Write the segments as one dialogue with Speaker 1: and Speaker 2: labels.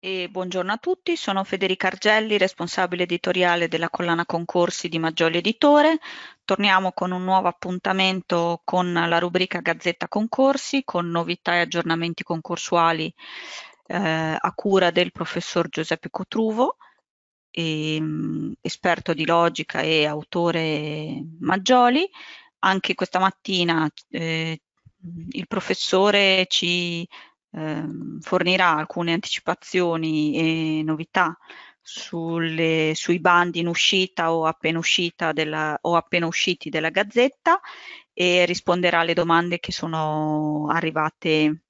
Speaker 1: E buongiorno a tutti, sono Federica Argelli, responsabile editoriale della collana concorsi di Maggioli Editore. Torniamo con un nuovo appuntamento con la rubrica Gazzetta Concorsi, con novità e aggiornamenti concorsuali eh, a cura del professor Giuseppe Cotruvo, e, ehm, mh, esperto di logica e autore Maggioli. Anche questa mattina eh, il professore ci ehm, fornirà alcune anticipazioni e novità sulle, sui bandi in uscita o appena, uscita della, o appena usciti della Gazzetta e risponderà alle domande che sono arrivate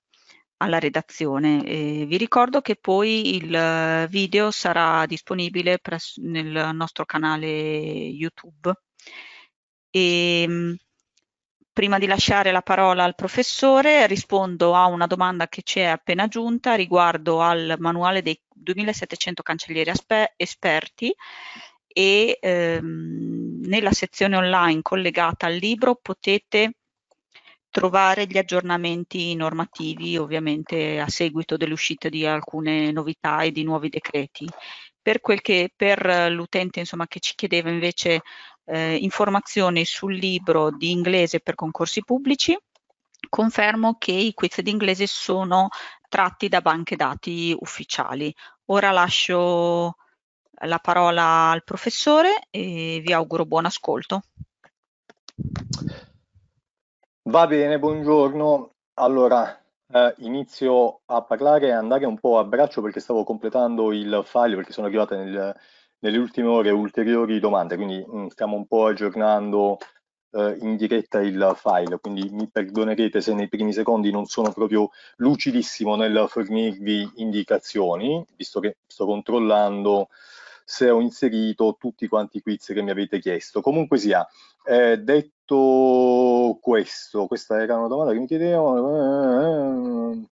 Speaker 1: alla redazione. E vi ricordo che poi il video sarà disponibile presso, nel nostro canale YouTube. E, ehm, Prima di lasciare la parola al professore, rispondo a una domanda che ci è appena giunta riguardo al manuale dei 2700 cancellieri esperti e ehm, nella sezione online collegata al libro potete trovare gli aggiornamenti normativi ovviamente a seguito dell'uscita di alcune novità e di nuovi decreti. Per, per l'utente che ci chiedeva invece eh, informazioni sul libro di inglese per concorsi pubblici. Confermo che i quiz di inglese sono tratti da banche dati ufficiali. Ora lascio la parola al professore e vi auguro buon ascolto.
Speaker 2: Va bene, buongiorno. Allora, eh, inizio a parlare e andare un po' a braccio perché stavo completando il file, perché sono arrivata nel, nelle ultime ore ulteriori domande, quindi mh, mm, stiamo un po' aggiornando eh, in diretta il file, quindi mi perdonerete se nei primi secondi non sono proprio lucidissimo nel fornirvi indicazioni, visto che sto controllando se ho inserito tutti quanti i quiz che mi avete chiesto. Comunque sia, eh, detto questo, questa era una domanda che mi chiedevano, eh, eh, eh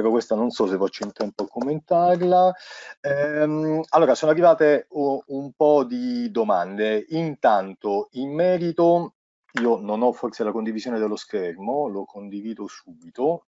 Speaker 2: però questa non so se faccio in tempo a commentarla. Ehm, allora, sono arrivate un po' di domande. Intanto, in merito, io non ho forse la condivisione dello schermo, lo condivido subito.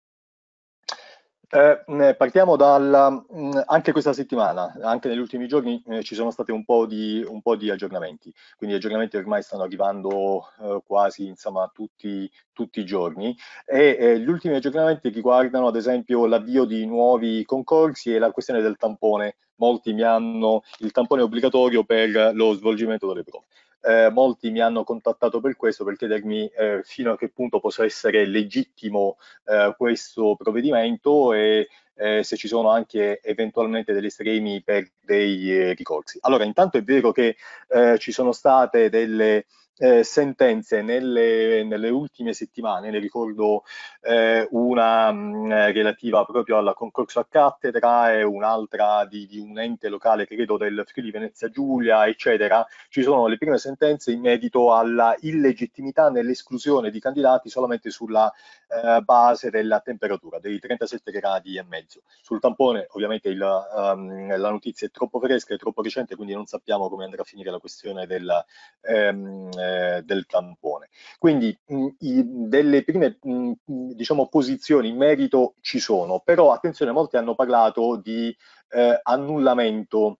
Speaker 2: Eh, mm, eh, partiamo dalla, mm, anche questa settimana, anche negli ultimi giorni eh, ci sono stati un po, di, un po, di, aggiornamenti, quindi gli aggiornamenti ormai stanno arrivando eh, quasi insomma, tutti, tutti, i giorni e eh, gli ultimi aggiornamenti riguardano ad esempio l'avvio di nuovi concorsi e la questione del tampone molti mi hanno il tampone obbligatorio per lo svolgimento delle prove eh, molti mi hanno contattato per questo, per chiedermi eh, fino a che punto possa essere legittimo eh, questo provvedimento e eh, se ci sono anche eventualmente degli estremi per dei eh, ricorsi. Allora, intanto è vero che eh, ci sono state delle eh, sentenze nelle, nelle, ultime settimane, ne ricordo eh, una mh, mm, relativa proprio al concorso a cattedra e un'altra di, di, un ente locale, credo del Friuli Venezia Giulia, eccetera, ci sono le prime sentenze in merito alla illegittimità nell'esclusione di candidati solamente sulla eh, base della temperatura, dei 37 gradi e mezzo mezzo. Sul tampone ovviamente il, um, la notizia è troppo fresca, è troppo recente, quindi non sappiamo come andrà a finire la questione della, um, ehm, eh, del tampone. Quindi mh, i, delle prime mh, diciamo, posizioni in merito ci sono, però attenzione, molti hanno parlato di eh, annullamento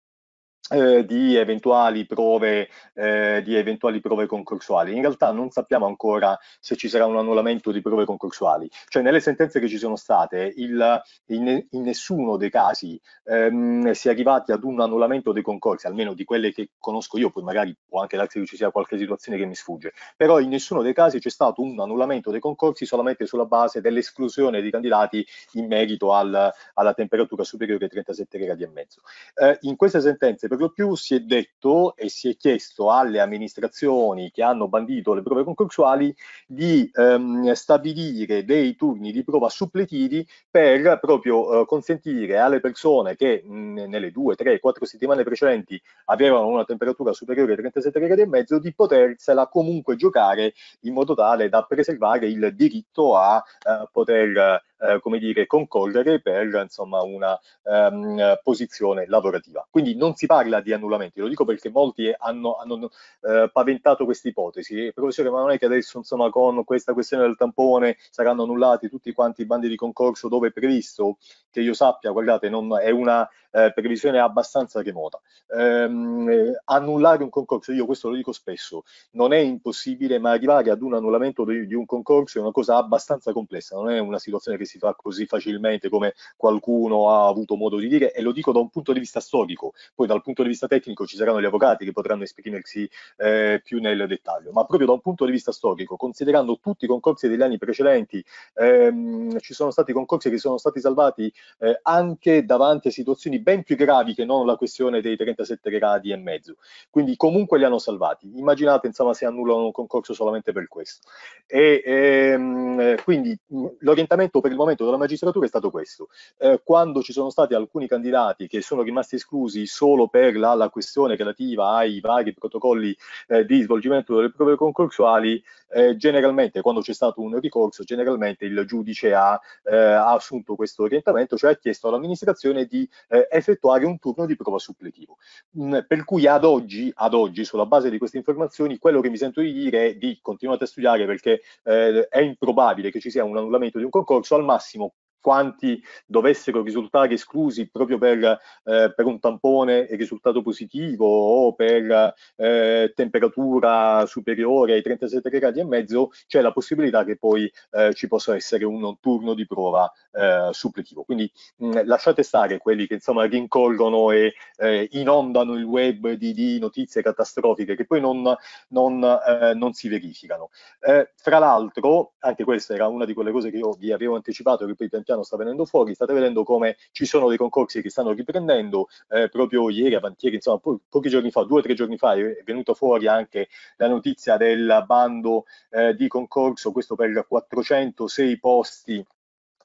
Speaker 2: eh, di, eventuali prove, eh, di eventuali prove concorsuali. In realtà non sappiamo ancora se ci sarà un annullamento di prove concorsuali, cioè nelle sentenze che ci sono state il, in, in, nessuno dei casi ehm, si è arrivati ad un annullamento dei concorsi, almeno di quelle che conosco io, poi magari può anche darsi che ci sia qualche situazione che mi sfugge, però in nessuno dei casi c'è stato un annullamento dei concorsi solamente sulla base dell'esclusione di candidati in merito al, alla temperatura superiore ai 37 gradi e mezzo. Eh, in queste sentenze per più si è detto e si è chiesto alle amministrazioni che hanno bandito le prove concorsuali di ehm, stabilire dei turni di prova suppletivi per proprio eh, consentire alle persone che mh, nelle due, tre, quattro settimane precedenti avevano una temperatura superiore ai 37 gradi e mezzo di potersela comunque giocare in modo tale da preservare il diritto a eh, poter eh, come dire, concorrere per insomma, una ehm, posizione lavorativa. Quindi non si parla di annullamenti, lo dico perché molti hanno, hanno eh, paventato questa ipotesi. Professore, ma non è che adesso insomma, con questa questione del tampone saranno annullati tutti quanti i bandi di concorso dove è previsto? Che io sappia, guardate, non, è una eh, previsione abbastanza remota. Ehm, annullare un concorso, io questo lo dico spesso, non è impossibile, ma arrivare ad un annullamento di, di un concorso è una cosa abbastanza complessa, non è una situazione che si fa così facilmente come qualcuno ha avuto modo di dire e lo dico da un punto di vista storico, poi dal punto di vista tecnico ci saranno gli avvocati che potranno esprimersi eh, più nel dettaglio, ma proprio da un punto di vista storico, considerando tutti i concorsi degli anni precedenti, ehm, ci sono stati concorsi che sono stati salvati eh, anche davanti a situazioni ben più gravi che non la questione dei 37 gradi e mezzo, quindi comunque li hanno salvati. Immaginate insomma se annullano un concorso solamente per questo. E, ehm, quindi l'orientamento per momento della magistratura è stato questo. Eh, quando ci sono stati alcuni candidati che sono rimasti esclusi solo per la, la questione relativa ai vari protocolli eh, di svolgimento delle prove concorsuali, eh, generalmente quando c'è stato un ricorso, generalmente il giudice ha, eh, ha assunto questo orientamento, cioè ha chiesto all'amministrazione di eh, effettuare un turno di prova suppletivo. Mm, per cui ad oggi, ad oggi, sulla base di queste informazioni, quello che mi sento di dire è di continuate a studiare perché eh, è improbabile che ci sia un annullamento di un concorso, al massimo quanti dovessero risultare esclusi proprio per, eh, per un tampone risultato positivo o per eh, temperatura superiore ai 37 gradi e mezzo, c'è la possibilità che poi eh, ci possa essere un turno di prova eh, suppletivo. Quindi mh, mm, lasciate stare quelli che insomma rincorrono e eh, inondano il web di, di, notizie catastrofiche che poi non, non, eh, non si verificano. fra l'altro, anche questa era una di quelle cose che io vi avevo anticipato che poi pian piano Trevigiano sta venendo fuori, state vedendo come ci sono dei concorsi che stanno riprendendo, eh, proprio ieri, avantieri, insomma po- pochi giorni fa, due o tre giorni fa è venuta fuori anche la notizia del bando eh, di concorso, questo per 406 posti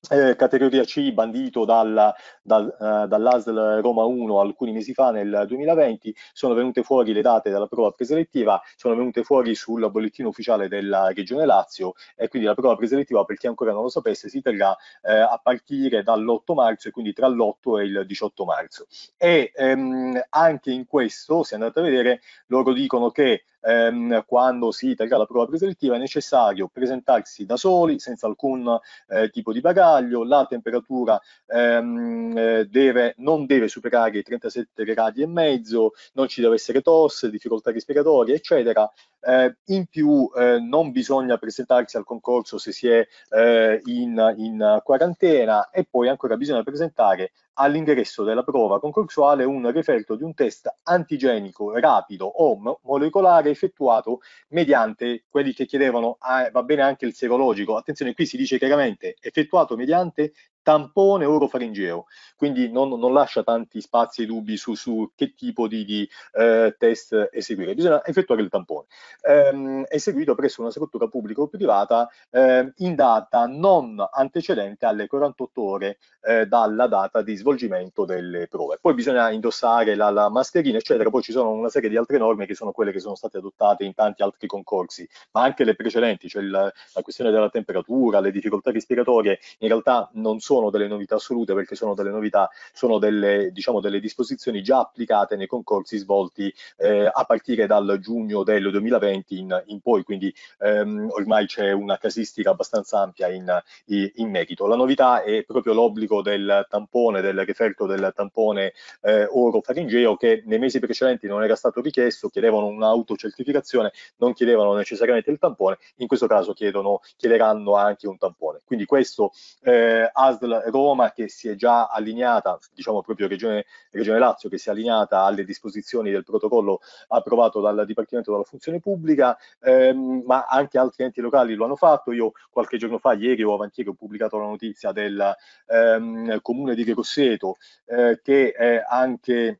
Speaker 2: eh, categoria C bandito dal, dal, eh, dall'ASL Roma 1 alcuni mesi fa nel 2020 sono venute fuori le date della prova preselettiva sono venute fuori sul bollettino ufficiale della regione Lazio e quindi la prova preselettiva per chi ancora non lo sapesse si terrà eh, a partire dall'8 marzo e quindi tra l'8 e il 18 marzo e ehm, anche in questo se andate a vedere loro dicono che ehm, quando si terrà la prova preselettiva è necessario presentarsi da soli, senza alcun eh, tipo di bagaglio, la temperatura ehm, eh, deve, non deve superare i 37 gradi e mezzo, non ci deve essere tosse, difficoltà respiratorie, eccetera. Eh, in più eh, non bisogna presentarsi al concorso se si è eh, in, in quarantena e poi ancora bisogna presentare all'ingresso della prova concorsuale un referto di un test antigenico rapido o molecolare effettuato mediante quelli che chiedevano, ah, va bene anche il serologico, attenzione qui si dice chiaramente effettuato mediante tampone orofaringeo, quindi non, non lascia tanti spazi e dubbi su, su, che tipo di, di eh, test eseguire, bisogna effettuare il tampone. Ehm, eseguito presso una struttura pubblica o privata eh, in data non antecedente alle 48 ore eh, dalla data di svolgimento delle prove. Poi bisogna indossare la, la, mascherina, eccetera, poi ci sono una serie di altre norme che sono quelle che sono state adottate in tanti altri concorsi, ma anche le precedenti, cioè il, la questione della temperatura, le difficoltà respiratorie, in realtà non sono sono delle novità assolute perché sono delle novità, sono delle, diciamo, delle disposizioni già applicate nei concorsi svolti eh, a partire dal giugno del 2020 in, in poi, quindi ehm, ormai c'è una casistica abbastanza ampia in, in, in, merito. La novità è proprio l'obbligo del tampone, del referto del tampone eh, oro faringeo che nei mesi precedenti non era stato richiesto, chiedevano un'autocertificazione, non chiedevano necessariamente il tampone, in questo caso chiedono, chiederanno anche un tampone. Quindi questo eh, ha ASL Roma che si è già allineata, diciamo proprio Regione, Regione Lazio che si è allineata alle disposizioni del protocollo approvato dal Dipartimento della Funzione Pubblica, ehm, ma anche altri enti locali lo hanno fatto. Io qualche giorno fa, ieri o avanti, ho pubblicato la notizia del ehm, Comune di Grosseto eh, che eh, anche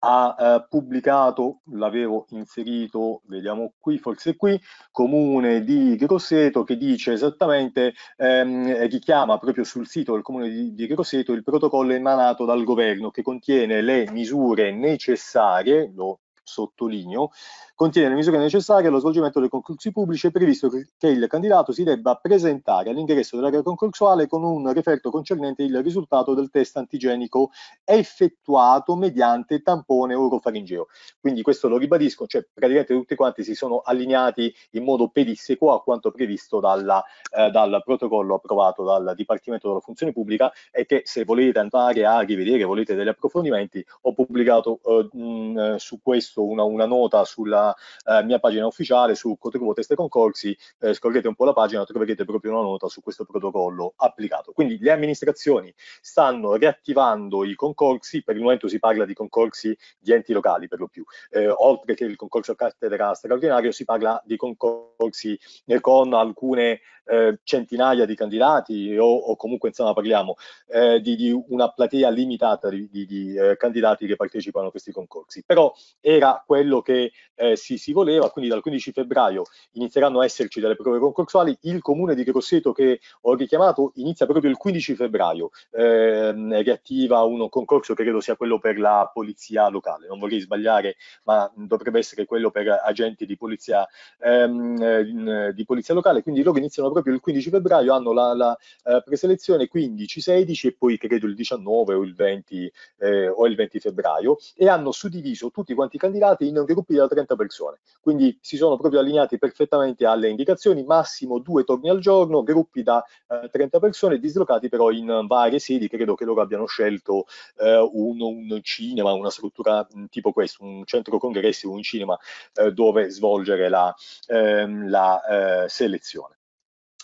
Speaker 2: ha eh, pubblicato, l'avevo inserito, vediamo qui, forse qui, comune di Grosseto che dice esattamente, ehm, richiama proprio sul sito del comune di, di Grosseto il protocollo emanato dal governo che contiene le misure necessarie, lo sottolineo, contiene le misure necessarie allo svolgimento dei concorsi pubblici e previsto che il candidato si debba presentare all'ingresso dell'area concorsuale con un referto concernente il risultato del test antigenico effettuato mediante tampone orofaringeo. Quindi questo lo ribadisco, cioè praticamente tutti quanti si sono allineati in modo pedissequo a quanto previsto dalla, eh, dal protocollo approvato dal Dipartimento della Funzione Pubblica e che se volete andare a rivedere, volete degli approfondimenti, ho pubblicato eh, mh, su questo una, una nota sulla pagina, eh, mia pagina ufficiale su contributo test e concorsi, eh, scorrete un po' la pagina, troverete proprio una nota su questo protocollo applicato. Quindi le amministrazioni stanno riattivando i concorsi, per il momento si parla di concorsi di enti locali per lo più, eh, oltre che il concorso a cattedra straordinario si parla di concorsi eh, con alcune eh, centinaia di candidati o, o comunque insomma parliamo eh, di, di, una platea limitata di, di, di eh, candidati che partecipano a questi concorsi. Però era quello che eh, si, si, voleva, quindi dal 15 febbraio inizieranno a esserci delle prove concorsuali, il comune di Grosseto che ho richiamato inizia proprio il 15 febbraio, ehm, riattiva un concorso che credo sia quello per la polizia locale, non vorrei sbagliare ma dovrebbe essere quello per agenti di polizia, ehm, eh, di polizia locale, quindi loro iniziano a proprio il 15 febbraio hanno la, la eh, preselezione 15, 16 e poi credo il 19 o il 20, eh, o il 20 febbraio e hanno suddiviso tutti quanti i candidati in gruppi da 30 persone. Quindi si sono proprio allineati perfettamente alle indicazioni, massimo due torni al giorno, gruppi da eh, 30 persone dislocati però in varie sedi, credo che loro abbiano scelto eh, un, un, cinema, una struttura mm, tipo questo, un centro congressi un cinema eh, dove svolgere la, ehm, la eh, selezione.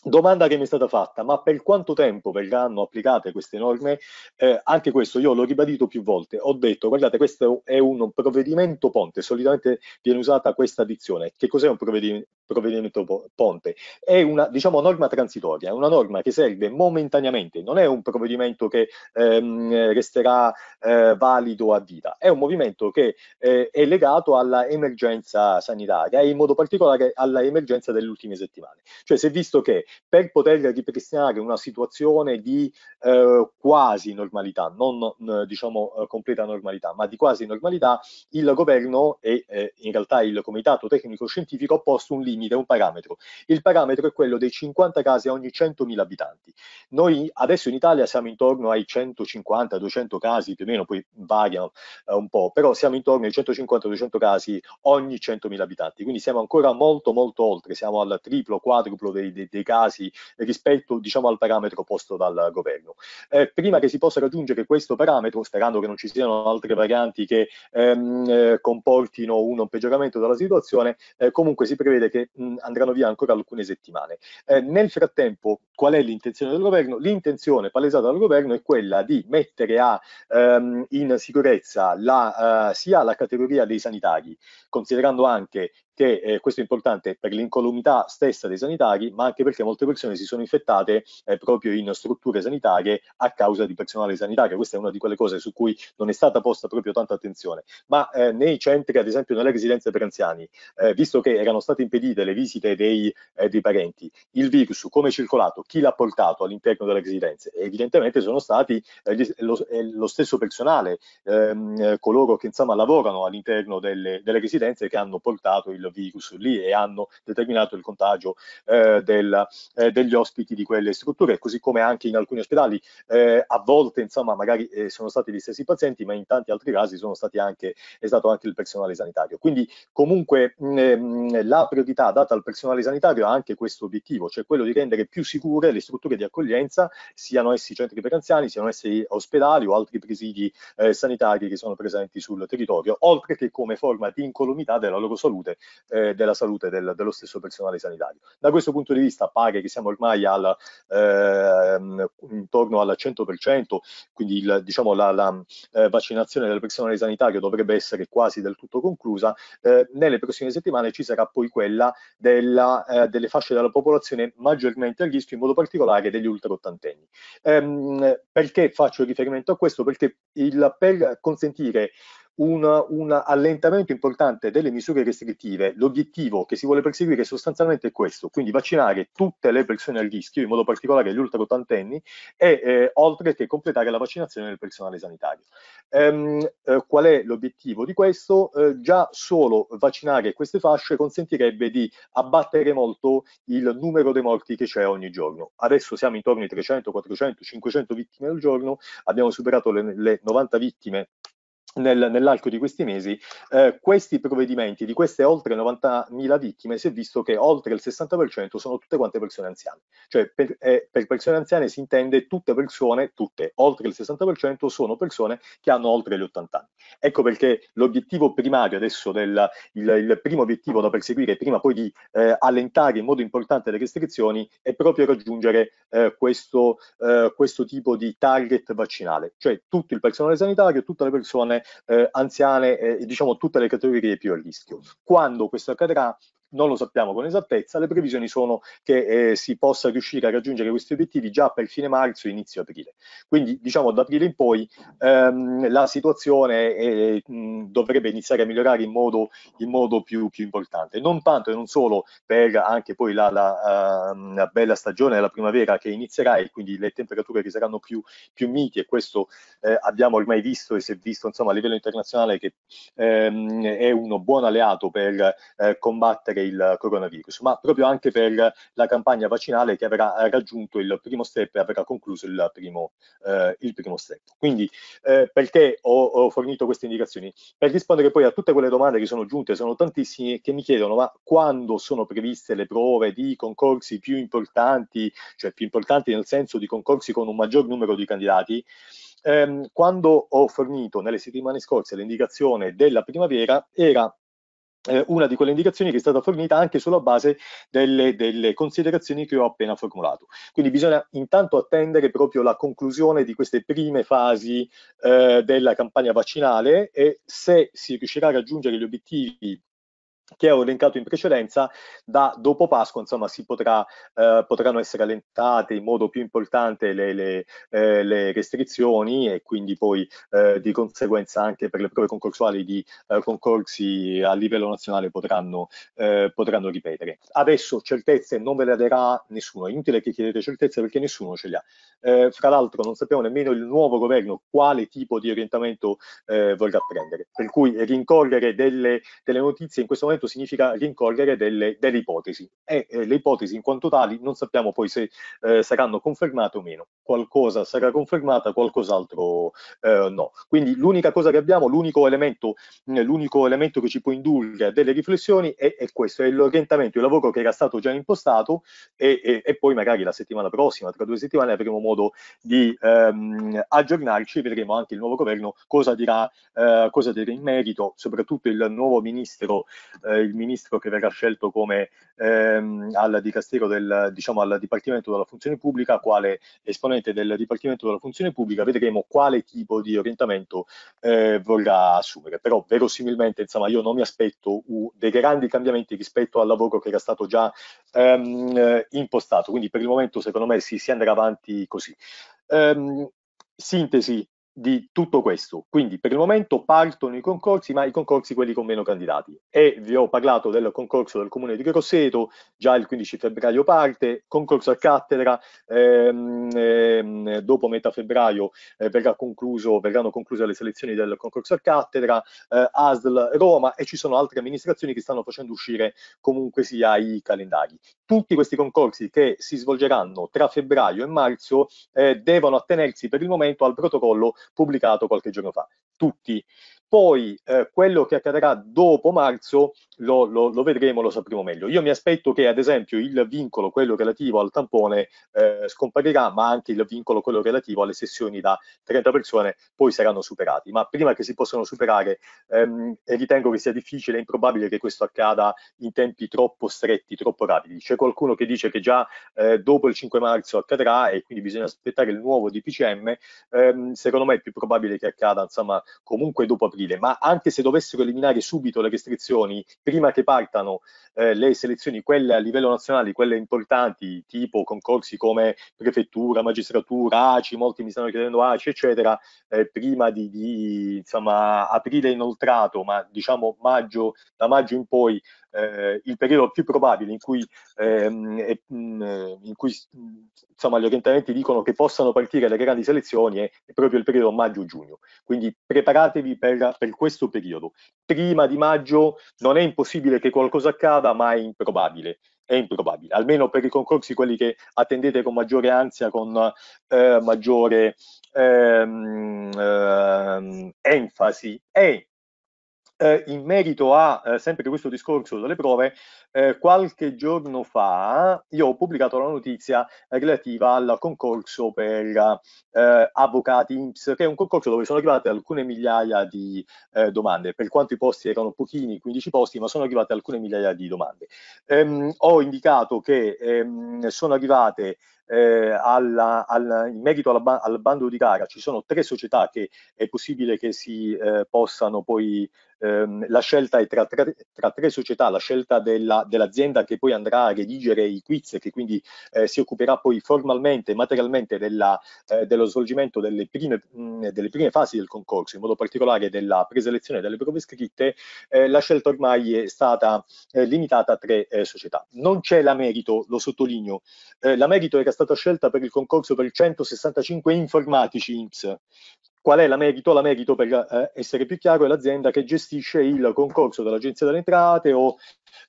Speaker 2: Domanda che mi è stata fatta, ma per quanto tempo verranno applicate queste norme? Eh, anche questo io l'ho ribadito più volte, ho detto guardate questo è un provvedimento ponte, solitamente viene usata questa dizione. Che cos'è un provvedimento, provvedimento ponte. È una diciamo, norma transitoria, una norma che serve momentaneamente, non è un provvedimento che ehm, resterà eh, valido a vita, è un movimento che eh, è legato alla emergenza sanitaria e in modo particolare alla emergenza delle ultime settimane. Cioè si è visto che per poter ripristinare una situazione di eh, quasi normalità, non diciamo eh, completa normalità, ma di quasi normalità, il governo e eh, in realtà il comitato tecnico scientifico ha posto un limite delimita un parametro. Il parametro è quello dei 50 casi ogni 100.000 abitanti. Noi adesso in Italia siamo intorno ai 150-200 casi, più o meno, poi variano eh, un po', però siamo intorno ai 150-200 casi ogni 100.000 abitanti, quindi siamo ancora molto molto oltre, siamo al triplo, quadruplo dei, dei, dei casi rispetto diciamo, al parametro posto dal governo. Eh, prima che si possa raggiungere questo parametro, sperando che non ci siano altre varianti che ehm, eh, comportino un peggioramento della situazione, eh, comunque si prevede che mh, andranno via ancora alcune settimane. Eh, nel frattempo qual è l'intenzione del governo? L'intenzione palesata dal governo è quella di mettere a, ehm, in sicurezza la, eh, sia la categoria dei sanitari, considerando anche che eh, questo è importante per l'incolumità stessa dei sanitari, ma anche perché molte persone si sono infettate eh, proprio in strutture sanitarie a causa di personale sanitario. Questa è una di quelle cose su cui non è stata posta proprio tanta attenzione. Ma eh, nei centri, ad esempio nelle residenze per anziani, eh, visto che erano state impedite le visite dei, eh, dei parenti, il virus come è circolato, chi l'ha portato all'interno della residenza? Evidentemente sono stati eh, lo, eh, lo, stesso personale, ehm, eh, coloro che insomma lavorano all'interno delle, delle, residenze che hanno portato il virus lì e hanno determinato il contagio eh, del, eh, degli ospiti di quelle strutture, così come anche in alcuni ospedali eh, a volte insomma magari sono stati gli stessi pazienti, ma in tanti altri casi sono stati anche, è stato anche il personale sanitario. Quindi comunque mh, ehm, la priorità data al personale sanitario ha anche questo obiettivo, cioè quello di rendere più sicuro strutture, le strutture di accoglienza, siano essi centri per anziani, siano essi ospedali o altri presidi eh, sanitari che sono presenti sul territorio, oltre che come forma di incolumità della loro salute, eh, della salute del, dello stesso personale sanitario. Da questo punto di vista pare che siamo ormai al, eh, intorno al 100%, quindi il, diciamo la, la eh, vaccinazione del personale sanitario dovrebbe essere quasi del tutto conclusa. Eh, nelle prossime settimane ci sarà poi quella della, eh, delle fasce della popolazione maggiormente a rischio in modo particolare degli ultra ottantenni. Ehm, perché faccio riferimento a questo? Perché il, per consentire un, un, allentamento importante delle misure restrittive. L'obiettivo che si vuole perseguire sostanzialmente è questo, quindi vaccinare tutte le persone a rischio, in modo particolare gli ultra ultraottantenni, e eh, oltre che completare la vaccinazione del personale sanitario. Ehm, eh, qual è l'obiettivo di questo? Eh, già solo vaccinare queste fasce consentirebbe di abbattere molto il numero dei morti che c'è ogni giorno. Adesso siamo intorno ai 300, 400, 500 vittime al giorno, abbiamo superato le, le 90 vittime nel, nell'arco di questi mesi, eh, questi provvedimenti di queste oltre 90.000 vittime si è visto che oltre il 60% sono tutte quante persone anziane. Cioè per, eh, per persone anziane si intende tutte persone, tutte, oltre il 60% sono persone che hanno oltre gli 80 anni. Ecco perché l'obiettivo primario adesso, del, il, il primo obiettivo da perseguire prima poi di eh, allentare in modo importante le restrizioni è proprio raggiungere eh, questo, eh, questo tipo di target vaccinale, cioè tutto il personale sanitario, tutte le persone eh, anziane e eh, diciamo tutte le categorie più a rischio. Quando questo accadrà non lo sappiamo con esattezza, le previsioni sono che eh, si possa riuscire a raggiungere questi obiettivi già per fine marzo, inizio aprile. Quindi diciamo da aprile in poi ehm, la situazione eh, mh, dovrebbe iniziare a migliorare in modo, in modo più, più, importante, non tanto e non solo per anche poi la, la, uh, la bella stagione della primavera che inizierà e quindi le temperature che saranno più, più miti e questo eh, abbiamo ormai visto e si è visto insomma, a livello internazionale che ehm, è uno buon alleato per eh, combattere il coronavirus, ma proprio anche per la campagna vaccinale che avrà raggiunto il primo step e avrà concluso il primo, eh, il primo step. Quindi eh, perché ho, ho, fornito queste indicazioni? Per rispondere poi a tutte quelle domande che sono giunte, sono tantissime, che mi chiedono ma quando sono previste le prove di concorsi più importanti, cioè più importanti nel senso di concorsi con un maggior numero di candidati? Ehm, quando ho fornito nelle settimane scorse l'indicazione della primavera era eh, una di quelle indicazioni che è stata fornita anche sulla base delle, delle considerazioni che ho appena formulato. Quindi bisogna intanto attendere proprio la conclusione di queste prime fasi eh, della campagna vaccinale e se si riuscirà a raggiungere gli obiettivi che ho elencato in precedenza, da dopo Pasqua insomma, potrà, eh, potranno essere allentate in modo più importante le, le, eh, le restrizioni e quindi poi eh, di conseguenza anche per le prove concorsuali di eh, concorsi a livello nazionale potranno, eh, potranno, ripetere. Adesso certezze non ve le darà nessuno, è inutile che chiedete certezze perché nessuno ce le ha. Eh, fra l'altro non sappiamo nemmeno il nuovo governo quale tipo di orientamento vorrà prendere, per cui rincorrere delle, delle notizie in questo momento concetto significa rincorrere delle, delle ipotesi e eh, le ipotesi in quanto tali non sappiamo poi se eh, saranno confermate o meno. Qualcosa sarà confermata, qualcos'altro eh, no. Quindi mm. l'unica cosa che abbiamo, l'unico elemento, mm, l'unico elemento che ci può indurre a delle riflessioni è, è questo, è l'orientamento, il lavoro che era stato già impostato e, e, e, poi magari la settimana prossima, tra due settimane avremo modo di ehm, aggiornarci, vedremo anche il nuovo governo cosa dirà, eh, cosa dirà in merito, soprattutto il nuovo ministro eh, il ministro che verrà scelto come ehm, al dicastero del diciamo al Dipartimento della Funzione Pubblica, quale esponente del Dipartimento della Funzione Pubblica, vedremo quale tipo di orientamento eh, vorrà assumere. Però verosimilmente, insomma, io non mi aspetto uh, dei grandi cambiamenti rispetto al lavoro che era stato già ehm, eh, impostato. Quindi per il momento, secondo me, si, si andrà avanti così. Um, sintesi di tutto questo. Quindi per il momento partono i concorsi, ma i concorsi quelli con meno candidati. E vi ho parlato del concorso del comune di Grosseto, già il 15 febbraio parte, concorso a cattedra, ehm, ehm, dopo metà febbraio eh, verrà concluso, verranno concluse le selezioni del concorso a cattedra, eh, ASL Roma e ci sono altre amministrazioni che stanno facendo uscire comunque sia i calendari. Tutti questi concorsi che si svolgeranno tra febbraio e marzo eh, devono attenersi per il momento al protocollo pubblicato qualche giorno fa. Tutti poi eh, quello che accadrà dopo marzo lo, lo, lo, vedremo, lo sapremo meglio. Io mi aspetto che ad esempio il vincolo, quello relativo al tampone, eh, scomparirà, ma anche il vincolo, quello relativo alle sessioni da 30 persone, poi saranno superati. Ma prima che si possano superare, ehm, ritengo che sia difficile e improbabile che questo accada in tempi troppo stretti, troppo rapidi. C'è qualcuno che dice che già eh, dopo il 5 marzo accadrà e quindi bisogna aspettare il nuovo DPCM. Ehm, secondo me è più probabile che accada, insomma, comunque dopo aprile possibile, ma anche se dovessero eliminare subito le restrizioni, prima che partano eh, le selezioni, quelle a livello nazionale, quelle importanti, tipo concorsi come prefettura, magistratura, ACI, molti mi stanno chiedendo ACI, eccetera, eh, prima di, di insomma, aprile inoltrato, ma diciamo maggio, da maggio in poi, eh, il periodo più probabile in cui, ehm, mm, eh, in cui insomma, gli orientamenti dicono che possano partire le grandi selezioni è proprio il periodo maggio-giugno. Quindi preparatevi per per, questo periodo. Prima di maggio non è impossibile che qualcosa accada, ma è improbabile è improbabile, almeno per i concorsi quelli che attendete con maggiore ansia, con eh, maggiore ehm, ehm, enfasi, è eh, in merito a eh, sempre questo discorso delle prove, eh, qualche giorno fa io ho pubblicato la notizia relativa al concorso per eh, avvocati IMSS, che è un concorso dove sono arrivate alcune migliaia di eh, domande. Per quanto i posti erano pochini, 15 posti, ma sono arrivate alcune migliaia di domande. Ehm, ho indicato che ehm, sono arrivate eh, alla, alla, in merito alla, al bando di gara ci sono tre società che è possibile che si eh, possano poi ehm, la scelta è tra, tra, tra, tre società la scelta della, dell'azienda che poi andrà a redigere i quiz e che quindi eh, si occuperà poi formalmente e materialmente della, eh, dello svolgimento delle prime, mh, mm, delle prime, fasi del concorso in modo particolare della preselezione delle prove scritte eh, la scelta ormai è stata eh, limitata a tre società non c'è la merito lo sottolineo la merito era stata scelta per il concorso per 165 informatici IMSS. Qual è la merito? La merito, per eh, essere più chiaro, è l'azienda che gestisce il concorso dell'Agenzia delle Entrate o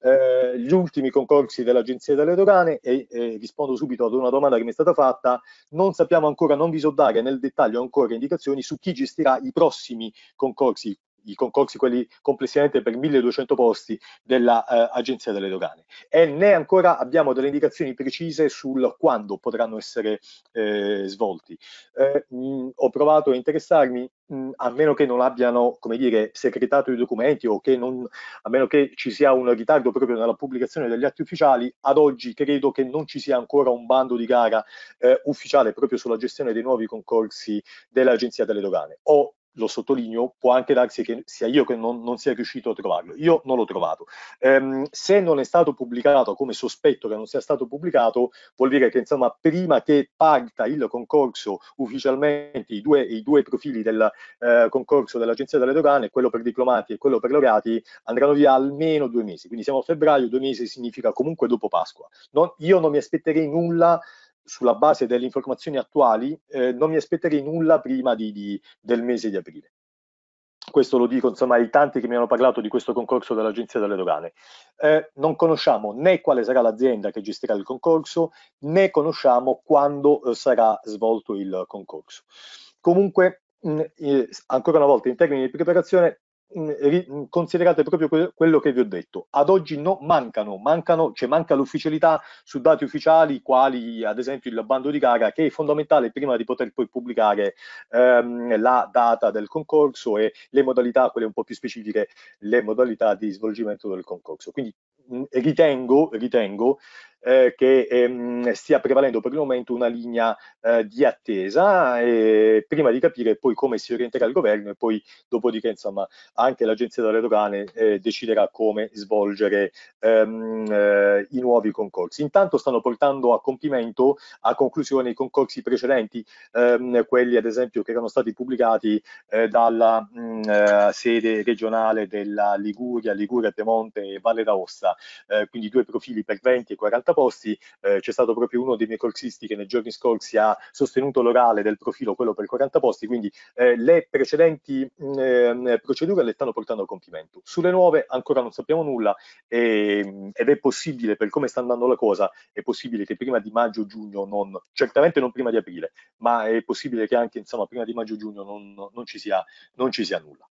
Speaker 2: eh, gli ultimi concorsi dell'Agenzia delle Dogane e, e, eh, rispondo subito ad una domanda che mi è stata fatta. Non sappiamo ancora, non vi so dare nel dettaglio ancora indicazioni su chi gestirà i prossimi concorsi i concorsi quelli complessivamente per 1200 posti dell'Agenzia eh, delle Dogane e né ancora abbiamo delle indicazioni precise sul quando potranno essere eh, svolti. Eh, mh, ho provato a interessarmi a meno che non abbiano, come dire, secretato i documenti o che non, a meno che ci sia un ritardo proprio nella pubblicazione degli atti ufficiali, ad oggi credo che non ci sia ancora un bando di gara eh, ufficiale proprio sulla gestione dei nuovi concorsi dell'Agenzia delle Dogane. Ho lo sottolineo, può anche darsi che sia io che non, non sia riuscito a trovarlo. Io non l'ho trovato. Ehm, se non è stato pubblicato, come sospetto che non sia stato pubblicato, vuol dire che insomma, prima che parta il concorso ufficialmente, i due, i due profili del eh, concorso dell'Agenzia delle Dogane, quello per diplomati e quello per laureati, andranno via almeno due mesi. Quindi siamo a febbraio, due mesi significa comunque dopo Pasqua. Non, io non mi aspetterei nulla sulla base delle informazioni attuali, eh, non mi aspetterei nulla prima di, di, del mese di aprile. Questo lo dico insomma ai tanti che mi hanno parlato di questo concorso dell'Agenzia delle Dogane. Eh, non conosciamo né quale sarà l'azienda che gestirà il concorso, né conosciamo quando eh, sarà svolto il concorso. Comunque, mh, eh, ancora una volta, in termini di preparazione, considerate proprio quello che vi ho detto. Ad oggi no, mancano, mancano cioè manca l'ufficialità su dati ufficiali, quali ad esempio il bando di gara, che è fondamentale prima di poter poi pubblicare ehm, la data del concorso e le modalità, quelle un po' più specifiche, le modalità di svolgimento del concorso. Quindi mh, ritengo, ritengo eh, che ehm, stia prevalendo per il momento una linea eh, di attesa eh, prima di capire poi come si orienterà il governo e poi dopodiché insomma anche l'agenzia delle dogane eh, deciderà come svolgere ehm, eh, i nuovi concorsi. Intanto stanno portando a compimento, a conclusione i concorsi precedenti, ehm, quelli ad esempio che erano stati pubblicati eh, dalla mh, mm, sede regionale della Liguria, Liguria, Piemonte e Valle d'Aosta, quindi due profili per 20 e 40 posti, eh, c'è stato proprio uno dei miei corsisti che nei giorni scorsi ha sostenuto l'orale del profilo, quello per 40 posti, quindi eh, le precedenti mh, mm, ehm, procedure le stanno portando a compimento. Sulle nuove ancora non sappiamo nulla e, ehm, ed è possibile, per come sta andando la cosa, è possibile che prima di maggio-giugno, non, certamente non prima di aprile, ma è possibile che anche insomma, prima di maggio-giugno non, non, ci sia, non ci sia nulla.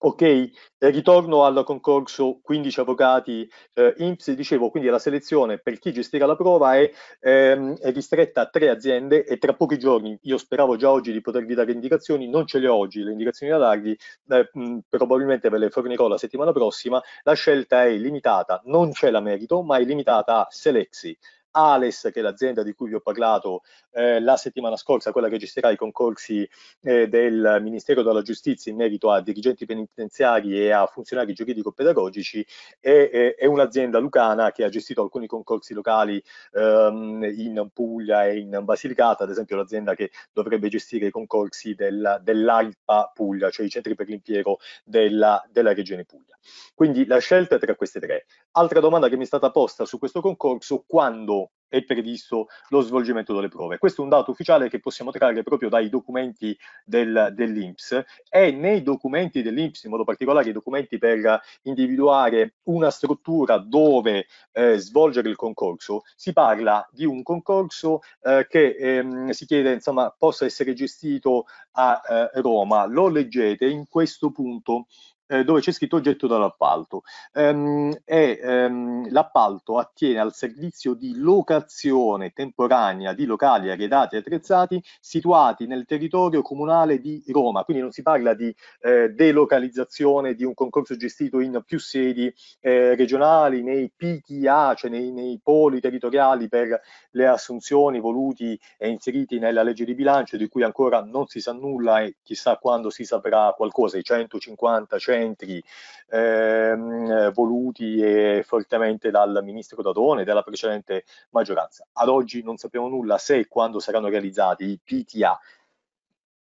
Speaker 2: Ok, ritorno al concorso 15 avvocati eh, IMSS, dicevo quindi la selezione per chi gestirà la prova è, ehm, è, ristretta a tre aziende e tra pochi giorni, io speravo già oggi di potervi dare indicazioni, non ce le ho oggi, le indicazioni da darvi eh, mh, mm, probabilmente ve le fornirò la settimana prossima, la scelta è limitata, non c'è la merito ma è limitata a Selexi, Ales, che è l'azienda di cui vi ho parlato eh, la settimana scorsa, quella che gestirà i concorsi eh, del Ministero della Giustizia in merito a dirigenti penitenziari e a funzionari giuridico-pedagogici, e, e, è un'azienda lucana che ha gestito alcuni concorsi locali ehm, in Puglia e in Basilicata, ad esempio l'azienda che dovrebbe gestire i concorsi del, dell'AIPA Puglia, cioè i centri per l'impiego della, della regione Puglia. Quindi la scelta è tra queste tre. Altra domanda che mi è stata posta su questo concorso, quando quando è previsto lo svolgimento delle prove. Questo è un dato ufficiale che possiamo trarre proprio dai documenti del, dell'INPS e nei documenti dell'INPS, in modo particolare i documenti per individuare una struttura dove eh, svolgere il concorso, si parla di un concorso eh, che ehm, si chiede insomma possa essere gestito a eh, Roma. Lo leggete in questo punto eh, dove c'è scritto oggetto dall'appalto. Ehm, e, ehm, l'appalto attiene al servizio di locazione temporanea di locali arredati e attrezzati situati nel territorio comunale di Roma, quindi non si parla di eh, delocalizzazione di un concorso gestito in più sedi eh, regionali, nei PTA, cioè nei, nei poli territoriali per le assunzioni voluti e inseriti nella legge di bilancio di cui ancora non si sa nulla e chissà quando si saprà qualcosa, i 150, 100 centri ehm, voluti e fortemente dal ministro Dadone e dalla precedente maggioranza. Ad oggi non sappiamo nulla se e quando saranno realizzati i PTA.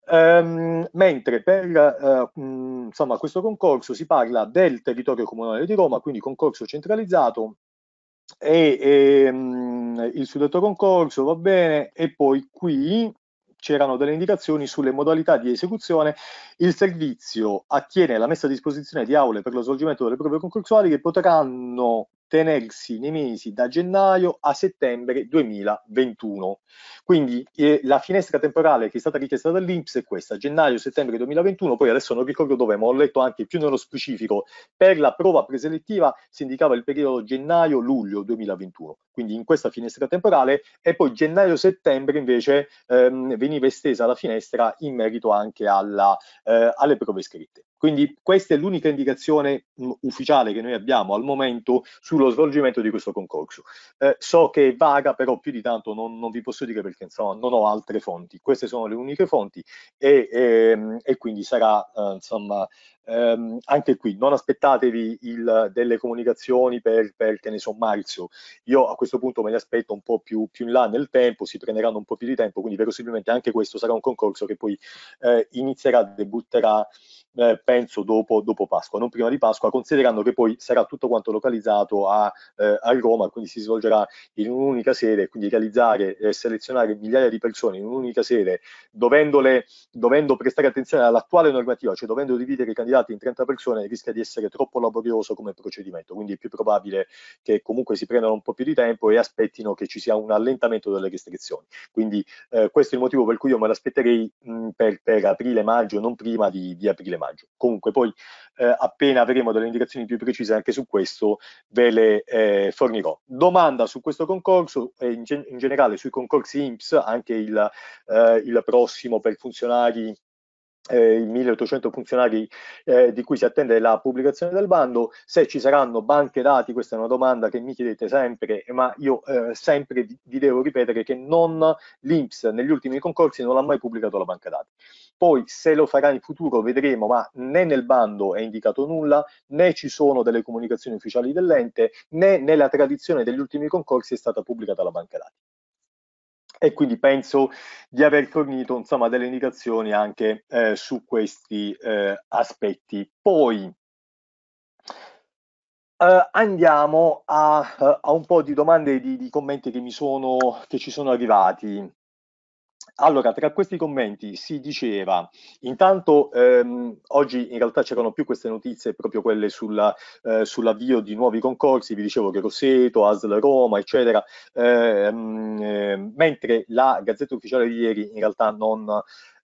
Speaker 2: Ehm, mentre per eh, mh, insomma, questo concorso si parla del territorio comunale di Roma, quindi concorso centralizzato, e, e ehm, mh, il suddetto concorso va bene e poi qui c'erano delle indicazioni sulle modalità di esecuzione. Il servizio attiene la messa a disposizione di aule per lo svolgimento delle prove concorsuali che potranno tenersi nei mesi da gennaio a settembre 2021. Quindi eh, la finestra temporale che è stata richiesta dall'Inps è questa, gennaio-settembre 2021, poi adesso non ricordo dove, ma ho letto anche più nello specifico, per la prova preselettiva si indicava il periodo gennaio-luglio 2021, quindi in questa finestra temporale, e poi gennaio-settembre invece ehm, veniva estesa la finestra in merito anche alla, eh, alle prove scritte. Quindi questa è l'unica indicazione mh, mm, ufficiale che noi abbiamo al momento sullo svolgimento di questo concorso. Eh, so che è vaga, però più di tanto non, non vi posso dire perché insomma, non ho altre fonti. Queste sono le uniche fonti e, e, ehm, e quindi sarà eh, insomma, ehm, anche qui non aspettatevi il, delle comunicazioni per, per, che ne so, marzo. Io a questo punto me ne aspetto un po' più, più, in là nel tempo, si prenderanno un po' più di tempo, quindi verosimilmente anche questo sarà un concorso che poi eh, inizierà, debutterà, eh, penso, dopo, dopo, Pasqua, non prima di Pasqua, considerando che poi sarà tutto quanto localizzato a, eh, a Roma, quindi si svolgerà in un'unica sede, quindi realizzare e selezionare migliaia di persone in un'unica sede, dovendole, dovendo prestare attenzione all'attuale normativa, cioè dovendo dividere i candidati concentrati in 30 persone rischia di essere troppo laborioso come procedimento, quindi è più probabile che comunque si prendano un po' più di tempo e aspettino che ci sia un allentamento delle restrizioni. Quindi eh, questo è il motivo per cui io me l'aspetterei mm, per, per aprile-maggio, non prima di, di aprile-maggio. Comunque poi eh, appena avremo delle indicazioni più precise anche su questo ve le eh, fornirò. Domanda su questo concorso e eh, in, gen in generale sui concorsi IMSS, anche il, eh, il prossimo per funzionari eh, i 1800 funzionari eh, di cui si attende la pubblicazione del bando, se ci saranno banche dati, questa è una domanda che mi chiedete sempre, ma io eh, sempre vi devo ripetere che non l'Inps negli ultimi concorsi non ha mai pubblicato la banca dati. Poi se lo farà in futuro vedremo, ma né nel bando è indicato nulla, né ci sono delle comunicazioni ufficiali dell'ente, né nella tradizione degli ultimi concorsi è stata pubblicata la banca dati e quindi penso di aver fornito insomma, delle indicazioni anche eh, su questi eh, aspetti. Poi eh, andiamo a, eh, a, un po' di domande e di, di, commenti che, sono, che ci sono arrivati. Allora, tra questi commenti si diceva, intanto ehm, oggi in realtà c'erano più queste notizie, proprio quelle sulla, eh, sull'avvio di nuovi concorsi, vi dicevo che Rosseto, ASL Roma, eccetera, ehm, eh, mentre la Gazzetta Ufficiale di ieri in realtà non,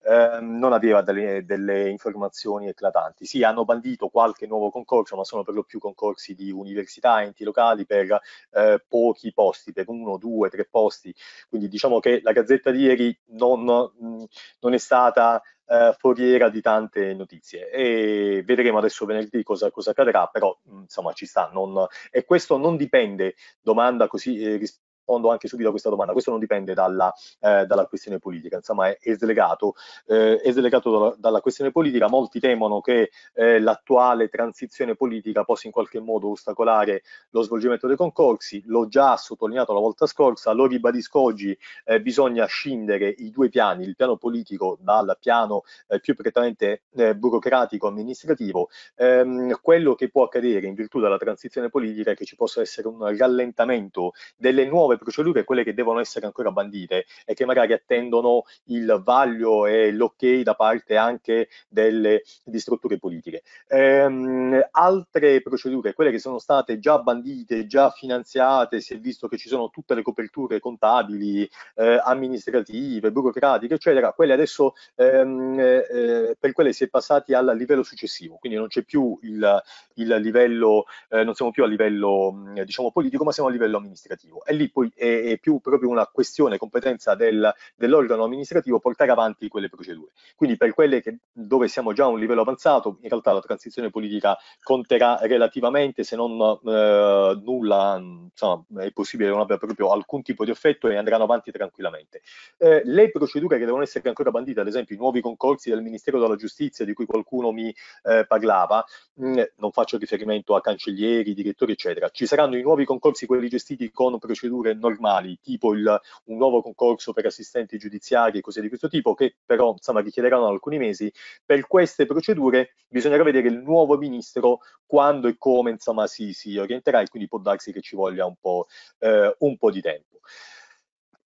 Speaker 2: Ehm, non aveva delle, delle, informazioni eclatanti. Sì, hanno bandito qualche nuovo concorso, ma sono per lo più concorsi di università, enti locali per eh, pochi posti, per uno, due, tre posti. Quindi diciamo che la gazzetta di ieri non, mm, non è stata eh, foriera di tante notizie e vedremo adesso venerdì cosa, cosa accadrà, però mm, insomma ci sta. Non, e questo non dipende, domanda così eh, rispondo anche subito a questa domanda. Questo non dipende dalla, eh, dalla questione politica, insomma è, è slegato, eh, è slegato dalla, dalla, questione politica. Molti temono che eh, l'attuale transizione politica possa in qualche modo ostacolare lo svolgimento dei concorsi. L'ho già sottolineato la volta scorsa, lo ribadisco oggi, eh, bisogna scindere i due piani, il piano politico dal piano eh, più prettamente eh, burocratico amministrativo. Ehm, quello che può accadere in virtù della transizione politica è che ci possa essere un rallentamento delle nuove nuove procedure, quelle che devono essere ancora bandite e che magari attendono il vaglio e l'ok da parte anche delle, di strutture politiche. Ehm, altre procedure, quelle che sono state già bandite, già finanziate, si è visto che ci sono tutte le coperture contabili, eh, amministrative, burocratiche, eccetera, quelle adesso ehm, eh, per quelle si è passati al livello successivo, quindi non c'è più il, il livello, eh, non siamo più a livello diciamo politico, ma siamo a livello amministrativo e lì poi cui è, è più proprio una questione, competenza del, dell'organo amministrativo portare avanti quelle procedure. Quindi per quelle che, dove siamo già a un livello avanzato, in realtà la transizione politica conterà relativamente, se non eh, nulla, insomma, è possibile che non abbia proprio alcun tipo di effetto e andranno avanti tranquillamente. Eh, le procedure che devono essere ancora bandite, ad esempio i nuovi concorsi del Ministero della Giustizia di cui qualcuno mi eh, parlava, mh, mm, non faccio riferimento a cancellieri, direttori, eccetera, ci saranno i nuovi concorsi, quelli gestiti con procedure normali, tipo il, un nuovo concorso per assistenti giudiziari e cose di questo tipo, che però insomma, richiederanno alcuni mesi, per queste procedure bisognerà vedere il nuovo ministro quando e come insomma, si, si orienterà e quindi può darsi che ci voglia un po', eh, un po di tempo.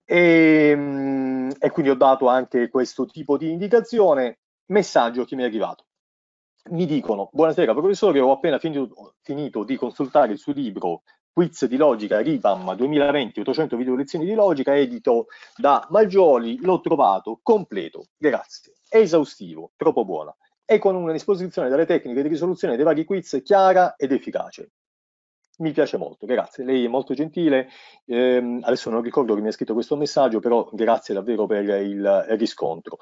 Speaker 2: E, ehm, e quindi ho dato anche questo tipo di indicazione. Messaggio che mi è arrivato mi dicono, buonasera professore, ho appena finito, finito, di consultare il suo libro quiz di logica Ribam 2020, 800 video lezioni di logica, edito da Maggioli, l'ho trovato completo, grazie, esaustivo, troppo buona, e con una disposizione delle tecniche di risoluzione dei vari quiz chiara ed efficace. Mi piace molto, grazie, lei è molto gentile, eh, adesso non ricordo che mi ha scritto questo messaggio, però grazie davvero per il riscontro.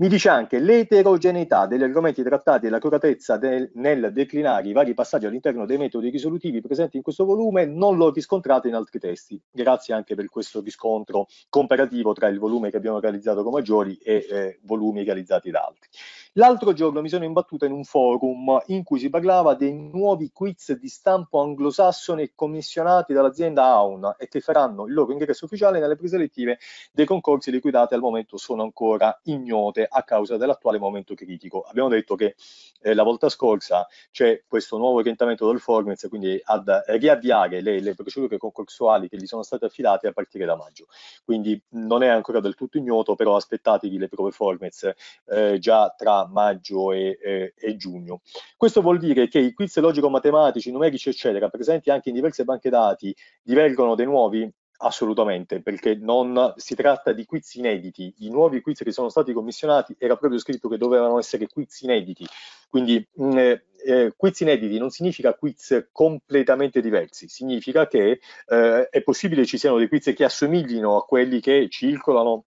Speaker 2: Mi dice anche l'eterogeneità degli argomenti trattati e l'accuratezza del, nel declinare i vari passaggi all'interno dei metodi risolutivi presenti in questo volume non l'ho riscontrato in altri testi. Grazie anche per questo riscontro comparativo tra il volume che abbiamo realizzato con Maggiori e eh, volumi realizzati da altri. L'altro giorno mi sono imbattuta in un forum in cui si parlava dei nuovi quiz di stampo anglosassone commissionati dall'azienda Aun e che faranno il loro ingresso ufficiale nelle prese elettive dei concorsi di cui date al momento sono ancora ignote a causa dell'attuale momento critico. Abbiamo detto che eh, la volta scorsa c'è questo nuovo orientamento del Formez, quindi ad riavviare le, le procedure concorsuali che gli sono state affidate a partire da maggio. Quindi non è ancora del tutto ignoto, però aspettatevi le prove Formez eh, già tra maggio e, eh, e giugno. Questo vuol dire che i quiz logico-matematici, numerici, eccetera, presenti anche in diverse banche dati, divergono dai nuovi Assolutamente, perché non si tratta di quiz inediti. I nuovi quiz che sono stati commissionati era proprio scritto che dovevano essere quiz inediti. Quindi mh, mm, eh, eh, quiz inediti non significa quiz completamente diversi, significa che eh, è possibile ci siano dei quiz che assomiglino a quelli che circolano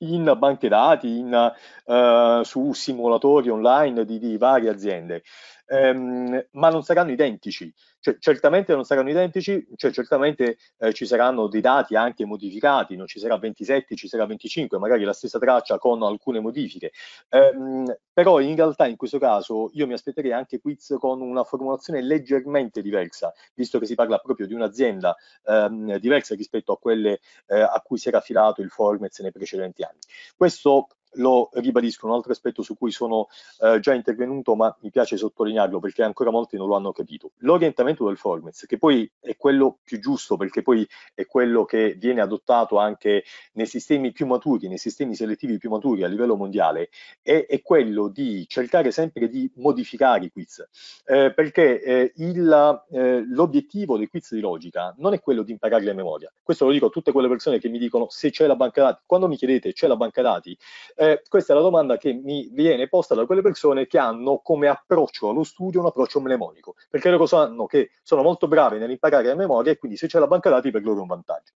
Speaker 2: in banche dati, in, uh, su simulatori online di, di varie aziende ehm, ma non saranno identici, cioè, certamente non saranno identici, cioè, certamente eh, ci saranno dei dati anche modificati, non ci sarà 27, ci sarà 25, magari la stessa traccia con alcune modifiche, ehm, però in realtà in questo caso io mi aspetterei anche quiz con una formulazione leggermente diversa, visto che si parla proprio di un'azienda ehm, diversa rispetto a quelle eh, a cui si era affidato il Formez nei precedenti anni. Questo lo ribadisco, un altro aspetto su cui sono eh, già intervenuto, ma mi piace sottolinearlo perché ancora molti non lo hanno capito. L'orientamento del Formez, che poi è quello più giusto, perché poi è quello che viene adottato anche nei sistemi più maturi, nei sistemi selettivi più maturi a livello mondiale, è, è quello di cercare sempre di modificare i quiz, eh, perché eh, il, eh, l'obiettivo dei quiz di logica non è quello di imparare la memoria. Questo lo dico a tutte quelle persone che mi dicono se c'è la banca dati, quando mi chiedete c'è la banca dati, eh, questa è la domanda che mi viene posta da quelle persone che hanno come approccio allo studio un approccio mnemonico, perché loro sanno che sono molto bravi nell'imparare a memoria e quindi se c'è la banca dati per loro è un vantaggio.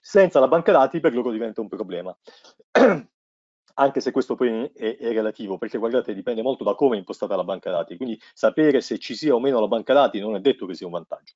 Speaker 2: Senza la banca dati per loro diventa un problema. anche se questo poi è, è, relativo, perché guardate, dipende molto da come è impostata la banca dati, quindi sapere se ci sia o meno la banca dati non è detto che sia un vantaggio.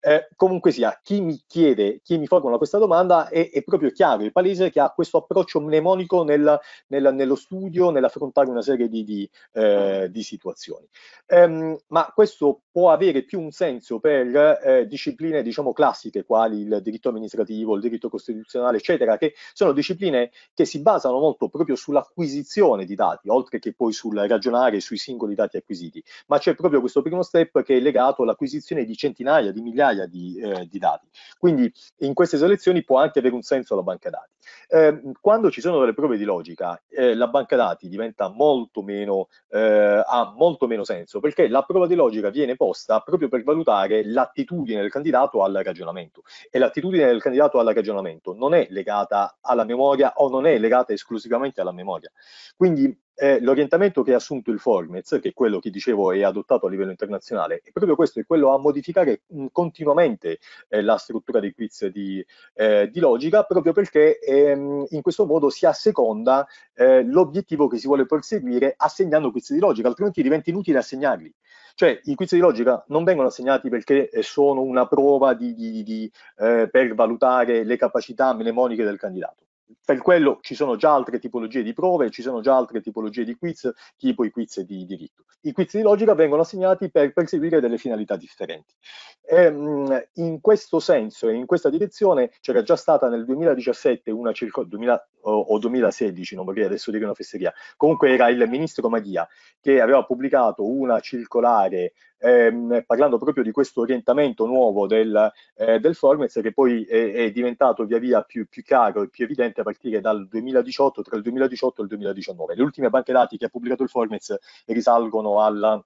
Speaker 2: Eh, comunque sia, chi mi chiede, chi mi formula questa domanda è, è proprio chiaro, e palese che ha questo approccio mnemonico nel, nel, nello studio, nell'affrontare una serie di, di, eh, di situazioni. Ehm, ma questo può avere più un senso per eh, discipline, diciamo, classiche, quali il diritto amministrativo, il diritto costituzionale, eccetera, che sono discipline che si basano molto proprio sull'acquisizione di dati, oltre che poi sul ragionare sui singoli dati acquisiti, ma c'è proprio questo primo step che è legato all'acquisizione di centinaia, di migliaia di, eh, di dati. Quindi in queste selezioni può anche avere un senso la banca dati. Eh, quando ci sono delle prove di logica, eh, la banca dati diventa molto meno, eh, ha molto meno senso, perché la prova di logica viene posta proprio per valutare l'attitudine del candidato al ragionamento. E l'attitudine del candidato al ragionamento non è legata alla memoria o non è legata esclusivamente alla a memoria. Quindi eh, l'orientamento che ha assunto il Formez, che è quello che dicevo è adottato a livello internazionale, è proprio questo, è quello a modificare mh, continuamente eh, la struttura dei quiz di, eh, di logica, proprio perché ehm, in questo modo si asseconda eh, l'obiettivo che si vuole perseguire assegnando quiz di logica, altrimenti diventa inutile assegnarli. Cioè i quiz di logica non vengono assegnati perché eh, sono una prova di, di, eh, per valutare le capacità mnemoniche del candidato per quello ci sono già altre tipologie di prove, ci sono già altre tipologie di quiz, tipo i quiz di diritto. I quiz di logica vengono assegnati per perseguire delle finalità differenti. E, ehm, mh, in questo senso e in questa direzione c'era già stata nel 2017 una circo, 2000, o, o 2016, non vorrei adesso dire una fesseria, comunque era il ministro Maghia che aveva pubblicato una circolare ehm, parlando proprio di questo orientamento nuovo del, eh, del Formez che poi è, è, diventato via via più, più chiaro e più evidente a partire dal 2018, tra il 2018 e il 2019. Le ultime banche dati che ha pubblicato il Formez risalgono alla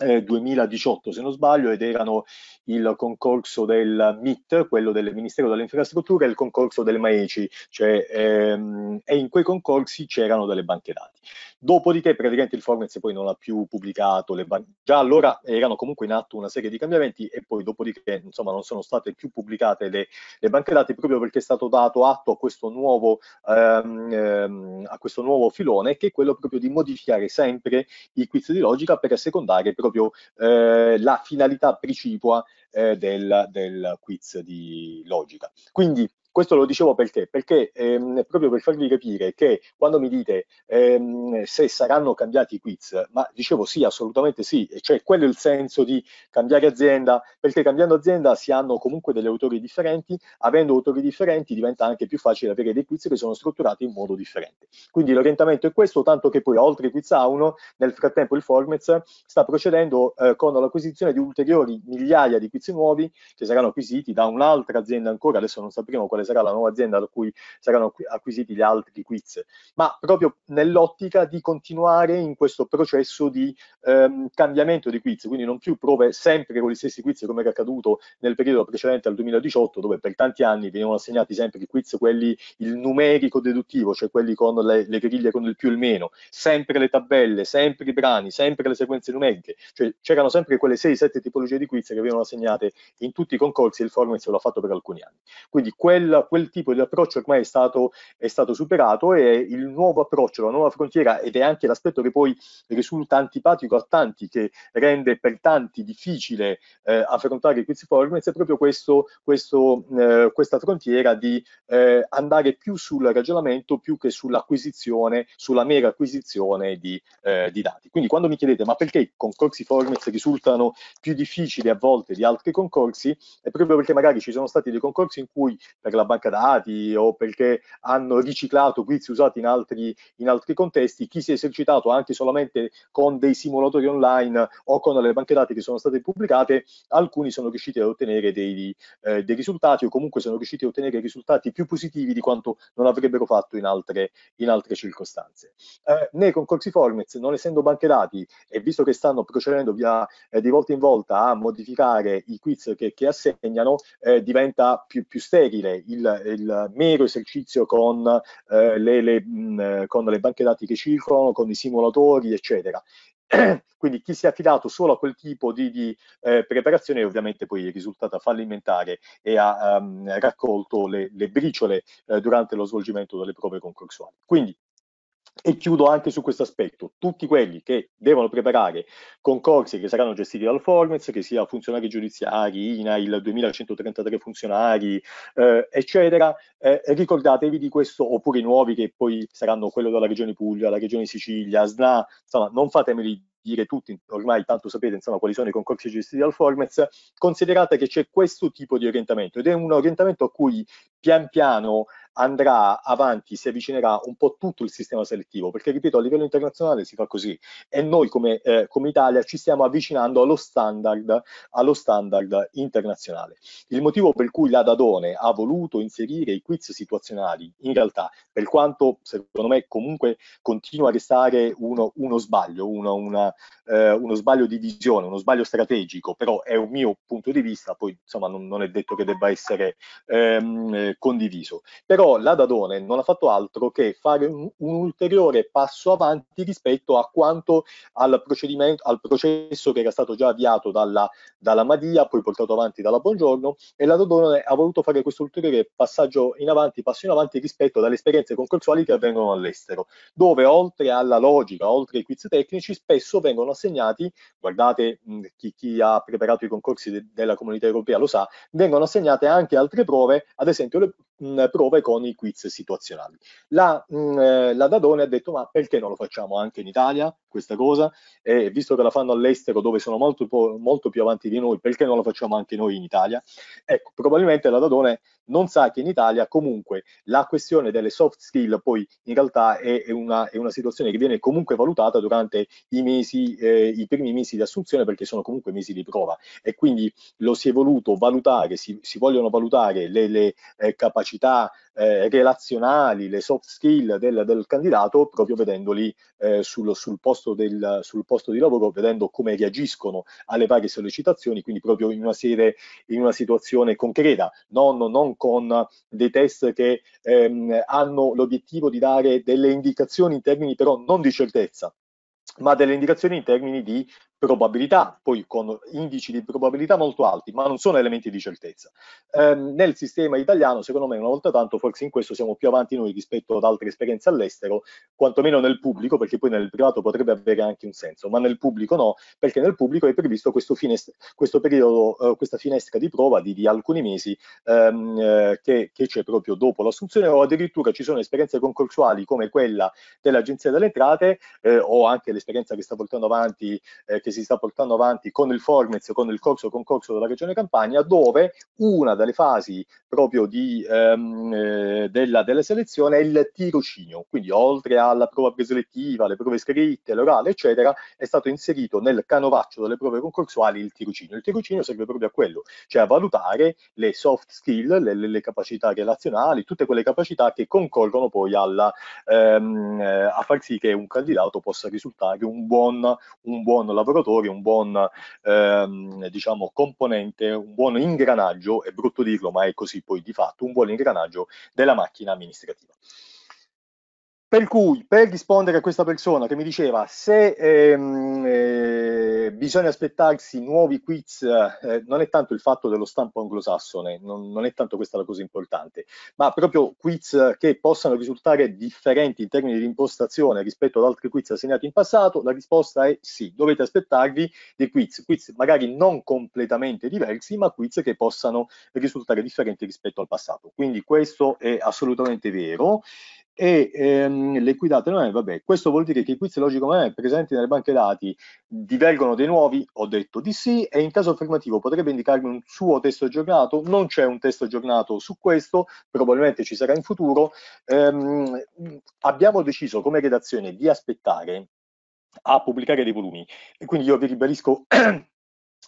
Speaker 2: eh, 2018 se non sbaglio ed erano il concorso del MIT, quello del Ministero delle Infrastrutture e il concorso del MAECI cioè, ehm, e in quei concorsi c'erano delle banche dati. Dopodiché praticamente il Fornez poi non ha più pubblicato le banche, già allora erano comunque in atto una serie di cambiamenti e poi dopodiché insomma non sono state più pubblicate le, le banche dati proprio perché è stato dato atto a questo, nuovo, ehm, ehm, a questo nuovo filone che è quello proprio di modificare sempre i quiz di logica per assecondare proprio eh, la finalità precipua eh, del, del quiz di logica. Quindi questo lo dicevo perché? Perché ehm, proprio per farvi capire che quando mi dite ehm, se saranno cambiati i quiz, ma dicevo sì, assolutamente sì, cioè quello è il senso di cambiare azienda, perché cambiando azienda si hanno comunque degli autori differenti, avendo autori differenti diventa anche più facile avere dei quiz che sono strutturati in modo differente. Quindi l'orientamento è questo, tanto che poi oltre ai quiz A1, nel frattempo il Formez sta procedendo eh, con l'acquisizione di ulteriori migliaia di quiz nuovi che saranno acquisiti da un'altra azienda ancora, adesso non sapremo quale sarà la nuova azienda da cui saranno acquisiti gli altri quiz, ma proprio nell'ottica di continuare in questo processo di ehm, cambiamento di quiz, quindi non più prove sempre con gli stessi quiz come era accaduto nel periodo precedente al 2018, dove per tanti anni venivano assegnati sempre i quiz, quelli il numerico deduttivo, cioè quelli con le, le griglie con il più e il meno, sempre le tabelle, sempre i brani, sempre le sequenze numeriche, cioè c'erano sempre quelle 6-7 tipologie di quiz che venivano assegnate in tutti i concorsi e il Formez lo ha fatto per alcuni anni. Quindi quel quel, quel tipo di approccio ormai è stato, è stato superato e il nuovo approccio, la nuova frontiera ed è anche l'aspetto che poi risulta antipatico a tanti, che rende per tanti difficile eh, affrontare il quiz performance, è proprio questo, questo, eh, questa frontiera di eh, andare più sul ragionamento più che sull'acquisizione, sulla mera acquisizione di, eh, di dati. Quindi quando mi chiedete ma perché i concorsi performance risultano più difficili a volte di altri concorsi, è proprio perché magari ci sono stati dei concorsi in cui per la della banca dati o perché hanno riciclato quiz usati in altri, in altri contesti, chi si è esercitato anche solamente con dei simulatori online o con le banche dati che sono state pubblicate, alcuni sono riusciti ad ottenere dei, eh, dei risultati o comunque sono riusciti a ottenere risultati più positivi di quanto non avrebbero fatto in altre, in altre circostanze. Eh, nei concorsi Formez, non essendo banche dati e visto che stanno procedendo via eh, di volta in volta a modificare i quiz che, che assegnano, eh, diventa più, più sterile il, il mero esercizio con, eh, le, le, mh, con le banche dati che circolano, con i simulatori, eccetera quindi chi si è affidato solo a quel tipo di, di eh, preparazione ovviamente poi è risultata fallimentare e ha um, raccolto le, le briciole eh, durante lo svolgimento delle prove concorsuali. Quindi e chiudo anche su questo aspetto. Tutti quelli che devono preparare concorsi che saranno gestiti dal Formez, che sia funzionari giudiziari, INAIL, 2133 funzionari, eh, eccetera, eh, ricordatevi di questo, oppure i nuovi che poi saranno quello della Regione Puglia, la Regione Sicilia, SNA, insomma, non fatemeli dire tutti, ormai tanto sapete insomma, quali sono i concorsi gestiti dal Formez, considerate che c'è questo tipo di orientamento ed è un orientamento a cui pian piano andrà avanti, si avvicinerà un po' tutto il sistema selettivo, perché ripeto, a livello internazionale si fa così e noi come, eh, come Italia ci stiamo avvicinando allo standard, allo standard internazionale. Il motivo per cui la Dadone ha voluto inserire i quiz situazionali, in realtà, per quanto secondo me comunque continua a restare uno, uno sbaglio, uno, una, eh, uno sbaglio di visione, uno sbaglio strategico, però è un mio punto di vista, poi insomma non, non è detto che debba essere ehm, condiviso. Però però la Dadone non ha fatto altro che fare un, un ulteriore passo avanti rispetto a quanto al, al processo che era stato già avviato dalla, dalla, Madia, poi portato avanti dalla Buongiorno, e la Dadone ha voluto fare questo ulteriore passaggio in avanti, passo in avanti rispetto alle esperienze concorsuali che avvengono all'estero, dove oltre alla logica, oltre ai quiz tecnici, spesso vengono assegnati, guardate mh, chi, chi, ha preparato i concorsi de della comunità europea lo sa, vengono assegnate anche altre prove, ad esempio le mh, prove con con i quiz situazionali. La, mh, mm, eh, la Dadone ha detto ma perché non lo facciamo anche in Italia questa cosa? E visto che la fanno all'estero dove sono molto, molto più avanti di noi, perché non lo facciamo anche noi in Italia? Ecco, probabilmente la Dadone non sa che in Italia comunque la questione delle soft skill poi in realtà è, una, è una situazione che viene comunque valutata durante i mesi, eh, i primi mesi di assunzione perché sono comunque mesi di prova e quindi lo si è voluto valutare, si, si vogliono valutare le, le eh, capacità eh, relazionali, le soft skill del, del candidato, proprio vedendoli eh, sul, sul, posto del, sul, posto di lavoro, vedendo come reagiscono alle varie sollecitazioni, quindi proprio in una, serie, in una situazione concreta, non, non, con dei test che ehm, hanno l'obiettivo di dare delle indicazioni in termini però non di certezza, ma delle indicazioni in termini di probabilità, poi con indici di probabilità molto alti, ma non sono elementi di certezza. Eh, nel sistema italiano, secondo me, una volta tanto, forse in questo siamo più avanti noi rispetto ad altre esperienze all'estero, quantomeno nel pubblico, perché poi nel privato potrebbe avere anche un senso, ma nel pubblico no, perché nel pubblico è previsto questo, finest- questo periodo, eh, questa finestra di prova di, di alcuni mesi ehm, eh, che, che c'è proprio dopo l'assunzione o addirittura ci sono esperienze concorsuali come quella dell'Agenzia delle Entrate eh, o anche l'esperienza che sta portando avanti eh, che si sta portando avanti con il Formez, con il Corso, concorso della Regione Campania, dove una delle fasi proprio di, ehm, eh, della, della, selezione è il tirocinio, quindi oltre alla prova preselettiva, le prove scritte, l'orale, eccetera, è stato inserito nel canovaccio delle prove concorsuali il tirocinio. Il tirocinio serve proprio a quello, cioè a valutare le soft skill, le, le capacità relazionali, tutte quelle capacità che concorrono poi alla, ehm, eh, a far sì che un candidato possa risultare un buon, un buon lavoratore giocatori un buon ehm, diciamo, componente, un buon ingranaggio, è brutto dirlo ma è così poi di fatto, un buon ingranaggio della macchina amministrativa. Per cui, per rispondere a questa persona che mi diceva se ehm, eh, bisogna aspettarsi nuovi quiz, eh, non è tanto il fatto dello stampo anglosassone, non, non, è tanto questa la cosa importante, ma proprio quiz che possano risultare differenti in termini di impostazione rispetto ad altri quiz assegnati in passato, la risposta è sì, dovete aspettarvi dei quiz, quiz magari non completamente diversi, ma quiz che possano risultare differenti rispetto al passato. Quindi questo è assolutamente vero e ehm, le equitate non è, eh, vabbè, questo vuol dire che i quiz logico non è presenti nelle banche dati divergono dei nuovi, ho detto di sì, e in caso affermativo potrebbe indicarmi un suo testo aggiornato, non c'è un testo aggiornato su questo, probabilmente ci sarà in futuro, ehm, abbiamo deciso come redazione di aspettare a pubblicare dei volumi e quindi io vi ribadisco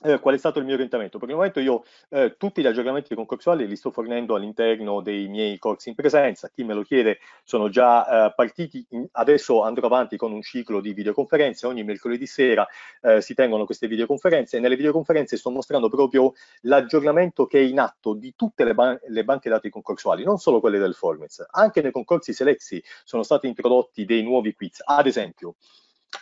Speaker 2: eh, qual è stato il mio orientamento? Per il momento io eh, tutti gli aggiornamenti concorsuali li sto fornendo all'interno dei miei corsi in presenza, chi me lo chiede sono già eh, partiti, in, adesso andrò avanti con un ciclo di videoconferenze, ogni mercoledì sera eh, si tengono queste videoconferenze e nelle videoconferenze sto mostrando proprio l'aggiornamento che è in atto di tutte le, ban le banche dati concorsuali, non solo quelle del Formez, anche nei concorsi Selexi sono stati introdotti dei nuovi quiz, ad esempio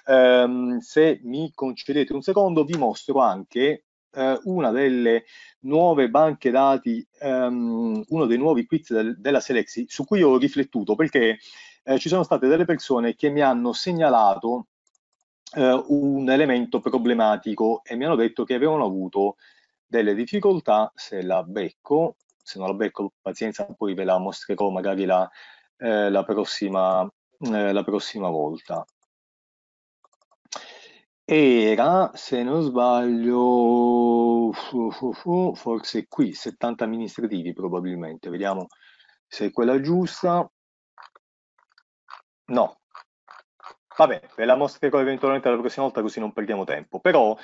Speaker 2: ehm, se mi concedete un secondo, vi mostro anche eh, una delle nuove banche dati, ehm, uno dei nuovi quiz del, della Selexi su cui ho riflettuto perché eh, ci sono state delle persone che mi hanno segnalato eh, un elemento problematico e mi hanno detto che avevano avuto delle difficoltà, se la becco, se non la becco pazienza poi ve la mostrerò magari la, eh, la, prossima, eh, la prossima, volta. Era, se non sbaglio, forse qui, 70 amministrativi probabilmente, vediamo se è quella giusta. No, Vabbè, ve la mostrerò eventualmente la prossima volta così non perdiamo tempo, però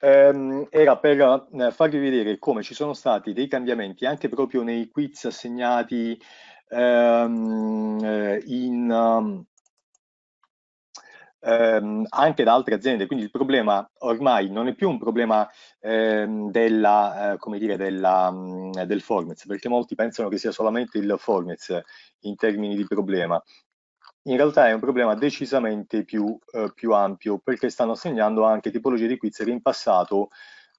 Speaker 2: ehm, era per eh, farvi vedere come ci sono stati dei cambiamenti anche proprio nei quiz assegnati ehm, in, ehm, anche da altre aziende. Quindi il problema ormai non è più un problema ehm, della, eh, come dire, della, mh, mm, del Formez, perché molti pensano che sia solamente il Formez in termini di problema. In realtà è un problema decisamente più, eh, più ampio perché stanno assegnando anche tipologie di quiz che in passato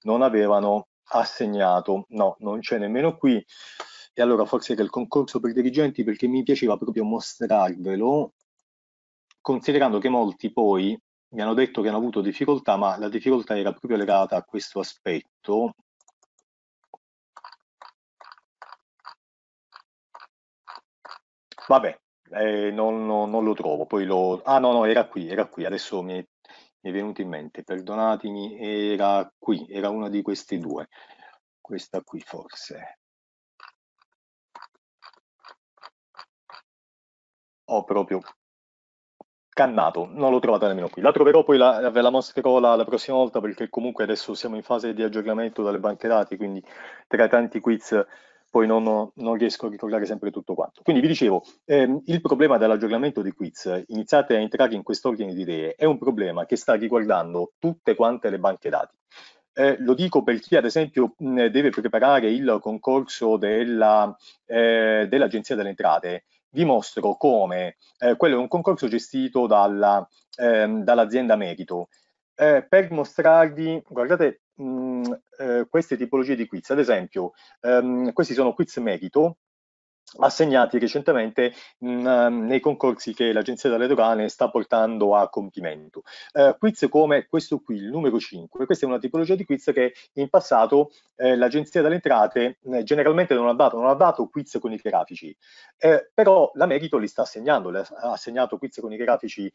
Speaker 2: non avevano assegnato. No, non c'è nemmeno qui. E allora forse era il concorso per dirigenti perché mi piaceva proprio mostrarvelo considerando che molti poi mi hanno detto che hanno avuto difficoltà, ma la difficoltà era proprio legata a questo aspetto. Vabbè, eh, non, non, non, lo trovo, poi lo... Ah no, no, era qui, era qui, adesso mi è, mi è venuto in mente, perdonatemi, era qui, era una di queste due, questa qui forse. Ho proprio Cannato, non l'ho trovata nemmeno qui. La troverò poi, la, ve la mostrerò la, la, prossima volta perché comunque adesso siamo in fase di aggiornamento dalle banche dati, quindi tra tanti quiz poi non, non riesco a ricordare sempre tutto quanto. Quindi vi dicevo, ehm, il problema dell'aggiornamento di quiz, iniziate a entrare in quest'ordine di idee, è un problema che sta riguardando tutte quante le banche dati. Eh, lo dico per chi ad esempio mh, deve preparare il concorso eh, dell'Agenzia eh, dell delle Entrate vi mostro come eh, quello è un concorso gestito dalla, ehm, dall'azienda merito eh, per mostrarvi, guardate, mh, mm, eh, queste tipologie di quiz, ad esempio, ehm, questi sono quiz merito assegnati recentemente mh, ehm, nei concorsi che l'Agenzia delle Dogane sta portando a compimento. Eh, quiz come questo qui, il numero 5, questa è una tipologia di quiz che in passato eh, l'Agenzia delle Entrate eh, generalmente non ha dato, non ha dato quiz con i grafici, eh, però la Merito li sta assegnando, ha assegnato quiz con i grafici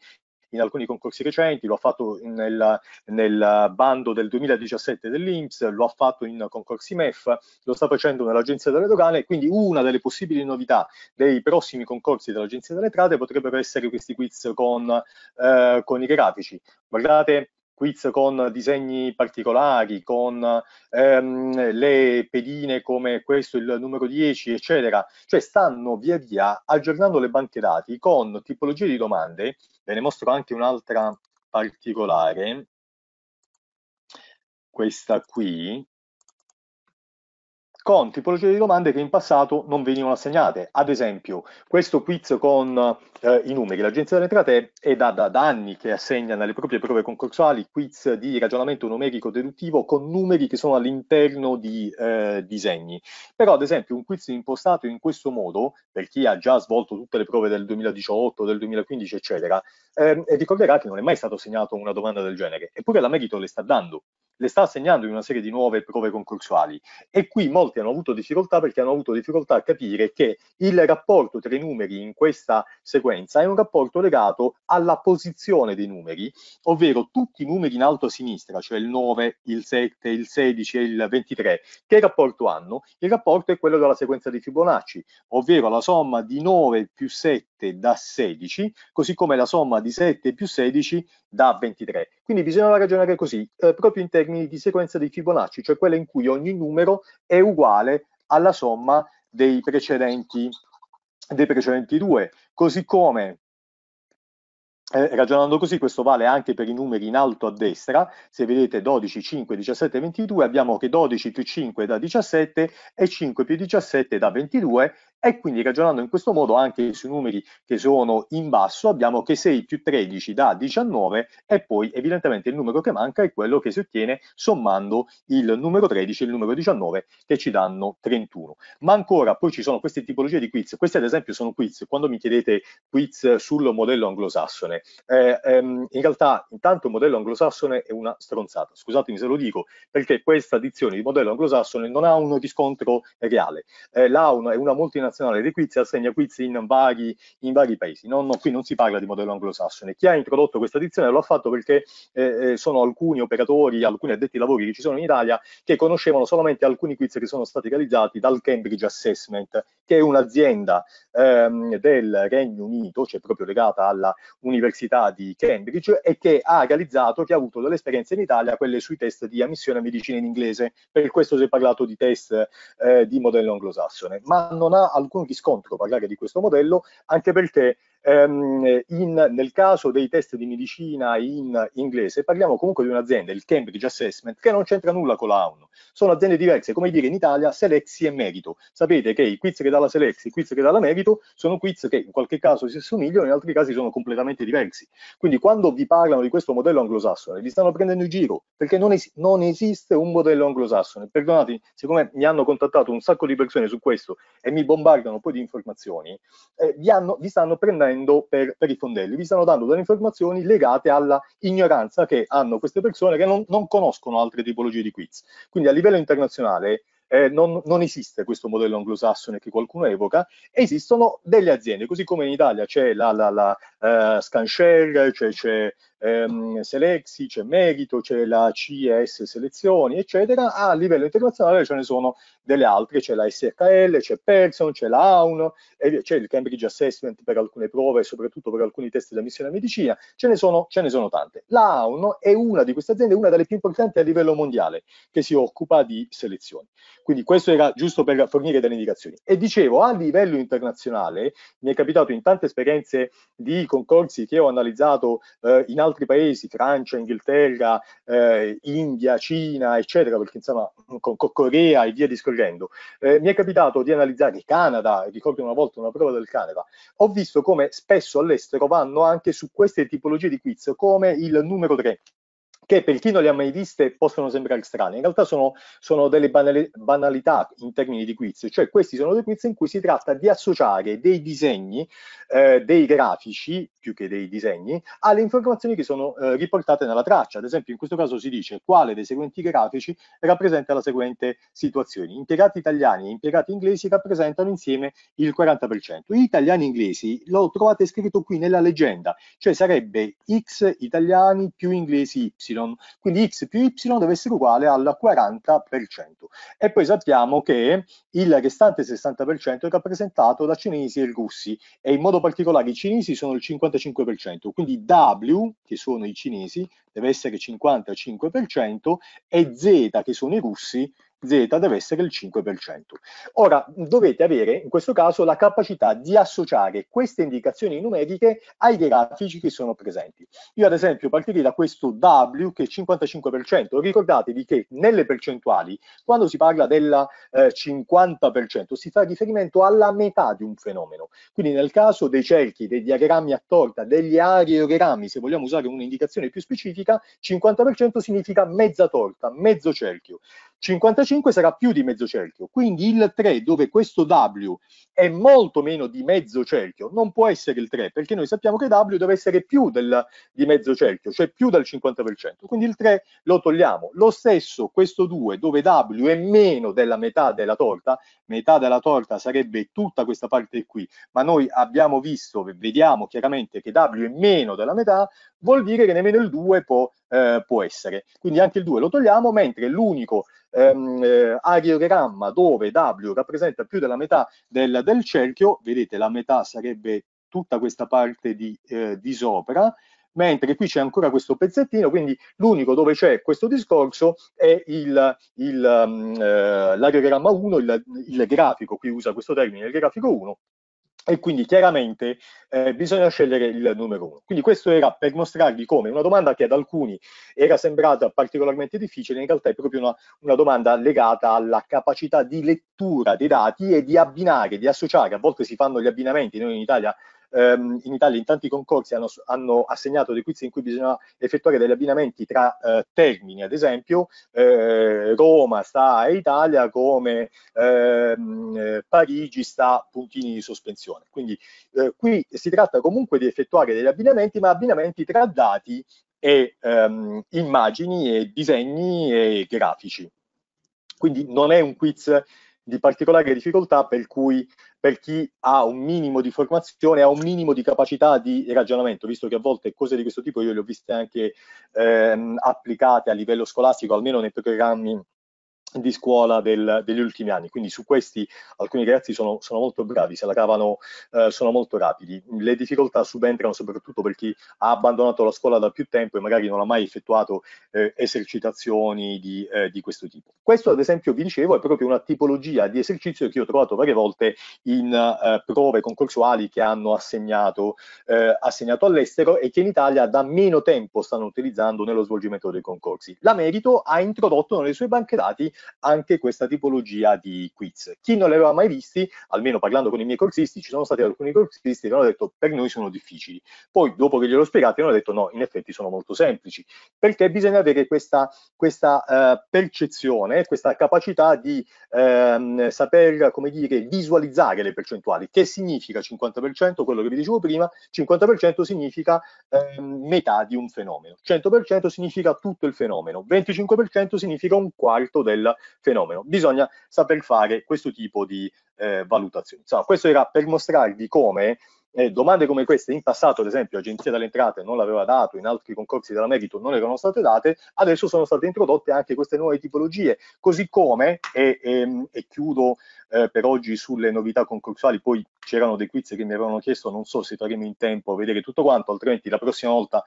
Speaker 2: in alcuni concorsi recenti, lo ha fatto nel, nel bando del 2017 dell'Inps, lo ha fatto in concorsi MEF, lo sta facendo nell'Agenzia delle Dogane, quindi una delle possibili novità dei prossimi concorsi dell'Agenzia delle Entrate potrebbero essere questi quiz con, eh, con i grafici. Guardate quiz con disegni particolari, con ehm, le pedine come questo, il numero 10, eccetera. Cioè stanno via via aggiornando le banche dati con tipologie di domande. Ve ne mostro anche un'altra particolare, questa qui, con tipologie di domande che in passato non venivano assegnate. Ad esempio, questo quiz con eh, i numeri, l'Agenzia delle Entrate è da, da, da, anni che assegna nelle proprie prove concorsuali quiz di ragionamento numerico deduttivo con numeri che sono all'interno di eh, disegni. Però, ad esempio, un quiz impostato in questo modo, per chi ha già svolto tutte le prove del 2018, del 2015, eccetera, eh, ricorderà che non è mai stato assegnato una domanda del genere, eppure la Merito le sta dando le sta assegnando in una serie di nuove prove concorsuali e qui molti hanno avuto difficoltà perché hanno avuto difficoltà a capire che il rapporto tra i numeri in questa sequenza è un rapporto legato alla posizione dei numeri, ovvero tutti i numeri in alto a sinistra, cioè il 9, il 7, il 16 e il 23, che rapporto hanno? Il rapporto è quello della sequenza di Fibonacci, ovvero la somma di 9 più 7 7 da 16, così come la somma di 7 più 16 da 23. Quindi bisognava ragionare così, eh, proprio in termini di sequenza di Fibonacci, cioè quella in cui ogni numero è uguale alla somma dei precedenti, dei precedenti due, così come eh, ragionando così, questo vale anche per i numeri in alto a destra, se vedete 12, 5, 17, 22, abbiamo che 12 più 5 da 17 e 5 più 17 da 22 e quindi ragionando in questo modo anche sui numeri che sono in basso abbiamo che 6 più 13 dà 19 e poi evidentemente il numero che manca è quello che si ottiene sommando il numero 13 e il numero 19 che ci danno 31. Ma ancora poi ci sono queste tipologie di quiz, questi ad esempio sono quiz, quando mi chiedete quiz sul modello anglosassone, eh, ehm, in realtà intanto il modello anglosassone è una stronzata, scusatemi se lo dico, perché questa dizione di modello anglosassone non ha uno riscontro reale, eh, l'ha una, è una multinazionale nazionale dei quiz assegna quiz in vari, in vaghi paesi. Non, non, qui non si parla di modello anglosassone. Chi ha introdotto questa edizione lo ha fatto perché eh, eh, sono alcuni operatori, alcuni addetti ai lavori che ci sono in Italia che conoscevano solamente alcuni quiz che sono stati realizzati dal Cambridge Assessment, che è un'azienda ehm, del Regno Unito, cioè proprio legata alla Università di Cambridge, e che ha realizzato, che ha avuto delle esperienze in Italia, quelle sui test di ammissione a medicina in inglese. Per questo si è parlato di test eh, di modello anglosassone, ma non ha alcun riscontro parlare di questo modello, anche perché ehm, in, nel caso dei test di medicina in inglese parliamo comunque di un'azienda, il Cambridge Assessment, che non c'entra nulla con la AUNO. Sono aziende diverse, come dire in Italia Selexi e Merito. Sapete che i quiz che dà la Selexi, e i quiz che dà la Merito sono quiz che in qualche caso si assomigliano, in altri casi sono completamente diversi. Quindi quando vi parlano di questo modello anglosassone, vi stanno prendendo in giro, perché non, es non esiste un modello anglosassone. Perdonatemi, siccome mi hanno contattato un sacco di persone su questo e mi bombardano poi di informazioni, eh, vi, hanno, vi stanno prendendo facendo per, per i fondelli, vi stanno dando delle informazioni legate alla ignoranza che hanno queste persone che non, non conoscono altre tipologie di quiz. Quindi a livello internazionale eh, non, non, esiste questo modello anglosassone che qualcuno evoca, esistono delle aziende, così come in Italia c'è la, la, la uh, Scanshare, c'è, ehm, Selexi, c'è Merito, c'è la CES Selezioni, eccetera. A livello internazionale ce ne sono delle altre, c'è la SHL, c'è Person, c'è la AUN, c'è il Cambridge Assessment per alcune prove e soprattutto per alcuni test di ammissione a medicina, ce ne sono, ce ne sono tante. La AUN è una di queste aziende, una delle più importanti a livello mondiale, che si occupa di selezioni. Quindi questo era giusto per fornire delle indicazioni. E dicevo, a livello internazionale, mi è capitato in tante esperienze di concorsi che ho analizzato eh, in altre altri paesi, Francia, Inghilterra, eh, India, Cina, eccetera, perché insomma con, con Corea e via discorrendo. Eh, mi è capitato di analizzare il Canada, ricordo una volta una prova del Canada, ho visto come spesso all'estero vanno anche su queste tipologie di quiz come il numero 3 che per chi non le ha mai viste possono sembrare strane, in realtà sono, sono delle banalità in termini di quiz, cioè questi sono dei quiz in cui si tratta di associare dei disegni, eh, dei grafici, più che dei disegni, alle informazioni che sono eh, riportate nella traccia, ad esempio in questo caso si dice quale dei seguenti grafici rappresenta la seguente situazione, impiegati italiani e impiegati inglesi rappresentano insieme il 40%, gli italiani inglesi lo trovate scritto qui nella leggenda, cioè sarebbe X italiani più inglesi Y, quindi x più y deve essere uguale al 40%. E poi sappiamo che il restante 60% è rappresentato da cinesi e russi, e in modo particolare i cinesi sono il 55%, quindi W, che sono i cinesi, deve essere 55%, e Z, che sono i russi, Z deve essere il 5%. Ora dovete avere in questo caso la capacità di associare queste indicazioni numeriche ai grafici che sono presenti. Io ad esempio partirei da questo W che è 55%, ricordatevi che nelle percentuali quando si parla del eh, 50% si fa riferimento alla metà di un fenomeno, quindi nel caso dei cerchi, dei diagrammi a torta, degli areogrammi, se vogliamo usare un'indicazione più specifica, 50% significa mezza torta, mezzo cerchio. 55 sarà più di mezzo cerchio, quindi il 3 dove questo W è molto meno di mezzo cerchio non può essere il 3 perché noi sappiamo che W deve essere più del, di mezzo cerchio, cioè più del 50%, quindi il 3 lo togliamo. Lo stesso questo 2 dove W è meno della metà della torta, metà della torta sarebbe tutta questa parte qui, ma noi abbiamo visto, vediamo chiaramente che W è meno della metà, vuol dire che nemmeno il 2 può, eh, può essere. Quindi anche il 2 lo togliamo, mentre l'unico ehm, eh, areogramma dove W rappresenta più della metà del, del, cerchio, vedete la metà sarebbe tutta questa parte di, eh, di sopra, mentre qui c'è ancora questo pezzettino, quindi l'unico dove c'è questo discorso è il, ehm, eh, l'areogramma 1, il, il grafico, qui usa questo termine, il grafico 1, e quindi chiaramente eh, bisogna scegliere il numero uno. Quindi questo era per mostrarvi come una domanda che ad alcuni era sembrata particolarmente difficile, in realtà è proprio una, una domanda legata alla capacità di lettura dei dati e di abbinare, di associare, a volte si fanno gli abbinamenti, noi in Italia ehm, in Italia in tanti concorsi hanno, hanno, assegnato dei quiz in cui bisogna effettuare degli abbinamenti tra eh, termini, ad esempio eh, Roma sta a Italia come ehm, Parigi sta puntini di sospensione. Quindi eh, qui si tratta comunque di effettuare degli abbinamenti, ma abbinamenti tra dati e ehm, immagini e disegni e grafici. Quindi non è un quiz di particolare difficoltà per cui per chi ha un minimo di formazione, ha un minimo di capacità di ragionamento, visto che a volte cose di questo tipo io le ho viste anche ehm, applicate a livello scolastico, almeno nei programmi di scuola del, degli ultimi anni, quindi su questi alcuni ragazzi sono, sono molto bravi, se la cavano, eh, sono molto rapidi. Le difficoltà subentrano soprattutto per chi ha abbandonato la scuola da più tempo e magari non ha mai effettuato eh, esercitazioni di, eh, di, questo tipo. Questo ad esempio vi dicevo è proprio una tipologia di esercizio che ho trovato varie volte in eh, prove concorsuali che hanno assegnato, eh, assegnato all'estero e che in Italia da meno tempo stanno utilizzando nello svolgimento dei concorsi. La Merito ha introdotto nelle sue banche dati anche questa tipologia di quiz. Chi non li aveva mai visti, almeno parlando con i miei corsisti, ci sono stati alcuni corsisti che hanno detto per noi sono difficili. Poi dopo che glielo spiegato, hanno detto no, in effetti sono molto semplici, perché bisogna avere questa, questa eh, percezione, questa capacità di ehm, saper, come dire, visualizzare le percentuali. Che significa 50%? Quello che vi dicevo prima, 50% significa eh, metà di un fenomeno, 100% significa tutto il fenomeno, 25% significa un quarto della fenomeno. Bisogna saper fare questo tipo di eh, valutazioni. Insomma, questo era per mostrarvi come eh, domande come queste in passato, ad esempio, l'Agenzia delle Entrate non l'aveva dato, in altri concorsi della Merito non erano state date, adesso sono state introdotte anche queste nuove tipologie, così come, e, e, ehm, e chiudo eh, per oggi sulle novità concorsuali, poi c'erano dei quiz che mi avevano chiesto, non so se faremo in tempo a vedere tutto quanto, altrimenti la prossima volta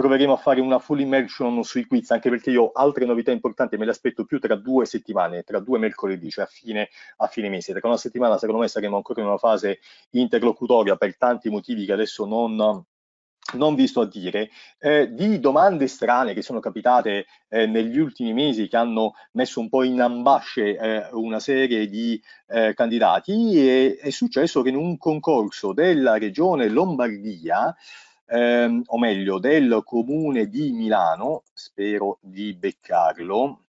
Speaker 2: proveremo a fare una full immersion sui quiz, anche perché io altre novità importanti me le aspetto più tra due settimane, tra due mercoledì, cioè a fine, a fine mese. Tra una settimana secondo me saremo ancora in una fase interlocutoria per tanti motivi che adesso non, non vi sto a dire, eh, di domande strane che sono capitate eh, negli ultimi mesi che hanno messo un po' in ambasce eh, una serie di eh, candidati e è successo che in un concorso della regione Lombardia ehm, o meglio del comune di Milano, spero di beccarlo,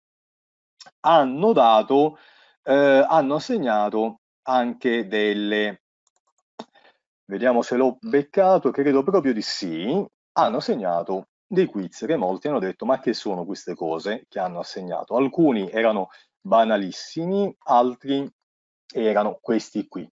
Speaker 2: hanno dato, eh, hanno assegnato anche delle, vediamo se l'ho mm. beccato, credo proprio di sì, hanno assegnato dei quiz che molti hanno detto ma che sono queste cose che hanno assegnato? Alcuni erano banalissimi, altri erano questi qui.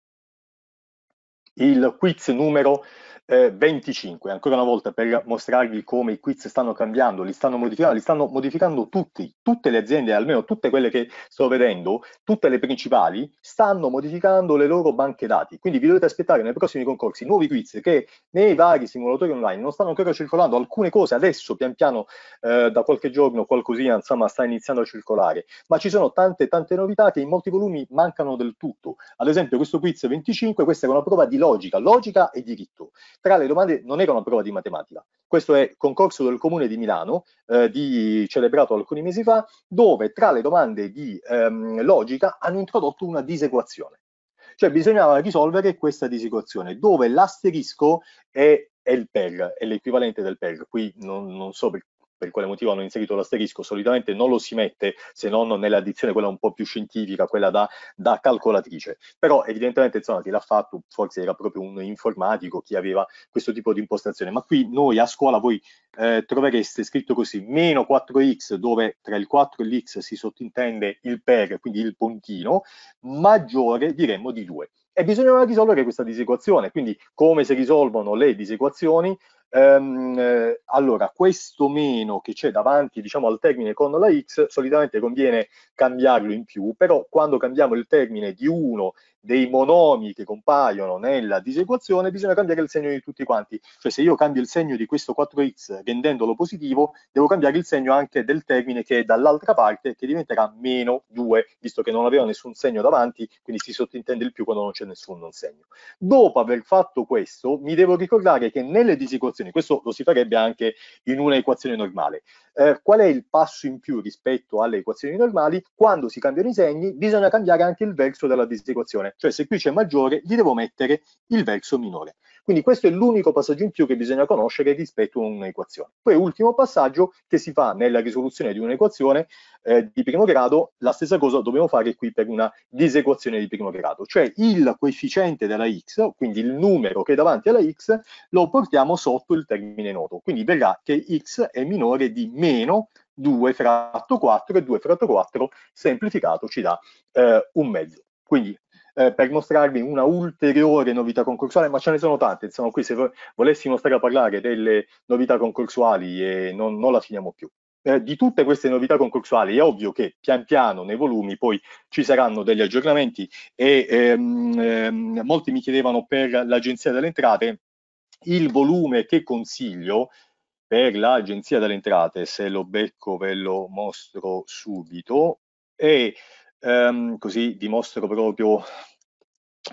Speaker 2: Il quiz numero eh, 25, ancora una volta per mostrarvi come i quiz stanno cambiando, li stanno modificando, li stanno modificando tutti, tutte le aziende, almeno tutte quelle che sto vedendo, tutte le principali, stanno modificando le loro banche dati, quindi vi dovete aspettare nei prossimi concorsi nuovi quiz che nei vari simulatori online non stanno ancora circolando, alcune cose adesso pian piano eh, da qualche giorno qualcosina insomma sta iniziando a circolare, ma ci sono tante tante novità che in molti volumi mancano del tutto, ad esempio questo quiz 25, questa è una prova di logica, logica e diritto, tra le domande non era una prova di matematica. Questo è il concorso del Comune di Milano, eh, di, celebrato alcuni mesi fa, dove tra le domande di ehm, logica hanno introdotto una disequazione. Cioè bisognava risolvere questa disequazione, dove l'asterisco è è il PEG, è l'equivalente del PEG. Qui non, non so per per quale motivo hanno inserito l'asterisco, solitamente non lo si mette se non nell'addizione quella un po' più scientifica, quella da, da calcolatrice. Però evidentemente insomma, chi l'ha fatto forse era proprio un informatico, chi aveva questo tipo di impostazione. Ma qui noi a scuola voi eh, trovereste scritto così, meno 4x dove tra il 4 e l'x si sottintende il per, quindi il puntino, maggiore diremmo di 2 e bisognava risolvere questa disequazione, quindi come si risolvono le disequazioni Ehm, eh, allora, questo meno che c'è davanti, diciamo, al termine con la x, solitamente conviene cambiarlo in più, però quando cambiamo il termine di 1 dei monomi che compaiono nella disequazione, bisogna cambiare il segno di tutti quanti. Cioè se io cambio il segno di questo 4x rendendolo positivo, devo cambiare il segno anche del termine che è dall'altra parte, che diventerà meno 2, visto che non aveva nessun segno davanti, quindi si sottintende il più quando non c'è nessun non segno. Dopo aver fatto questo, mi devo ricordare che nelle disequazioni, questo lo si farebbe anche in una equazione normale, eh, qual è il passo in più rispetto alle equazioni normali? Quando si cambiano i segni bisogna cambiare anche il verso della disequazione, cioè se qui c'è maggiore gli devo mettere il verso minore. Quindi questo è l'unico passaggio in più che bisogna conoscere rispetto a un'equazione. Poi ultimo passaggio che si fa nella risoluzione di un'equazione eh, di primo grado, la stessa cosa dobbiamo fare qui per una disequazione di primo grado, cioè il coefficiente della x, quindi il numero che è davanti alla x, lo portiamo sotto il termine noto. Quindi verrà che x è minore di meno 2 fratto 4 e 2 fratto 4 semplificato ci dà eh, un mezzo. Quindi eh, per mostrarvi una ulteriore novità concorsuale, ma ce ne sono tante, insomma qui se volessimo stare a parlare delle novità concorsuali eh, non, non la finiamo più. Eh, di tutte queste novità concorsuali è ovvio che pian piano nei volumi poi ci saranno degli aggiornamenti e ehm, ehm, molti mi chiedevano per l'Agenzia delle Entrate il volume che consiglio per l'Agenzia delle Entrate, se lo becco ve lo mostro subito, è ehm, così dimostro proprio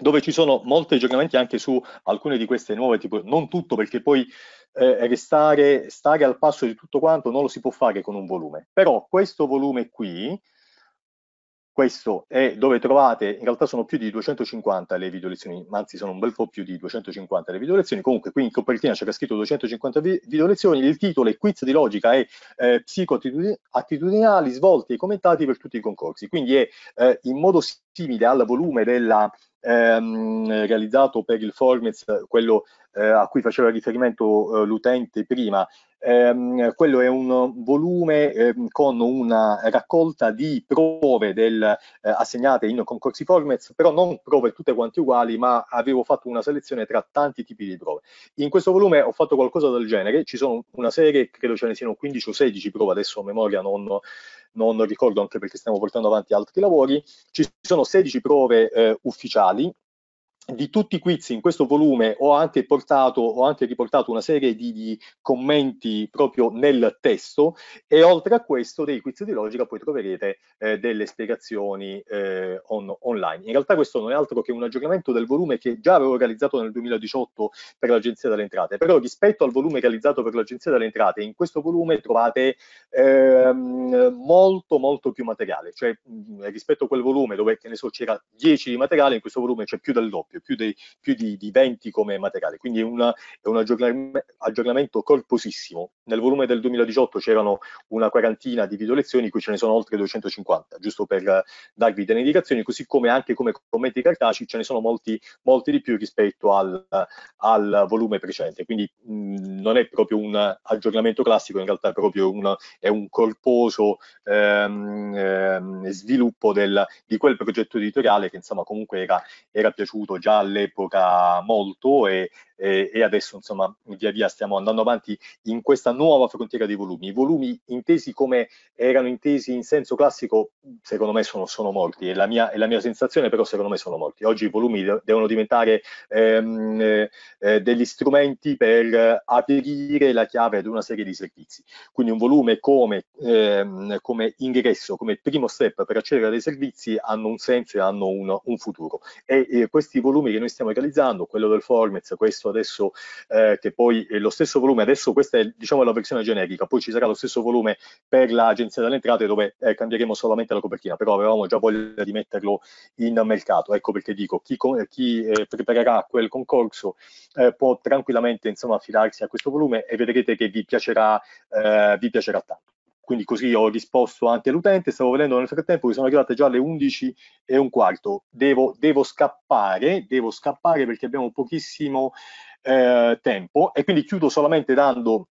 Speaker 2: dove ci sono molti aggiornamenti anche su alcune di queste nuove tipo, non tutto perché poi eh, restare, stare al passo di tutto quanto non lo si può fare con un volume, però questo volume qui questo è dove trovate, in realtà sono più di 250 le video lezioni, anzi sono un bel po' più di 250 le video lezioni, comunque qui in copertina c'è scritto 250 video lezioni, il titolo è quiz di logica e eh, psicoattitudinali svolti e commentati per tutti i concorsi, quindi è eh, in modo simile al volume della, ehm, realizzato per il Formez, quello eh, a cui faceva riferimento eh, l'utente prima, Ehm, quello è un volume ehm, con una raccolta di prove del, eh, assegnate in concorsi formats, però non prove tutte quante uguali, ma avevo fatto una selezione tra tanti tipi di prove. In questo volume ho fatto qualcosa del genere, ci sono una serie, credo ce ne siano 15 o 16 prove, adesso a memoria non, non ricordo anche perché stiamo portando avanti altri lavori, ci sono 16 prove eh, ufficiali di tutti i quiz in questo volume ho anche, portato, ho anche riportato una serie di, di, commenti proprio nel testo e oltre a questo dei quiz di logica poi troverete eh, delle spiegazioni eh, on, online. In realtà questo non è altro che un aggiornamento del volume che già avevo realizzato nel 2018 per l'Agenzia delle Entrate, però rispetto al volume realizzato per l'Agenzia delle Entrate in questo volume trovate ehm, molto molto più materiale, cioè mh, rispetto a quel volume dove che ne so c'era 10 di materiale, in questo volume c'è più del doppio esempio, più, dei, più di, di, 20 come materiale. Quindi è, una, è un aggiornamento corposissimo. Nel volume del 2018 c'erano una quarantina di video lezioni, qui ce ne sono oltre 250, giusto per eh, darvi delle indicazioni, così come anche come commenti cartacei ce ne sono molti, molti di più rispetto al, al volume precedente. Quindi mh, non è proprio un aggiornamento classico, in realtà è proprio una, è un corposo ehm, ehm, sviluppo del, di quel progetto editoriale che insomma comunque era, era piaciuto già all'epoca molto e, e, e, adesso insomma via via stiamo andando avanti in questa nuova frontiera dei volumi. I volumi intesi come erano intesi in senso classico secondo me sono, sono morti, è la, mia, è la, mia, sensazione però secondo me sono morti. Oggi i volumi de devono diventare ehm, eh, eh degli strumenti per aprire la chiave ad una serie di servizi. Quindi un volume come, ehm, come ingresso, come primo step per accedere a dei servizi hanno un senso e hanno un, un futuro. E, eh, questi volumi volumi che noi stiamo realizzando, quello del Formez, questo adesso eh, che poi è lo stesso volume, adesso questa è diciamo la versione generica, poi ci sarà lo stesso volume per l'agenzia delle entrate dove eh, cambieremo solamente la copertina, però avevamo già voglia di metterlo in mercato, ecco perché dico chi, eh, chi eh, preparerà quel concorso eh, può tranquillamente insomma affidarsi a questo volume e vedrete che vi piacerà, eh, vi piacerà tanto quindi così ho risposto anche all'utente, stavo vedendo nel frattempo che sono arrivate già le 11 e un quarto, devo, devo scappare, devo scappare perché abbiamo pochissimo eh, tempo e quindi chiudo solamente dando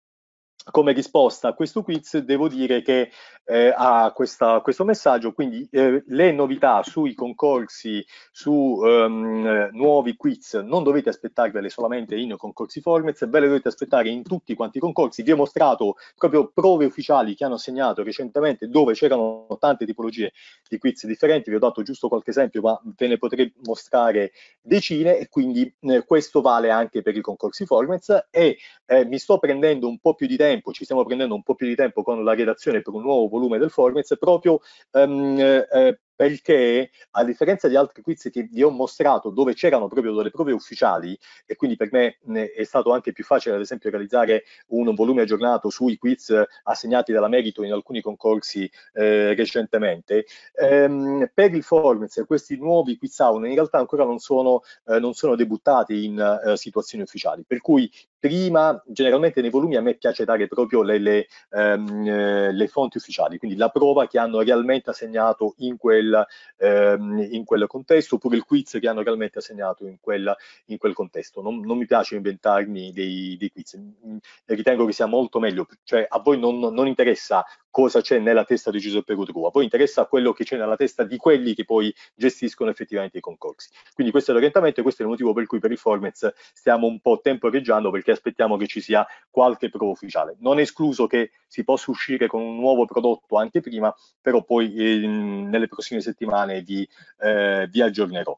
Speaker 2: come risposta a questo quiz devo dire che eh, a questa, questo messaggio, quindi eh, le novità sui concorsi, su ehm, nuovi quiz, non dovete aspettarvele solamente in concorsi Formez, ve le dovete aspettare in tutti quanti i concorsi. Vi ho mostrato proprio prove ufficiali che hanno assegnato recentemente dove c'erano tante tipologie di quiz differenti, vi ho dato giusto qualche esempio, ma ve ne potrei mostrare decine e quindi eh, questo vale anche per i concorsi Formez e eh, mi sto prendendo un po' più di tempo tempo, ci stiamo prendendo un po' più di tempo con la redazione per un nuovo volume del Formez proprio ehm, eh, perché a differenza di altri quiz che vi ho mostrato dove c'erano proprio delle prove ufficiali e quindi per me è stato anche più facile ad esempio realizzare un volume aggiornato sui quiz assegnati dalla Merito in alcuni concorsi eh, recentemente, ehm, per il Forms questi nuovi quiz sound in realtà ancora non sono, eh, non sono debuttati in eh, situazioni ufficiali, per cui prima generalmente nei volumi a me piace dare proprio le, le, ehm, le fonti ufficiali, quindi la prova che hanno realmente assegnato in quel quel, ehm, in quel contesto oppure il quiz che hanno realmente assegnato in, quella, in quel contesto. Non, non, mi piace inventarmi dei, dei quiz, mm, ritengo che sia molto meglio, cioè a voi non, non interessa cosa c'è nella testa di Giuseppe Codrua, poi interessa quello che c'è nella testa di quelli che poi gestiscono effettivamente i concorsi. Quindi questo è l'orientamento e questo è il motivo per cui per il Formez stiamo un po' temporeggiando perché aspettiamo che ci sia qualche prova ufficiale. Non è escluso che si possa uscire con un nuovo prodotto anche prima, però poi eh, nelle prossime settimane vi, eh, vi aggiornerò.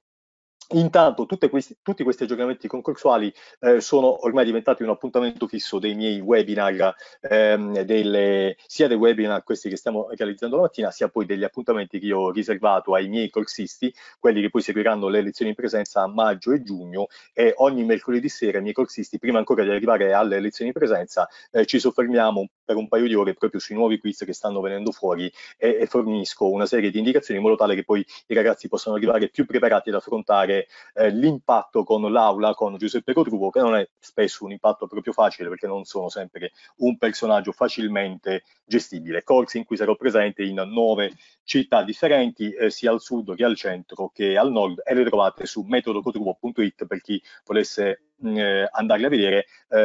Speaker 2: Intanto questi, tutti questi aggiornamenti concorsuali eh, sono ormai diventati un appuntamento fisso dei miei webinar, ehm, delle, sia dei webinar questi che stiamo realizzando la mattina, sia poi degli appuntamenti che io ho riservato ai miei corsisti, quelli che poi seguiranno le lezioni in presenza a maggio e giugno e ogni mercoledì sera i miei corsisti, prima ancora di arrivare alle lezioni in presenza, eh, ci soffermiamo per un paio di ore proprio sui nuovi quiz che stanno venendo fuori e, e fornisco una serie di indicazioni in modo tale che poi i ragazzi possano arrivare più preparati ad affrontare eh, l'impatto con l'aula con Giuseppe Cotruvo, che non è spesso un impatto proprio facile perché non sono sempre un personaggio facilmente gestibile. Corsi in cui sarò presente in nove città differenti, eh, sia al sud che al centro che al nord, e le trovate su metodocotruvo.it per chi volesse mm, eh, andarle a vedere, eh,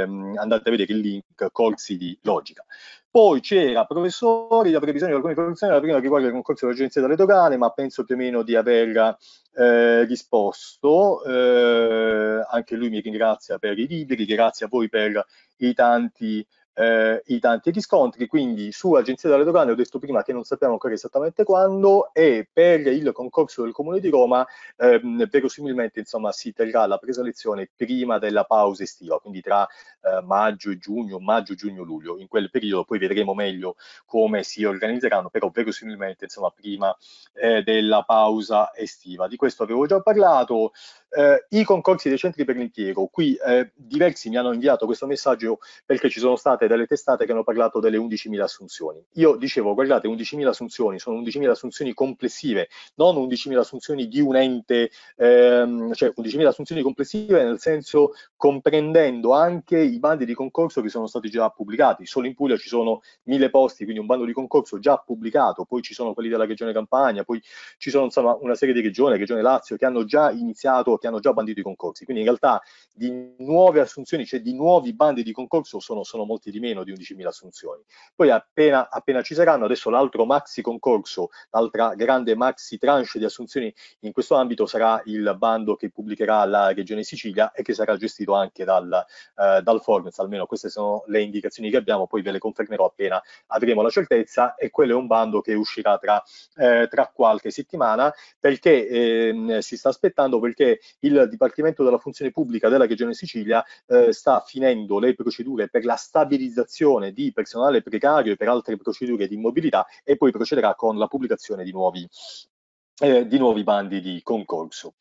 Speaker 2: andate a vedere il link corsi di logica. Poi c'era professori, avrei bisogno di alcune informazioni, la prima riguarda il concorso dell'agenzia delle dogane, ma penso più o meno di aver eh, risposto. Eh, anche lui mi ringrazia per i libri, grazie a voi per i tanti eh, i tanti riscontri, quindi su Agenzia delle Dogane ho detto prima che non sappiamo ancora esattamente quando e per il concorso del Comune di Roma ehm, verosimilmente insomma, si terrà la presa lezione prima della pausa estiva, quindi tra eh, maggio e giugno, maggio, giugno, luglio, in quel periodo poi vedremo meglio come si organizzeranno, però verosimilmente insomma, prima eh, della pausa estiva. Di questo avevo già parlato eh, i concorsi dei centri per l'impiego, qui eh, diversi mi hanno inviato questo messaggio perché ci sono state delle testate che hanno parlato delle 11.000 assunzioni. Io dicevo, guardate, 11.000 assunzioni sono 11.000 assunzioni complessive, non 11.000 assunzioni di un ente, ehm, cioè 11.000 assunzioni complessive nel senso comprendendo anche i bandi di concorso che sono stati già pubblicati. Solo in Puglia ci sono 1.000 posti, quindi un bando di concorso già pubblicato, poi ci sono quelli della Regione Campania, poi ci sono insomma una serie di regioni, Regione Lazio, che hanno già iniziato aeroporti hanno già bandito i concorsi, quindi in realtà di nuove assunzioni, cioè di nuovi bandi di concorso sono, sono molti di meno di 11.000 assunzioni. Poi appena, appena ci saranno, adesso l'altro maxi concorso, l'altra grande maxi tranche di assunzioni in questo ambito sarà il bando che pubblicherà la Regione Sicilia e che sarà gestito anche dal, eh, dal Fornes, almeno queste sono le indicazioni che abbiamo, poi ve le confermerò appena avremo la certezza e quello è un bando che uscirà tra, eh, tra qualche settimana perché eh, si sta aspettando perché il Dipartimento della Funzione Pubblica della Regione Sicilia eh, sta finendo le procedure per la stabilizzazione di personale precario e per altre procedure di mobilità e poi procederà con la pubblicazione di nuovi, eh, di nuovi bandi di concorso.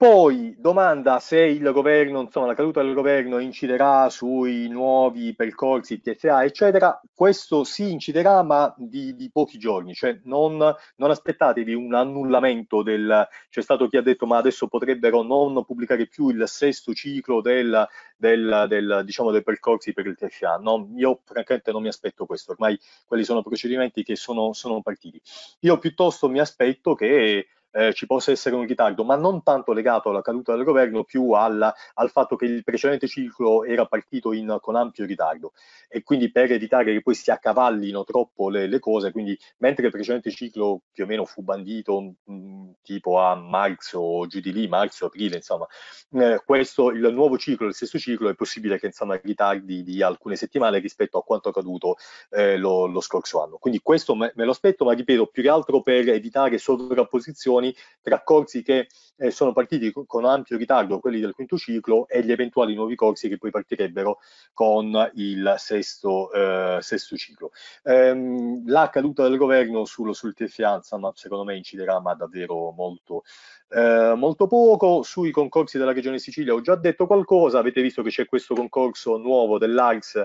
Speaker 2: Poi domanda se il governo, insomma, la caduta del governo inciderà sui nuovi percorsi TSA, eccetera. Questo sì inciderà, ma di, di pochi giorni, cioè non, non, aspettatevi un annullamento del. C'è stato chi ha detto ma adesso potrebbero non pubblicare più il sesto ciclo del, del, del diciamo, dei percorsi per il TSA. No, io francamente non mi aspetto questo, ormai quelli sono procedimenti che sono, sono partiti. Io piuttosto mi aspetto che eh, ci possa essere un ritardo, ma non tanto legato alla caduta del governo, più alla, al fatto che il precedente ciclo era partito in, con ampio ritardo e quindi per evitare che poi si accavallino troppo le, le cose, quindi mentre il precedente ciclo più o meno fu bandito mh, mm, tipo a marzo o giù di lì, marzo, aprile, insomma, eh, questo, il nuovo ciclo, il sesto ciclo, è possibile che insomma ritardi di alcune settimane rispetto a quanto accaduto eh, lo, lo scorso anno. Quindi questo me, me lo aspetto, ma ripeto, più che altro per evitare sovrapposizioni valutazioni tra corsi che eh, sono partiti con, ampio ritardo, quelli del quinto ciclo, e gli eventuali nuovi corsi che poi partirebbero con il sesto, eh, sesto ciclo. Ehm, la caduta del governo sullo, sul TFA, insomma, secondo me inciderà, ma davvero molto, eh, molto poco. Sui concorsi della Regione Sicilia ho già detto qualcosa, avete visto che c'è questo concorso nuovo dell'ARS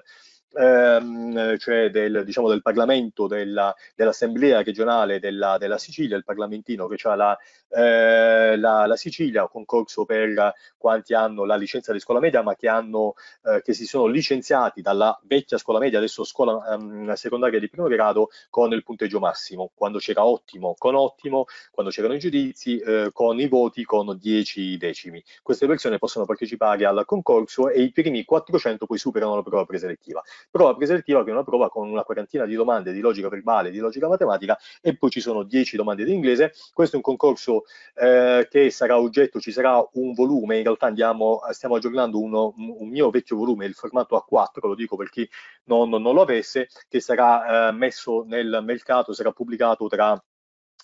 Speaker 2: ehm, cioè del, diciamo, del Parlamento, della, dell'Assemblea regionale della, della, Sicilia, il parlamentino che ha la, eh, la, la, Sicilia, concorso per quanti hanno la licenza di scuola media ma che, hanno, eh, che si sono licenziati dalla vecchia scuola media, adesso scuola ehm, secondaria di primo grado, con il punteggio massimo, quando c'era ottimo con ottimo, quando c'erano i giudizi eh, con i voti con 10 decimi. Queste persone possono partecipare al concorso e i primi 400 poi superano la prova preselettiva prova preselettiva che è una prova con una quarantina di domande di logica verbale, di logica matematica e poi ci sono 10 domande di inglese. Questo è un concorso eh, che sarà oggetto, ci sarà un volume, in realtà andiamo, stiamo aggiornando uno, un mio vecchio volume, il formato A4, lo dico per chi non, non lo avesse, che sarà eh, messo nel mercato, sarà pubblicato tra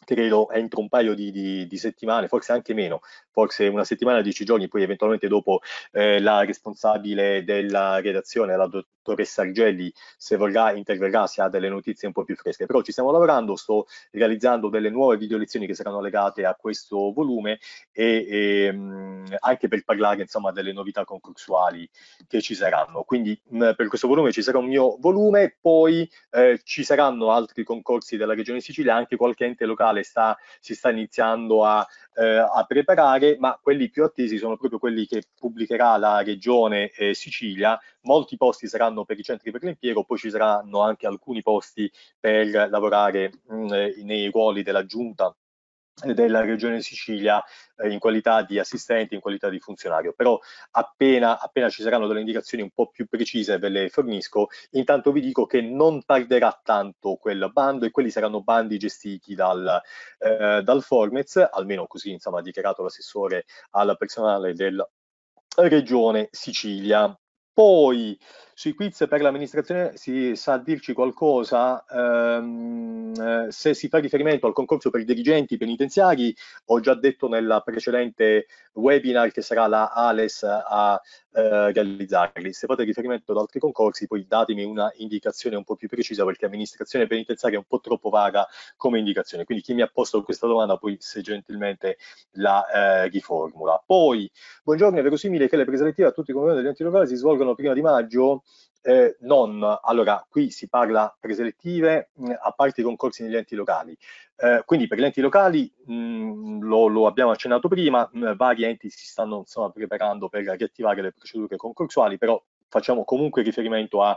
Speaker 2: credo entro un paio di, di, di, settimane, forse anche meno, forse una settimana, dieci giorni, poi eventualmente dopo eh, la responsabile della redazione, la dottoressa Argelli, se vorrà interverrà se ha delle notizie un po' più fresche, però ci stiamo lavorando, sto realizzando delle nuove video lezioni che saranno legate a questo volume e, e ehm, mh, anche per parlare insomma delle novità concorsuali che ci saranno, quindi mh, per questo volume ci sarà un mio volume, poi eh, ci saranno altri concorsi della regione Sicilia, anche qualche ente locale quale sta, si sta iniziando a, eh, a, preparare, ma quelli più attesi sono proprio quelli che pubblicherà la regione eh, Sicilia. Molti posti saranno per i centri per l'impiego, poi ci saranno anche alcuni posti per lavorare mh, mm, eh, nei ruoli della giunta della regione Sicilia eh, in qualità di assistente, in qualità di funzionario. Però appena, appena, ci saranno delle indicazioni un po' più precise ve le fornisco, intanto vi dico che non tarderà tanto quel bando e quelli saranno bandi gestiti dal, eh, dal Formez, almeno così insomma, ha dichiarato l'assessore al personale del Regione Sicilia. Poi sui quiz per l'amministrazione si sa dirci qualcosa ehm, eh, se si fa riferimento al concorso per i dirigenti penitenziari, ho già detto nella precedente webinar che sarà la ALES a eh, Gallizagli. Se fate riferimento ad altri concorsi, poi datemi una indicazione un po' più precisa perché amministrazione penitenziaria è un po' troppo vaga come indicazione. Quindi chi mi ha posto questa domanda poi se gentilmente la eh, riformula. Poi, buongiorno, è verosimile che le preselettive a tutti i comuni degli enti locali si svolgono prima di maggio? eh, non, allora qui si parla preselettive mh, mm, a parte i concorsi negli enti locali, eh, quindi per gli enti locali mh, mm, lo, lo, abbiamo accennato prima, mh, mm, vari enti si stanno insomma, preparando per riattivare le procedure concorsuali, però facciamo comunque riferimento ai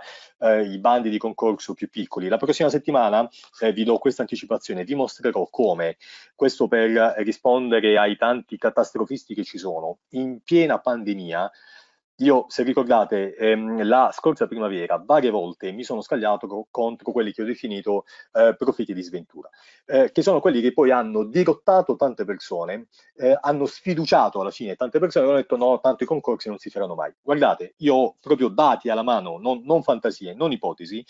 Speaker 2: eh, bandi di concorso più piccoli. La prossima settimana eh, vi do questa anticipazione, vi mostrerò come, questo per rispondere ai tanti catastrofisti che ci sono, in piena pandemia io, se ricordate, ehm, la scorsa primavera varie volte mi sono scagliato co- contro quelli che ho definito eh, profitti di sventura, eh, che sono quelli che poi hanno dirottato tante persone, eh, hanno sfiduciato alla fine tante persone e hanno detto no, tanto i concorsi non si faranno mai. Guardate, io ho proprio dati alla mano, non, non fantasie, non ipotesi,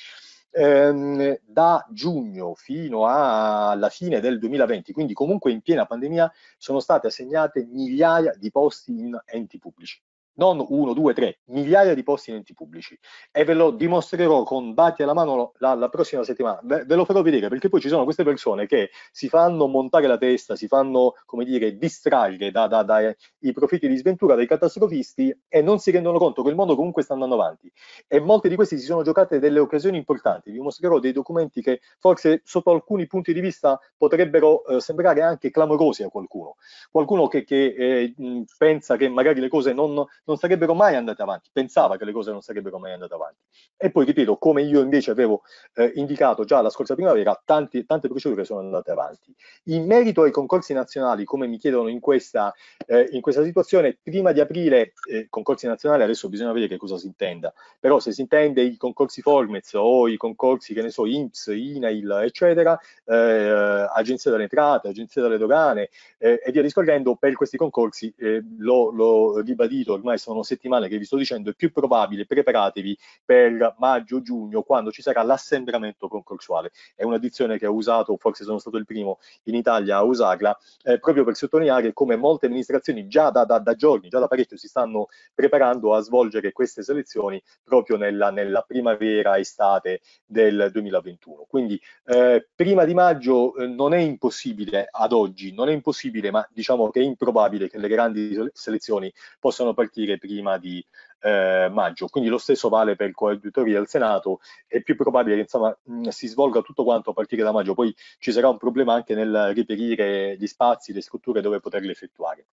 Speaker 2: ehm, da giugno fino alla fine del 2020, quindi comunque in piena pandemia, sono state assegnate migliaia di posti in enti pubblici non uno, due, tre, migliaia di posti in enti pubblici e ve lo dimostrerò con dati alla mano la, la prossima settimana, ve, ve, lo farò vedere perché poi ci sono queste persone che si fanno montare la testa, si fanno, come dire, distrarre dai da, da, profitti di sventura dei catastrofisti e non si rendono conto che il mondo comunque sta andando avanti e molti di questi si sono giocate delle occasioni importanti, vi mostrerò dei documenti che forse sotto alcuni punti di vista potrebbero eh, sembrare anche clamorosi a qualcuno, qualcuno che, che eh, pensa che magari le cose non non sarebbero mai andate avanti, pensava che le cose non sarebbero mai andate avanti. E poi, ripeto, come io invece avevo eh, indicato già la scorsa primavera, tanti, tante procedure sono andate avanti. In merito ai concorsi nazionali, come mi chiedono in questa, eh, in questa situazione, prima di aprire eh, concorsi nazionali, adesso bisogna vedere che cosa si intenda, però se si intende i concorsi Formez o i concorsi, che ne so, INPS, INAIL, eccetera, eh, Agenzia delle Entrate, Agenzia delle Dogane eh, e via discorrendo, per questi concorsi eh, l'ho ribadito ormai ormai sono settimane che vi sto dicendo, è più probabile, preparatevi per maggio-giugno quando ci sarà l'assembramento concorsuale. È un'addizione che ho usato, forse sono stato il primo in Italia a usarla, eh, proprio per sottolineare come molte amministrazioni già da, da, da, giorni, già da parecchio si stanno preparando a svolgere queste selezioni proprio nella, nella primavera, estate del 2021. Quindi eh, prima di maggio eh, non è impossibile ad oggi, non è impossibile, ma diciamo che è improbabile che le grandi selezioni possano partire dire prima di eh, maggio. Quindi lo stesso vale per il coadiutoria del Senato, è più probabile che insomma, si svolga tutto quanto a partire da maggio, poi ci sarà un problema anche nel reperire gli spazi, le strutture dove poterle effettuare.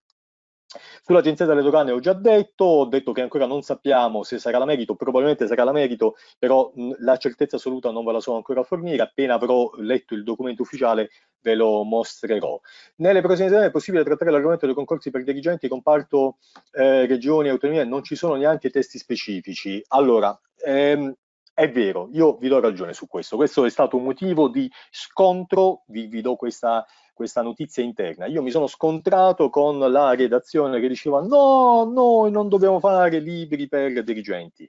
Speaker 2: Sull'agenzia delle dogane ho già detto, ho detto che ancora non sappiamo se sarà la merito, probabilmente sarà la merito, però la certezza assoluta non ve la so ancora fornire, appena avrò letto il documento ufficiale ve lo mostrerò. Nelle prossime settimane è possibile trattare l'argomento dei concorsi per dirigenti, comparto eh, regioni e autonomie, non ci sono neanche testi specifici. Allora, ehm, è vero, io vi do ragione su questo. Questo è stato un motivo di scontro, vi, vi do questa, questa, notizia interna. Io mi sono scontrato con la redazione che diceva no, noi non dobbiamo fare libri per dirigenti.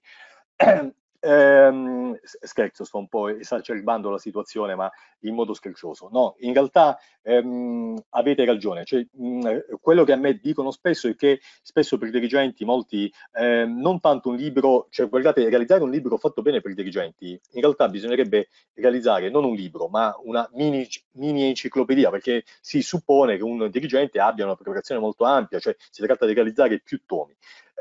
Speaker 2: Eh, Ehm, scherzo, sto un po' esacerbando la situazione, ma in modo scherzoso. No, in realtà ehm, avete ragione. Cioè, mh, quello che a me dicono spesso è che spesso per i dirigenti, molti, ehm, non tanto un libro, cioè guardate, realizzare un libro fatto bene per i dirigenti, in realtà bisognerebbe realizzare non un libro, ma una mini, mini enciclopedia, perché si suppone che un dirigente abbia una preparazione molto ampia, cioè si tratta di realizzare più tomi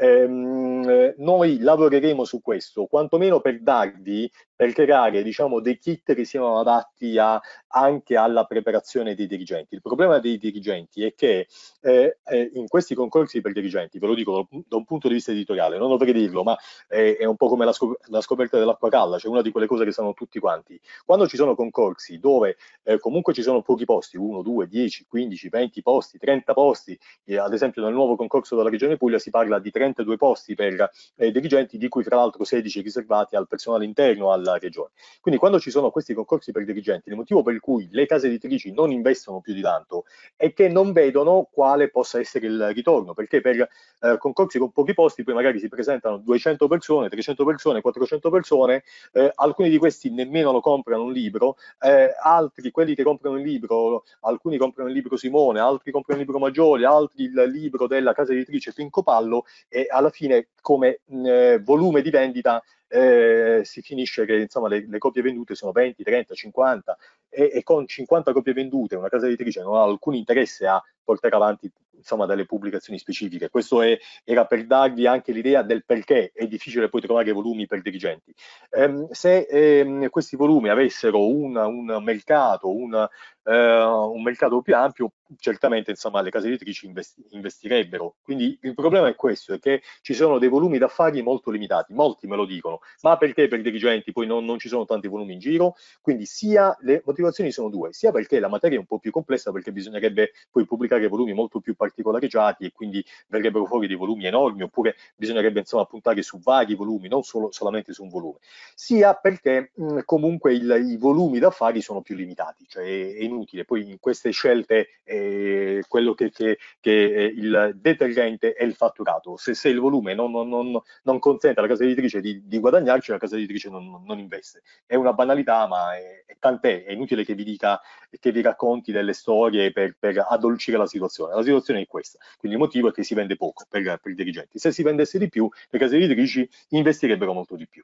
Speaker 2: ehm, noi lavoreremo su questo, quantomeno per darvi per creare diciamo, dei kit che siano adatti a, anche alla preparazione dei dirigenti. Il problema dei dirigenti è che eh, eh, in questi concorsi per dirigenti, ve lo dico da un punto di vista editoriale, non dovrei dirlo, ma è, è un po' come la, scop- la scoperta dell'acquacalla, cioè una di quelle cose che sanno tutti quanti. Quando ci sono concorsi dove eh, comunque ci sono pochi posti, 1, 2, 10, 15, 20 posti, 30 posti, eh, ad esempio nel nuovo concorso della Regione Puglia si parla di 32 posti per eh, dirigenti, di cui tra l'altro 16 riservati al personale interno, al della regione. Quindi quando ci sono questi concorsi per dirigenti, il motivo per cui le case editrici non investono più di tanto è che non vedono quale possa essere il ritorno, perché per eh, concorsi con pochi posti poi magari si presentano 200 persone, 300 persone, 400 persone, eh, alcuni di questi nemmeno lo comprano un libro, eh, altri, quelli che comprano il libro, alcuni comprano il libro Simone, altri comprano il libro Maggiore, altri il libro della casa editrice Pinco Pallo e alla fine come eh, volume di vendita eh, si finisce che insomma, le, le, copie vendute sono 20, 30, 50 e, e, con 50 copie vendute una casa editrice non ha alcun interesse a portare avanti insomma, delle pubblicazioni specifiche. Questo è, era per darvi anche l'idea del perché è difficile poi trovare volumi per dirigenti. Ehm, se ehm, questi volumi avessero un, un mercato, un, eh, un mercato più ampio, certamente insomma, le case editrici investirebbero. Quindi il problema è questo, è che ci sono dei volumi d'affari molto limitati, molti me lo dicono, ma perché per i dirigenti poi non, non ci sono tanti volumi in giro? Quindi sia le motivazioni sono due, sia perché la materia è un po' più complessa, perché bisognerebbe poi pubblicare volumi molto più particolareggiati e quindi verrebbero fuori dei volumi enormi, oppure bisognerebbe insomma puntare su vari volumi, non solo, solamente su un volume, sia perché mh, comunque il, i volumi d'affari sono più limitati, cioè è, è, inutile, poi in queste scelte... Eh, eh, quello che, che, che eh, il deterrente è il fatturato. Se, se il volume non, non, non, non, consente alla casa editrice di, di guadagnarci, la casa editrice non, investe. È una banalità, ma è, è tant'è, è inutile che vi dica che vi racconti delle storie per, per, addolcire la situazione. La situazione è questa, quindi il motivo è che si vende poco per, per i dirigenti. Se si vendesse di più, le case editrici investirebbero molto di più.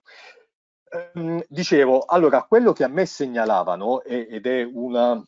Speaker 2: Ehm, dicevo, allora, quello che a me segnalavano, ed è una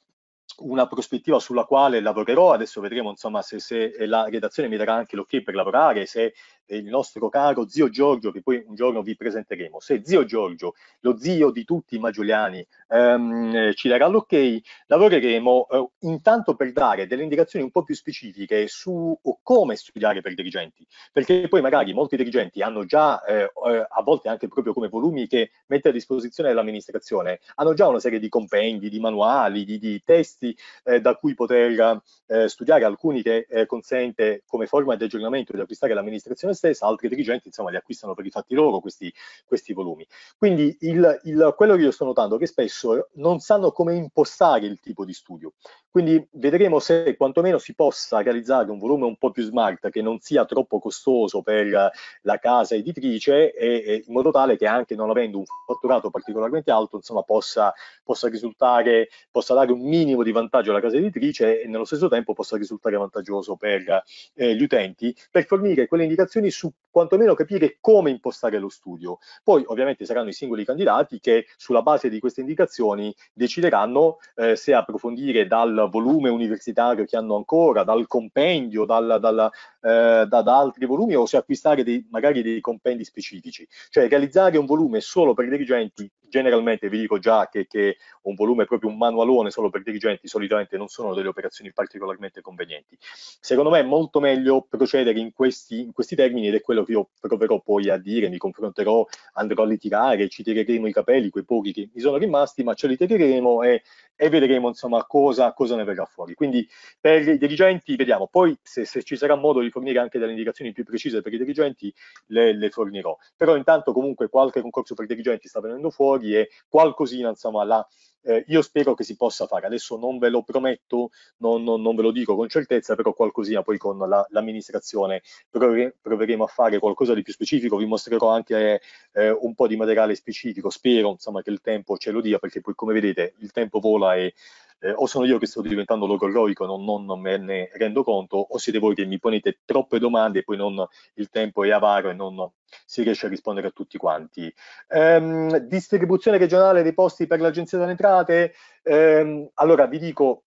Speaker 2: una prospettiva sulla quale lavorerò, adesso vedremo insomma se, se eh, la redazione mi darà anche l'ok per lavorare, se il nostro caro zio Giorgio, che poi un giorno vi presenteremo, se zio Giorgio, lo zio di tutti i Magiuliani, ehm, ci darà l'ok, lavoreremo eh, intanto per dare delle indicazioni un po' più specifiche su come studiare per dirigenti, perché poi magari molti dirigenti hanno già, eh, eh, a volte anche proprio come volumi che mette a disposizione l'amministrazione, hanno già una serie di compendi, di manuali, di, di testi eh, da cui poter eh, studiare, alcuni che eh, consente come forma di aggiornamento di acquistare l'amministrazione stessa, altri dirigenti insomma li acquistano per i fatti loro questi, questi volumi. Quindi il, il, quello che io sto notando è che spesso non sanno come impostare il tipo di studio. Quindi vedremo se quantomeno si possa realizzare un volume un po' più smart che non sia troppo costoso per la casa editrice e, e in modo tale che anche non avendo un fatturato particolarmente alto insomma possa, possa risultare, possa dare un minimo di vantaggio alla casa editrice e nello stesso tempo possa risultare vantaggioso per eh, gli utenti per fornire quelle indicazioni indicazioni su quantomeno capire come impostare lo studio. Poi ovviamente saranno i singoli candidati che sulla base di queste indicazioni decideranno eh, se approfondire dal volume universitario che hanno ancora, dal compendio, dal, dal, eh, da, da, altri volumi o se acquistare dei, magari dei compendi specifici. Cioè realizzare un volume solo per dirigenti, generalmente vi dico già che, che un volume proprio un manualone solo per dirigenti solitamente non sono delle operazioni particolarmente convenienti. Secondo me è molto meglio procedere in questi, in questi termini ed è quello che io proverò poi a dire, mi confronterò, andrò a litigare, ci tireremo i capelli, quei pochi che mi sono rimasti, ma ce li tireremo e, e vedremo insomma cosa, cosa ne verrà fuori. Quindi per i dirigenti vediamo, poi se, se ci sarà modo di di fornire anche delle indicazioni più precise per i dirigenti le, le fornirò. Però intanto comunque qualche concorso per i dirigenti sta venendo fuori e qualcosina insomma la eh, io spero che si possa fare, adesso non ve lo prometto, non, non, non ve lo dico con certezza, però qualcosina poi con la, l'amministrazione Prove, proveremo a fare qualcosa di più specifico, vi mostrerò anche eh, un po' di materiale specifico, spero insomma, che il tempo ce lo dia, perché poi come vedete il tempo vola e eh, o sono io che sto diventando logorroico, non, non, non me ne rendo conto, o siete voi che mi ponete troppe domande e poi non, il tempo è avaro e non si riesce a rispondere a tutti quanti. Ehm, distribuzione regionale dei posti per l'agenzia delle cercate. Ehm, allora vi dico,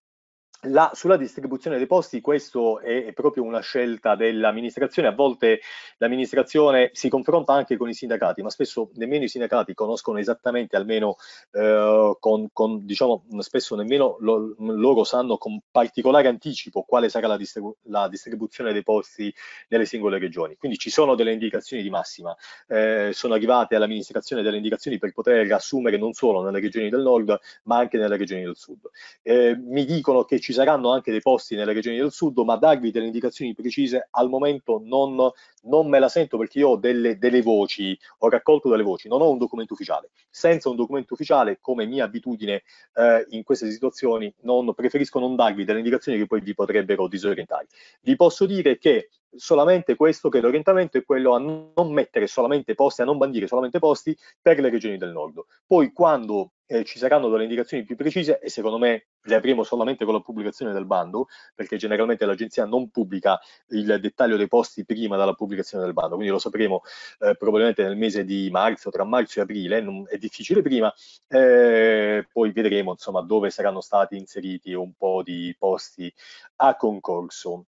Speaker 2: la, sulla distribuzione dei posti, questo è, è, proprio una scelta dell'amministrazione. A volte l'amministrazione si confronta anche con i sindacati, ma spesso nemmeno i sindacati conoscono esattamente, almeno eh, con, con, diciamo, spesso nemmeno lo, loro sanno con particolare anticipo quale sarà la, distribu- la, distribuzione dei posti nelle singole regioni. Quindi ci sono delle indicazioni di massima. Eh, sono arrivate all'amministrazione delle indicazioni per poter assumere non solo nelle regioni del nord, ma anche nelle regioni del sud. Eh, mi dicono che ci ci saranno anche dei posti nelle regioni del sud, ma darvi delle indicazioni precise al momento non, non me la sento perché io ho delle, delle, voci, ho raccolto delle voci, non ho un documento ufficiale. Senza un documento ufficiale, come mia abitudine eh, in queste situazioni, non, preferisco non darvi delle indicazioni che poi vi potrebbero disorientare. Vi posso dire che solamente questo che l'orientamento è quello a non mettere solamente posti, a non bandire solamente posti per le regioni del nord. Poi quando eh, ci saranno delle indicazioni più precise e secondo me le avremo solamente con la pubblicazione del bando, perché generalmente l'agenzia non pubblica il dettaglio dei posti prima della pubblicazione del bando, quindi lo sapremo eh, probabilmente nel mese di marzo, tra marzo e aprile, non, è difficile prima, eh, poi vedremo insomma dove saranno stati inseriti un po' di posti a concorso.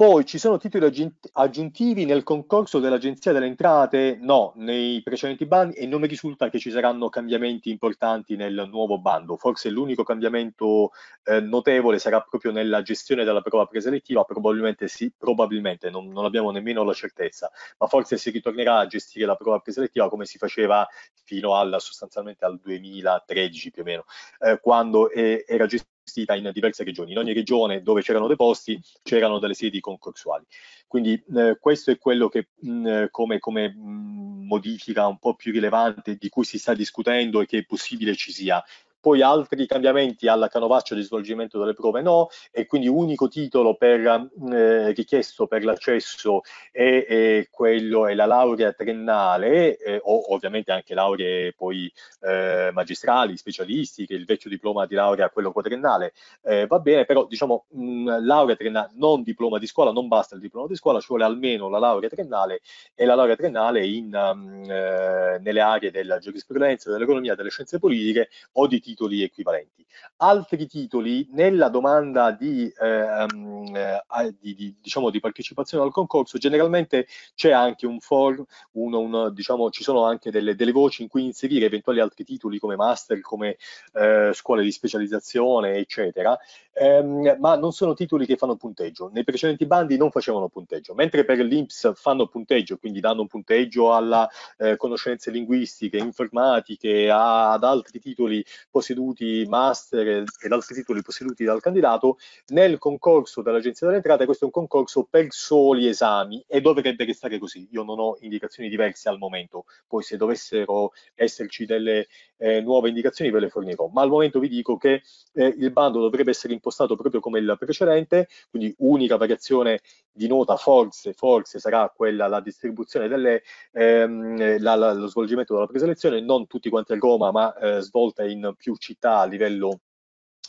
Speaker 2: Poi ci sono titoli aggiuntivi nel concorso dell'Agenzia delle Entrate? No, nei precedenti bandi e non mi risulta che ci saranno cambiamenti importanti nel nuovo bando. Forse l'unico cambiamento eh, notevole sarà proprio nella gestione della prova preselettiva, probabilmente sì, probabilmente, non, non, abbiamo nemmeno la certezza, ma forse si ritornerà a gestire la prova preselettiva come si faceva fino al, sostanzialmente al 2013 più o meno, eh, quando eh, era gestita gestita in diverse regioni. In ogni regione dove c'erano dei posti c'erano delle sedi concorsuali. Quindi eh, questo è quello che mh, mm, come, come mm, modifica un po' più rilevante di cui si sta discutendo e che è possibile ci sia poi altri cambiamenti alla canovaccia di svolgimento delle prove no e quindi unico titolo per, eh, richiesto per l'accesso è, è, quello è la laurea triennale eh, o ovviamente anche lauree poi eh, magistrali, specialistiche, il vecchio diploma di laurea, quello quadriennale eh, va bene, però diciamo mh, mm, laurea triennale, non diploma di scuola, non basta il diploma di scuola, ci vuole almeno la laurea triennale e la laurea triennale in, mh, mm, eh, nelle aree della giurisprudenza, dell'economia, delle scienze politiche o di titoli equivalenti. Altri titoli nella domanda di, ehm, eh, di, di, diciamo, di partecipazione al concorso generalmente c'è anche un for, un, un, diciamo, ci sono anche delle, delle, voci in cui inserire eventuali altri titoli come master, come eh, scuole di specializzazione, eccetera, ehm, ma non sono titoli che fanno punteggio. Nei precedenti bandi non facevano punteggio, mentre per l'INPS fanno punteggio, quindi danno un punteggio alla eh, conoscenze linguistiche, informatiche, a, ad altri titoli posseduti master e, ed altri titoli posseduti dal candidato nel concorso dell'Agenzia delle Entrate. Questo è un concorso per soli esami e dovrebbe restare così. Io non ho indicazioni diverse al momento, poi se dovessero esserci delle eh, nuove indicazioni ve le fornirò, ma al momento vi dico che eh, il bando dovrebbe essere impostato proprio come il precedente, quindi unica variazione di nota forse, forse sarà quella la distribuzione delle, ehm, la, la, lo svolgimento della preselezione, non tutti quanti a Roma ma eh, svolta in più più città a livello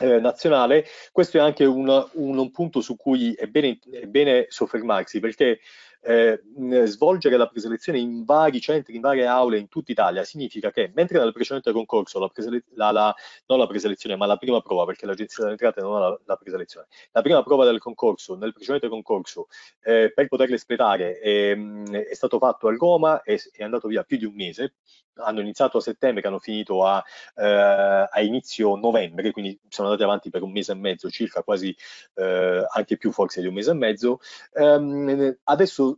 Speaker 2: eh, nazionale, questo è anche un, un, un, punto su cui è bene, è bene soffermarsi perché eh, svolgere la preselezione in vari centri, in varie aule in tutta Italia significa che mentre nel precedente concorso la, la, la non la preselezione ma la prima prova, perché l'agenzia delle entrate non ha la, la, preselezione, la prima prova del concorso, nel precedente concorso eh, per poterla espletare è, ehm, è stato fatto a Roma e è andato via più di un mese, hanno iniziato a settembre, hanno finito a, eh, a, inizio novembre, quindi sono andati avanti per un mese e mezzo circa, quasi eh, anche più forse di un mese e mezzo. Um, adesso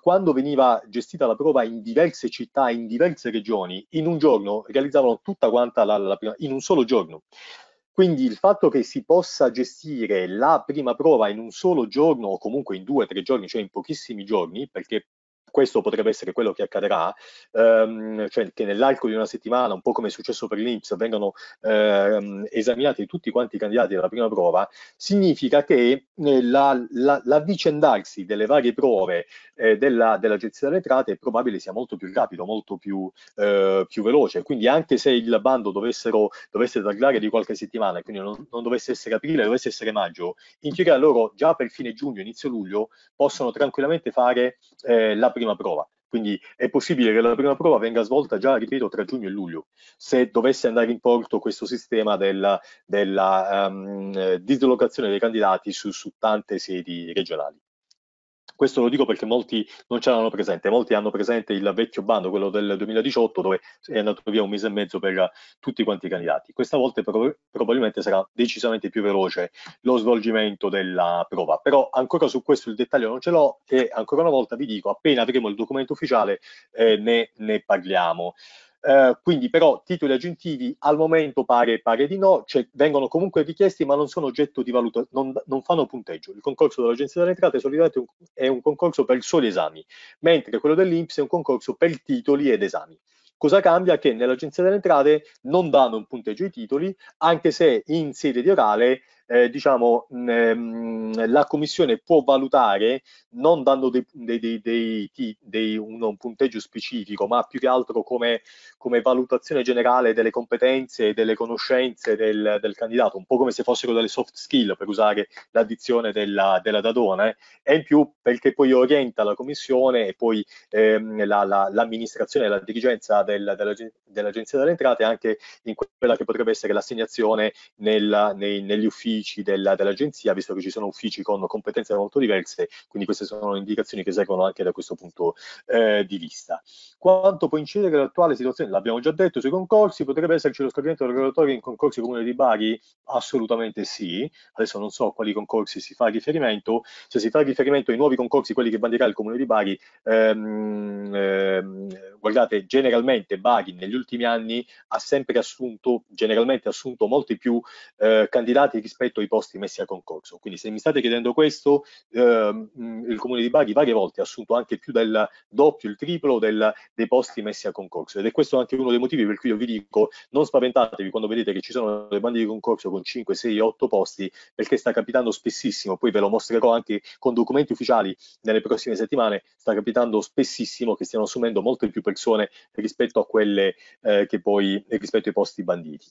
Speaker 2: quando, veniva gestita la prova in diverse città, in diverse regioni, in un giorno realizzavano tutta quanta la, la prima, in un solo giorno. Quindi il fatto che si possa gestire la prima prova in un solo giorno o comunque in due o tre giorni, cioè in pochissimi giorni, perché questo potrebbe essere quello che accadrà, ehm, cioè che nell'arco di una settimana, un po' come è successo per l'Inps, vengano ehm, esaminati tutti quanti i candidati della prima prova, significa che eh, l'avvicendarsi la, la, delle varie prove eh, dell'Agenzia delle Entrate è probabile sia molto più rapido, molto più, eh, più veloce. Quindi anche se il bando dovessero, dovesse tagliare di qualche settimana, quindi non, non dovesse essere aprile, dovesse essere maggio, in teoria loro già per fine giugno, inizio luglio, possono tranquillamente fare eh, la prima prima prova. Quindi è possibile che la prima prova venga svolta già, ripeto, tra giugno e luglio, se dovesse andare in porto questo sistema della, della um, dislocazione dei candidati su, su tante sedi regionali. Questo lo dico perché molti non ce l'hanno presente, molti hanno presente il vecchio bando, quello del 2018, dove è andato via un mese e mezzo per eh, tutti quanti i candidati. Questa volta prob probabilmente sarà decisamente più veloce lo svolgimento della prova, però ancora su questo il dettaglio non ce l'ho e ancora una volta vi dico, appena avremo il documento ufficiale eh, ne, ne parliamo. Eh, quindi però titoli aggiuntivi al momento pare, pare di no, cioè vengono comunque richiesti ma non sono oggetto di valutazione, non, non, fanno punteggio. Il concorso dell'Agenzia delle Entrate solitamente è un concorso per soli esami, mentre quello dell'Inps è un concorso per titoli ed esami. Cosa cambia? Che nell'Agenzia delle Entrate non danno un punteggio ai titoli, anche se in sede di orale eh, diciamo, mh, mm, ehm, la commissione può valutare, non dando dei, dei, dei, dei un, un, punteggio specifico, ma più che altro come, come valutazione generale delle competenze e delle conoscenze del, del, candidato, un po' come se fossero delle soft skill, per usare l'addizione della, della Dadone, eh? e in più perché poi orienta la commissione e poi ehm, la, la, l'amministrazione e la dirigenza del, dell'ag- dell'Agenzia delle Entrate anche in quella che potrebbe essere l'assegnazione nella, nei, negli uffici uffici della, dell'agenzia, visto che ci sono uffici con competenze molto diverse, quindi queste sono indicazioni che seguono anche da questo punto eh, di vista. Quanto può incidere l'attuale situazione, l'abbiamo già detto, sui concorsi, potrebbe esserci lo scorrimento regolatorio in concorsi comuni di Bari? Assolutamente sì, adesso non so a quali concorsi si fa riferimento, se si fa riferimento ai nuovi concorsi, quelli che bandirà il comune di Bari, ehm, ehm, guardate, generalmente Bari negli ultimi anni ha sempre assunto, generalmente assunto molti più eh, candidati rispetto rispetto ai posti messi a concorso. Quindi se mi state chiedendo questo, ehm, mm, il Comune di Baghi varie volte ha assunto anche più del doppio, il triplo del, dei posti messi a concorso ed è questo anche uno dei motivi per cui io vi dico non spaventatevi quando vedete che ci sono dei bandi di concorso con 5, 6, 8 posti perché sta capitando spessissimo, poi ve lo mostrerò anche con documenti ufficiali nelle prossime settimane, sta capitando spessissimo che stiano assumendo molte più persone rispetto a quelle eh, che poi rispetto ai posti banditi.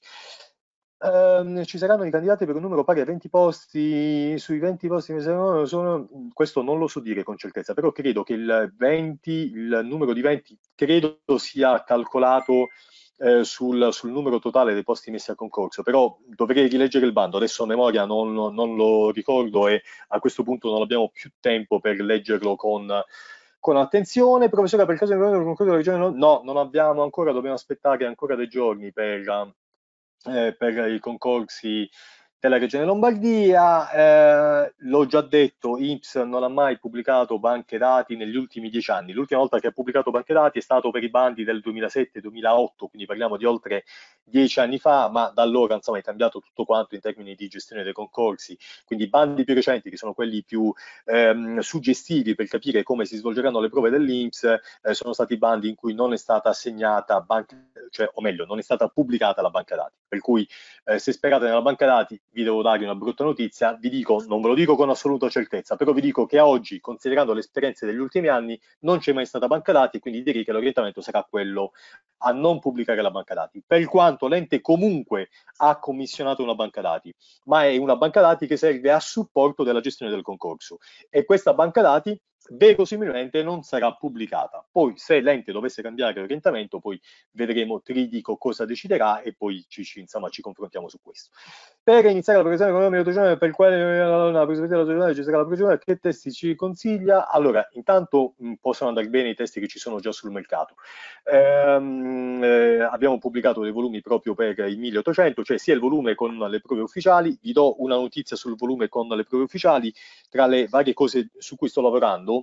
Speaker 2: Um, ci saranno i candidati per un numero pari a 20 posti, sui 20 posti che saranno, sono, questo non lo so dire con certezza, però credo che il, 20, il numero di 20 credo sia calcolato eh, sul, sul, numero totale dei posti messi al concorso, però dovrei rileggere il bando, adesso a memoria non, non lo ricordo e a questo punto non abbiamo più tempo per leggerlo con con attenzione. Professore, per caso il concorso della regione no, non abbiamo ancora, dobbiamo aspettare ancora dei giorni per, eh, per i concorsi della Regione Lombardia. Eh, l'ho già detto, IPS non ha mai pubblicato banche dati negli ultimi dieci anni. L'ultima volta che ha pubblicato banche dati è stato per i bandi del 2007-2008, quindi parliamo di oltre dieci anni fa, ma da allora insomma, è cambiato tutto quanto in termini di gestione dei concorsi, quindi i bandi più recenti che sono quelli più ehm, suggestivi per capire come si svolgeranno le prove dell'Inps eh, sono stati bandi in cui non è stata assegnata banca, cioè, o meglio, non è stata pubblicata la banca dati, per cui eh, se sperate nella banca dati vi devo dare una brutta notizia, vi dico, non ve lo dico con assoluta certezza, però vi dico che oggi, considerando le esperienze degli ultimi anni, non c'è mai stata banca dati e quindi direi che l'orientamento sarà quello a non pubblicare la banca dati, per quanto tanto l'ente comunque ha commissionato una banca dati, ma è una banca dati che serve a supporto della gestione del concorso e questa banca dati verosimilmente non sarà pubblicata. Poi se l'ente dovesse cambiare orientamento, poi vedremo, ti cosa deciderà e poi ci, ci, insomma, ci confrontiamo su questo. Per iniziare la progressione economica dell'autogiornale, per quale la prospettiva dell'autogiornale ci sarà la progettazione, che testi ci consiglia? Allora, intanto mh, mm, possono andare bene i testi che ci sono già sul mercato. Ehm, eh, abbiamo pubblicato dei volumi proprio per il 1800, cioè sia il volume con le prove ufficiali, vi do una notizia sul volume con le prove ufficiali, tra le varie cose su cui sto lavorando,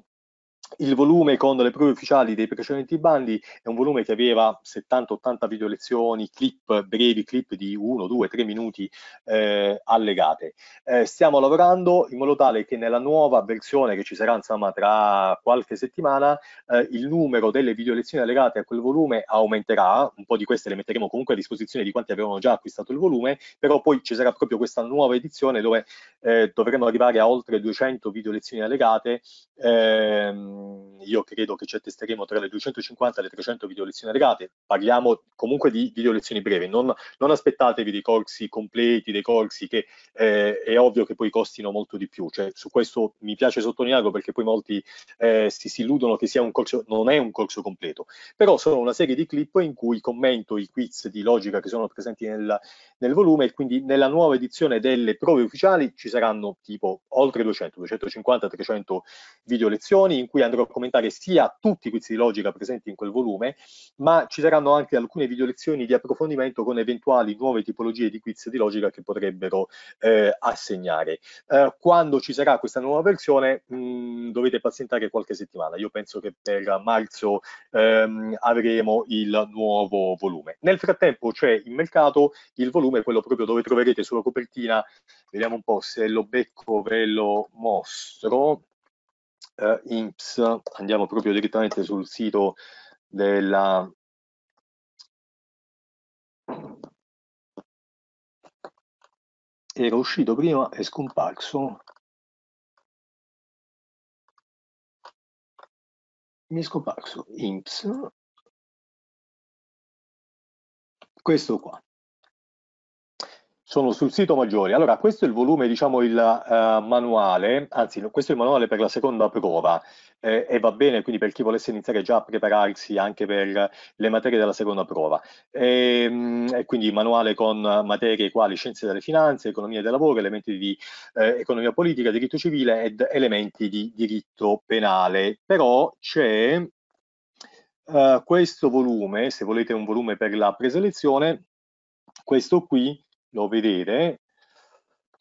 Speaker 2: il volume con le prove ufficiali dei precedenti bandi è un volume che aveva 70-80 video lezioni, clip, brevi clip di 1, 2, 3 minuti eh, allegate. Eh, stiamo lavorando in modo tale che nella nuova versione che ci sarà insomma tra qualche settimana eh, il numero delle video lezioni allegate a quel volume aumenterà, un po' di queste le metteremo comunque a disposizione di quanti avevano già acquistato il volume, però poi ci sarà proprio questa nuova edizione dove eh, dovremo arrivare a oltre 200 video lezioni allegate. Ehm, Ehm, io credo che ci attesteremo tra le 250 e le 300 video lezioni legate, parliamo comunque di video lezioni brevi, non, non aspettatevi dei corsi completi, dei corsi che eh, è ovvio che poi costino molto di più, cioè, su questo mi piace sottolinearlo perché poi molti eh, si, si, illudono che sia un corso, non è un corso completo, però sono una serie di clip in cui commento i quiz di logica che sono presenti nel, nel volume e quindi nella nuova edizione delle prove ufficiali ci saranno tipo oltre 200, 250, 300 video lezioni in cui andremo andrò a commentare sia tutti i quiz di logica presenti in quel volume, ma ci saranno anche alcune video lezioni di approfondimento con eventuali nuove tipologie di quiz di logica che potrebbero eh, assegnare. Eh, quando ci sarà questa nuova versione mh, mm, dovete pazientare qualche settimana, io penso che per marzo ehm, avremo il nuovo volume. Nel frattempo c'è in mercato il volume, quello proprio dove troverete sulla copertina, vediamo un po' se lo becco ve lo mostro, eh, INPS, andiamo proprio direttamente sul sito della era uscito prima è scomparso mi è scomparso INPS questo qua sono sul sito maggiori. Allora, questo è il volume, diciamo, il uh, manuale, anzi, questo è il manuale per la seconda prova eh, e va bene quindi per chi volesse iniziare già a prepararsi anche per le materie della seconda prova. Ehm, e, mh, quindi manuale con materie quali scienze delle finanze, economia del lavoro, elementi di eh, economia politica, diritto civile ed elementi di diritto penale. Però c'è uh, questo volume, se volete un volume per la preselezione, questo qui lo vedete,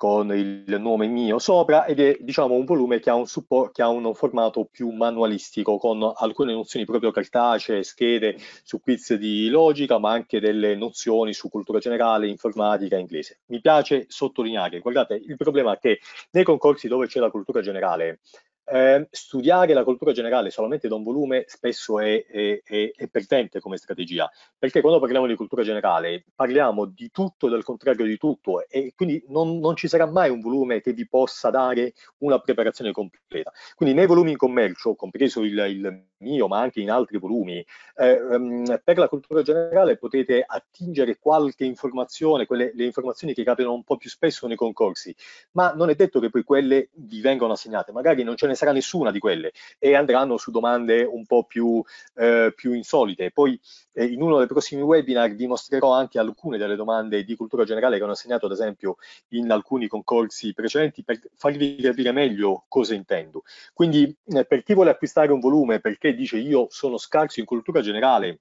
Speaker 2: con il nome mio sopra ed è diciamo un volume che ha un, support, che ha un formato più manualistico con alcune nozioni proprio cartacee, schede su quiz di logica ma anche delle nozioni su cultura generale, informatica inglese. Mi piace sottolineare, guardate il problema è che nei concorsi dove c'è la cultura generale eh, studiare la cultura generale solamente da un volume spesso è, è, è, è, perdente come strategia, perché quando parliamo di cultura generale parliamo di tutto e del contrario di tutto e quindi non, non, ci sarà mai un volume che vi possa dare una preparazione completa. Quindi nei volumi in commercio, compreso il, il mio, ma anche in altri volumi, eh, ehm, per la cultura generale potete attingere qualche informazione, quelle, le informazioni che capitano un po' più spesso nei concorsi, ma non è detto che poi quelle vi vengano assegnate, magari non ce ne ne sarà nessuna di quelle e andranno su domande un po' più, eh, più insolite. Poi eh, in uno dei prossimi webinar vi mostrerò anche alcune delle domande di cultura generale che hanno segnato ad esempio in alcuni concorsi precedenti per farvi capire meglio cosa intendo. Quindi eh, per chi vuole acquistare un volume perché dice io sono scarso in cultura generale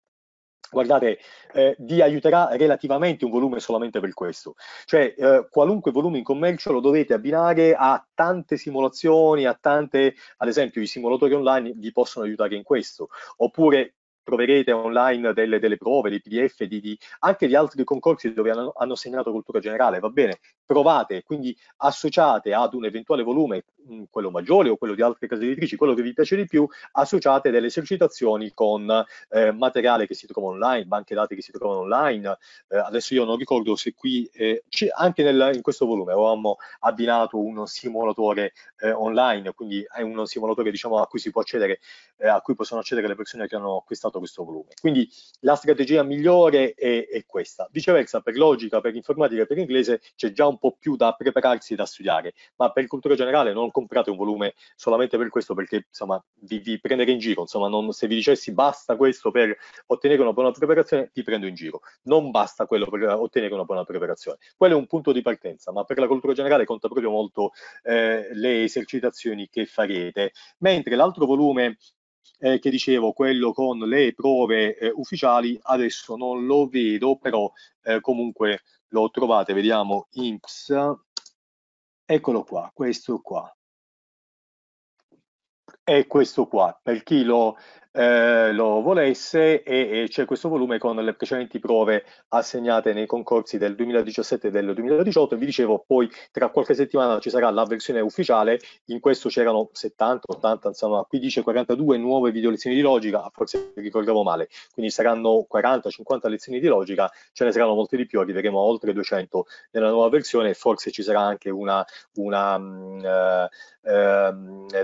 Speaker 2: guardate, eh, vi aiuterà relativamente un volume solamente per questo. Cioè, eh, qualunque volume in commercio lo dovete abbinare a tante simulazioni, a tante, ad esempio i simulatori online vi possono aiutare in questo, oppure troverete online delle, delle prove, dei PDF, di, di, anche di altri concorsi dove hanno, hanno, segnato cultura generale, va bene, provate, quindi associate ad un eventuale volume, mm, quello maggiore o quello di altre case editrici, quello che vi piace di più, associate delle esercitazioni con eh, materiale che si trova online, banche dati che si trovano online. Eh, adesso io non ricordo se qui, eh, anche nel, in questo volume avevamo abbinato uno simulatore eh, online, quindi è uno simulatore diciamo, a cui si può accedere, eh, a cui possono accedere le persone che hanno acquistato questo volume. Quindi la strategia migliore è, è questa. Viceversa, per logica, per informatica e per inglese c'è già un po' più da prepararsi e da studiare, ma per cultura generale non comprate un volume solamente per questo perché insomma vi, vi prendere in giro, insomma non, se vi dicessi basta questo per ottenere una buona preparazione ti prendo in giro, non basta quello per ottenere una buona preparazione, quello è un punto di partenza, ma per la cultura generale conta proprio molto eh, le esercitazioni che farete, mentre l'altro volume eh, che dicevo, quello con le prove eh, ufficiali, adesso non lo vedo, però eh, comunque lo trovate, vediamo IMPS, eccolo qua, questo qua. È questo qua, per chi lo eh, lo volesse e, e c'è questo volume con le precedenti prove assegnate nei concorsi del 2017 e del 2018 e vi dicevo poi tra qualche settimana ci sarà la versione ufficiale in questo c'erano 70 80 insomma qui dice 42 nuove video lezioni di logica forse ricordavo male quindi saranno 40 50 lezioni di logica ce ne saranno molte di più arriveremo a oltre 200 nella nuova versione e forse ci sarà anche una, una um, uh,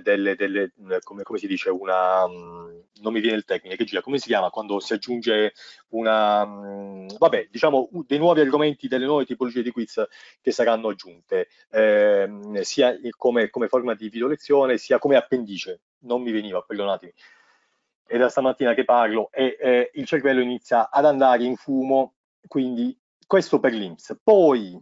Speaker 2: delle, delle come, come, si dice una um, non mi viene il termine, che gira, come si chiama quando si aggiunge una, mh, mm, vabbè, diciamo dei nuovi argomenti, delle nuove tipologie di quiz che saranno aggiunte, eh, sia come, come, forma di video lezione, sia come appendice, non mi veniva, perdonatemi. È da stamattina che parlo e eh, il cervello inizia ad andare in fumo, quindi questo per l'Inps. Poi,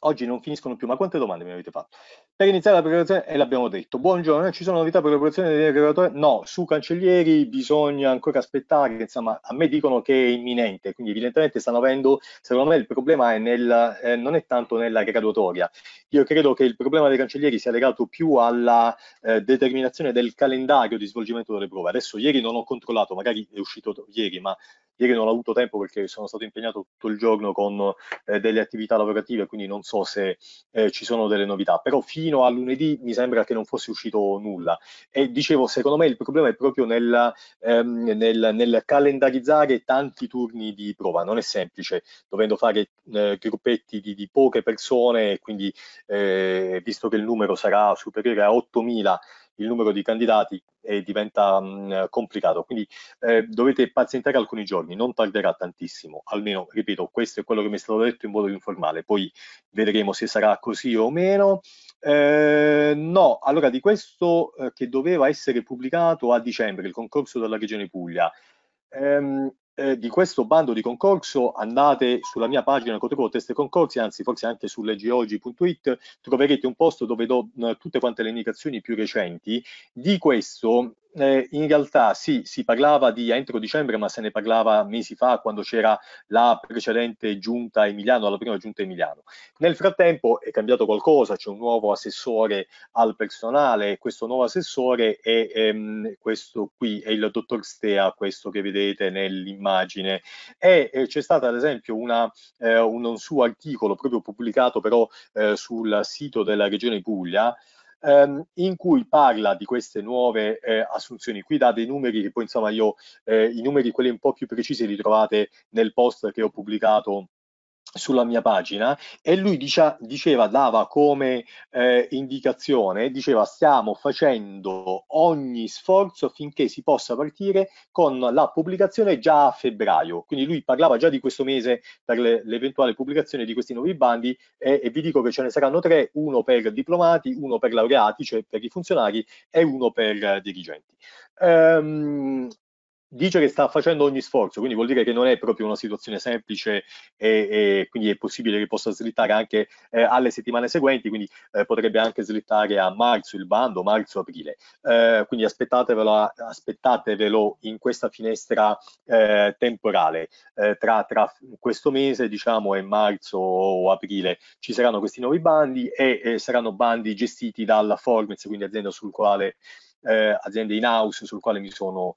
Speaker 2: oggi non finiscono più, ma quante domande mi avete fatto? per iniziare la preparazione, e l'abbiamo detto, buongiorno, ci sono novità per la l'operazione del regolatore? No, su Cancellieri bisogna ancora aspettare, insomma, a me dicono che è imminente, quindi evidentemente stanno avendo, secondo me il problema è nel, eh, non è tanto nella graduatoria, io credo che il problema dei Cancellieri sia legato più alla eh, determinazione del calendario di svolgimento delle prove, adesso ieri non ho controllato, magari è uscito ieri, ma Ieri non ho avuto tempo perché sono stato impegnato tutto il giorno con eh, delle attività lavorative, quindi non so se eh, ci sono delle novità, però fino a lunedì mi sembra che non fosse uscito nulla. E dicevo, secondo me il problema è proprio nella, ehm, nel, nel, calendarizzare tanti turni di prova, non è semplice, dovendo fare eh, gruppetti di, di, poche persone, quindi eh, visto che il numero sarà superiore a 8.000, il numero di candidati e diventa mh, mm, complicato. Quindi eh, dovete pazientare alcuni giorni, non tarderà tantissimo, almeno, ripeto, questo è quello che mi è stato detto in modo informale, poi vedremo se sarà così o meno. Eh, no, allora di questo eh, che doveva essere pubblicato a dicembre, il concorso della Regione Puglia, ehm, eh, di questo bando di concorso andate sulla mia pagina Coteco Test Concorsi, anzi forse anche su leggeoggi.it troverete un posto dove do mh, tutte quante le indicazioni più recenti. Di questo eh, in realtà sì, si parlava di entro dicembre, ma se ne parlava mesi fa quando c'era la precedente giunta Emiliano, la prima giunta Emiliano. Nel frattempo è cambiato qualcosa, c'è un nuovo assessore al personale, questo nuovo assessore è ehm, questo qui, è il dottor Stea, questo che vedete nell'immagine. E eh, c'è stato ad esempio una, eh, un, un, suo articolo proprio pubblicato però eh, sul sito della Regione Puglia, ehm, in cui parla di queste nuove eh, assunzioni. Qui dà dei numeri che poi insomma io, eh, i numeri quelli un po' più precisi li trovate nel post che ho pubblicato sulla mia pagina e lui dicia, diceva, dava come eh, indicazione, diceva stiamo facendo ogni sforzo affinché si possa partire con la pubblicazione già a febbraio, quindi lui parlava già di questo mese per l'eventuale pubblicazione di questi nuovi bandi e, e, vi dico che ce ne saranno tre, uno per diplomati, uno per laureati, cioè per i funzionari e uno per eh, dirigenti. Um, dice che sta facendo ogni sforzo, quindi vuol dire che non è proprio una situazione semplice e, e quindi è possibile che possa slittare anche eh, alle settimane seguenti, quindi eh, potrebbe anche slittare a marzo il bando, marzo-aprile. Eh, quindi aspettatevelo, aspettatevelo in questa finestra eh, temporale, eh, tra, tra, questo mese diciamo e marzo o aprile ci saranno questi nuovi bandi e saranno bandi gestiti dalla Formez, quindi azienda, sul quale, eh, azienda in house sul quale mi sono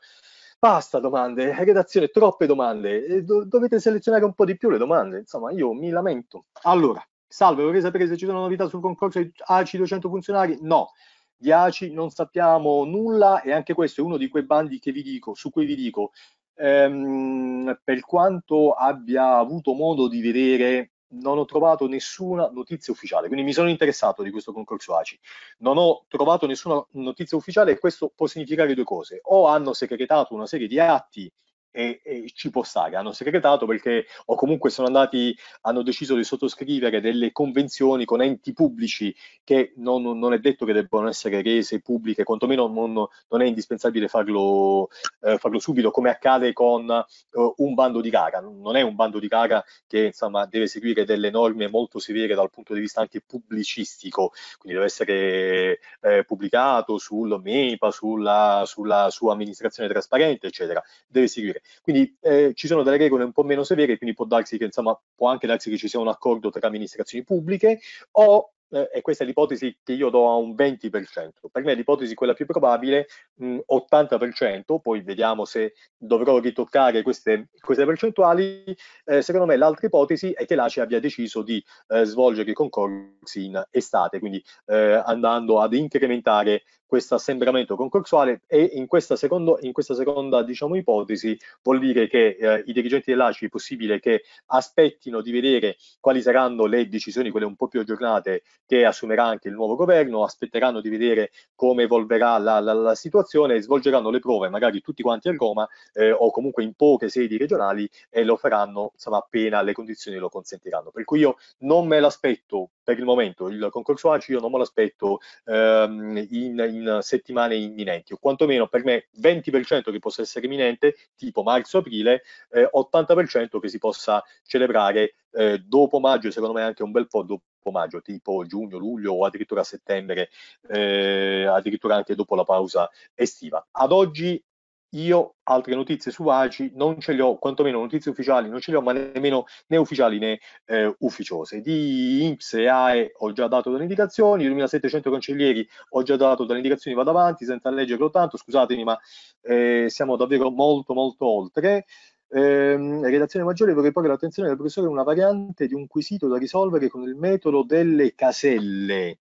Speaker 2: basta domande, redazione, troppe domande, do- dovete selezionare un po' di più le domande, insomma io mi lamento. Allora, salve, vorrei sapere se ci sono novità sul concorso di ACI 200 funzionari? No, di ACI non sappiamo nulla e anche questo è uno di quei bandi che vi dico, su cui vi dico, ehm, per quanto abbia avuto modo di vedere non ho trovato nessuna notizia ufficiale, quindi mi sono interessato di questo concorso ACI, non ho trovato nessuna notizia ufficiale e questo può significare due cose, o hanno segretato una serie di atti e, e, ci può stare, hanno segretato perché o comunque sono andati, hanno deciso di sottoscrivere delle convenzioni con enti pubblici che non, non è detto che debbano essere rese pubbliche, quantomeno non, non è indispensabile farlo, eh, farlo, subito come accade con eh, un bando di gara, non è un bando di gara che insomma deve seguire delle norme molto severe dal punto di vista anche pubblicistico, quindi deve essere eh, pubblicato sul MEPA, sulla, sulla sua amministrazione trasparente eccetera, deve seguire quindi eh, ci sono delle regole un po' meno severe, quindi può darsi che, insomma, può anche darsi che ci sia un accordo tra amministrazioni pubbliche o eh, e questa è l'ipotesi che io do a un 20%, per me l'ipotesi quella più probabile, mh, mm, 80%, poi vediamo se dovrò ritoccare queste, queste percentuali, eh, secondo me l'altra ipotesi è che l'ACE abbia deciso di eh, svolgere i concorsi in estate, quindi eh, andando ad incrementare questo assembramento concorsuale e in questa, secondo, in questa seconda diciamo, ipotesi vuol dire che eh, i dirigenti dell'ACI è possibile che aspettino di vedere quali saranno le decisioni, quelle un po' più aggiornate che assumerà anche il nuovo governo, aspetteranno di vedere come evolverà la, la, la situazione svolgeranno le prove magari tutti quanti a Roma eh, o comunque in poche sedi regionali e lo faranno insomma, appena le condizioni lo consentiranno. Per cui io non me l'aspetto per il momento, il concorso ACI io non me l'aspetto ehm, in, in, settimane imminenti o quantomeno per me 20% che possa essere imminente tipo marzo-aprile, eh, 80% che si possa celebrare eh, dopo maggio, secondo me anche un bel po' dopo maggio, tipo giugno, luglio o addirittura settembre, eh, addirittura anche dopo la pausa estiva. Ad oggi io altre notizie su ACI non ce le ho, quantomeno notizie ufficiali, non ce le ho, ma nemmeno né ufficiali né eh, ufficiose. Di INPS e AE ho già dato delle indicazioni, 2700 cancellieri ho già dato delle indicazioni, vado avanti senza leggerlo tanto, scusatemi, ma eh, siamo davvero molto molto oltre. Ehm, redazione maggiore vorrei porre l'attenzione del professore una variante di un quesito da risolvere con il metodo delle caselle.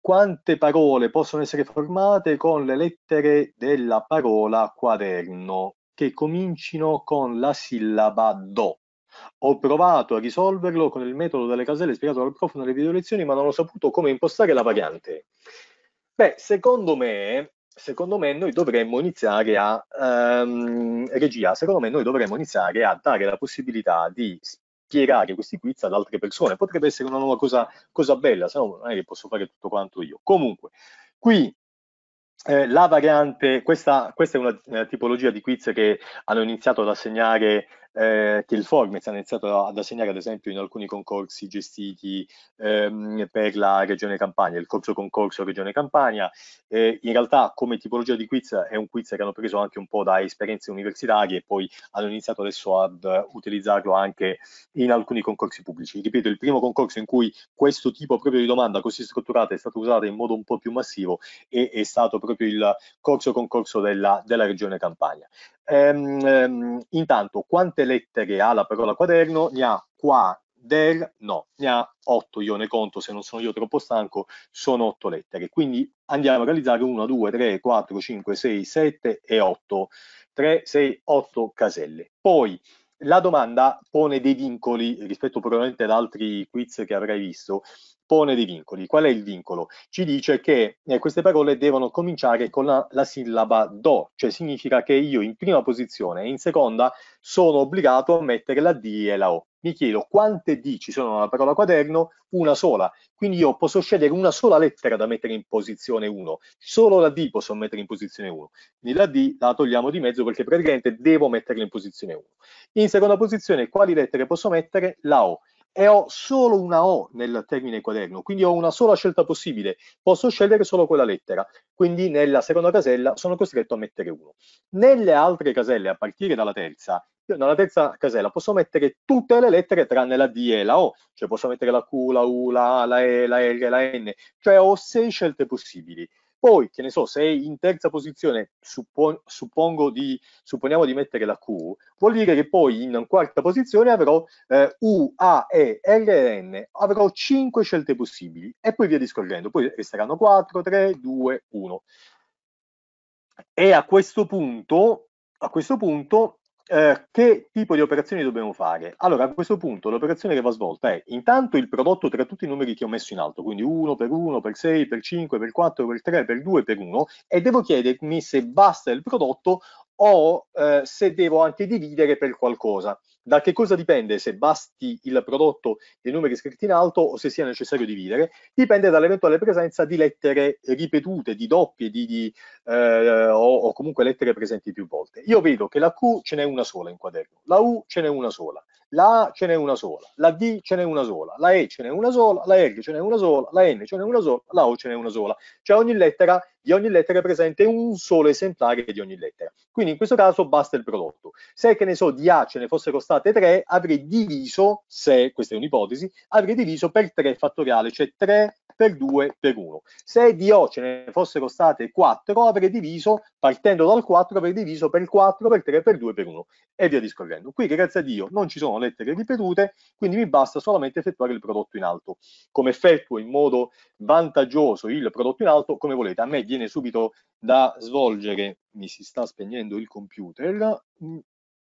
Speaker 2: Quante parole possono essere formate con le lettere della parola quaderno che comincino con la sillaba do? Ho provato a risolverlo con il metodo delle caselle spiegato dal prof nelle video lezioni, ma non ho saputo come impostare la variante. Beh, secondo me secondo me noi dovremmo iniziare a, ehm, regia, secondo me noi dovremmo iniziare a dare la possibilità di spiegare questi quiz ad altre persone. Potrebbe essere una nuova cosa, cosa bella, se no non è che posso fare tutto quanto io. Comunque, qui eh, la variante, questa, questa è una, una, eh, tipologia di quiz che hanno iniziato ad assegnare eh, che il Formez ha iniziato ad assegnare ad esempio in alcuni concorsi gestiti ehm, per la Regione Campania, il corso concorso Regione Campania. Eh, in realtà come tipologia di quiz è un quiz che hanno preso anche un po' da esperienze universitarie e poi hanno iniziato adesso ad utilizzarlo anche in alcuni concorsi pubblici. Ripeto, il primo concorso in cui questo tipo proprio di domanda così strutturata è stata usata in modo un po' più massivo e è stato proprio il corso concorso della, della Regione Campania. Ehm, ehm, intanto, quante lettere ha la parola quaderno? Ne ha qua del no, ne ha 8, io ne conto se non sono io troppo stanco, sono 8 lettere. Quindi andiamo a realizzare 1, 2, 3, 4, 5, 6, 7 e 8, 3, 6, 8 caselle. Poi la domanda pone dei vincoli rispetto probabilmente ad altri quiz che avrai visto. Pone dei vincoli. Qual è il vincolo? Ci dice che eh, queste parole devono cominciare con la, la, sillaba do, cioè significa che io in prima posizione e in seconda sono obbligato a mettere la D e la O mi chiedo quante D ci sono nella parola quaderno? Una sola. Quindi io posso scegliere una sola lettera da mettere in posizione 1. Solo la D posso mettere in posizione 1. Quindi la D la togliamo di mezzo perché praticamente devo metterla in posizione 1. In seconda posizione, quali lettere posso mettere? La O. E ho solo una O nel termine quaderno, quindi ho una sola scelta possibile. Posso scegliere solo quella lettera. Quindi nella seconda casella sono costretto a mettere 1. Nelle altre caselle, a partire dalla terza, nella terza casella posso mettere tutte le lettere tranne la D e la O, cioè posso mettere la Q, la U, la A, la E, la L, la N, cioè ho sei scelte possibili. Poi, che ne so, se in terza posizione suppo di, supponiamo di mettere la Q, vuol dire che poi in quarta posizione avrò eh, U, A, E, L e N, avrò cinque scelte possibili e poi via discorrendo, poi resteranno 4, 3, 2, 1. E a questo punto, a questo punto eh, che tipo di operazioni dobbiamo fare? Allora, a questo punto l'operazione che va svolta è intanto il prodotto tra tutti i numeri che ho messo in alto, quindi 1 per 1, per 6, per 5, per 4, per 3, per 2, per 1, e devo chiedermi se basta il prodotto o eh, se devo anche dividere per qualcosa. Da che cosa dipende se basti il prodotto dei numeri scritti in alto o se sia necessario dividere? Dipende dall'eventuale presenza di lettere ripetute, di doppie di, di, eh, o, o, comunque lettere presenti più volte. Io vedo che la Q ce n'è una sola in quaderno, la U ce n'è una sola, la A ce n'è una sola, la D ce n'è una sola, la E ce n'è una sola, la L ce n'è una sola, la N ce n'è una sola, la O ce n'è una sola. Cioè ogni lettera, di ogni lettera è presente un solo esemplare di ogni lettera. Quindi in questo caso basta il prodotto. Se che ne so di A ce ne fossero state 3, avrei diviso, se questa è un'ipotesi, avrei diviso per 3 fattoriale, cioè 3 per 2 per 1. Se di O ce ne fossero state 4, avrei diviso, partendo dal 4, avrei diviso per 4, per 3, per 2, per 1 e via discorrendo. Qui grazie a Dio non ci sono lettere ripetute, quindi mi basta solamente effettuare il prodotto in alto. Come effettuo in modo vantaggioso il prodotto in alto, come volete, a me viene subito da svolgere, mi si sta spegnendo il computer, mm,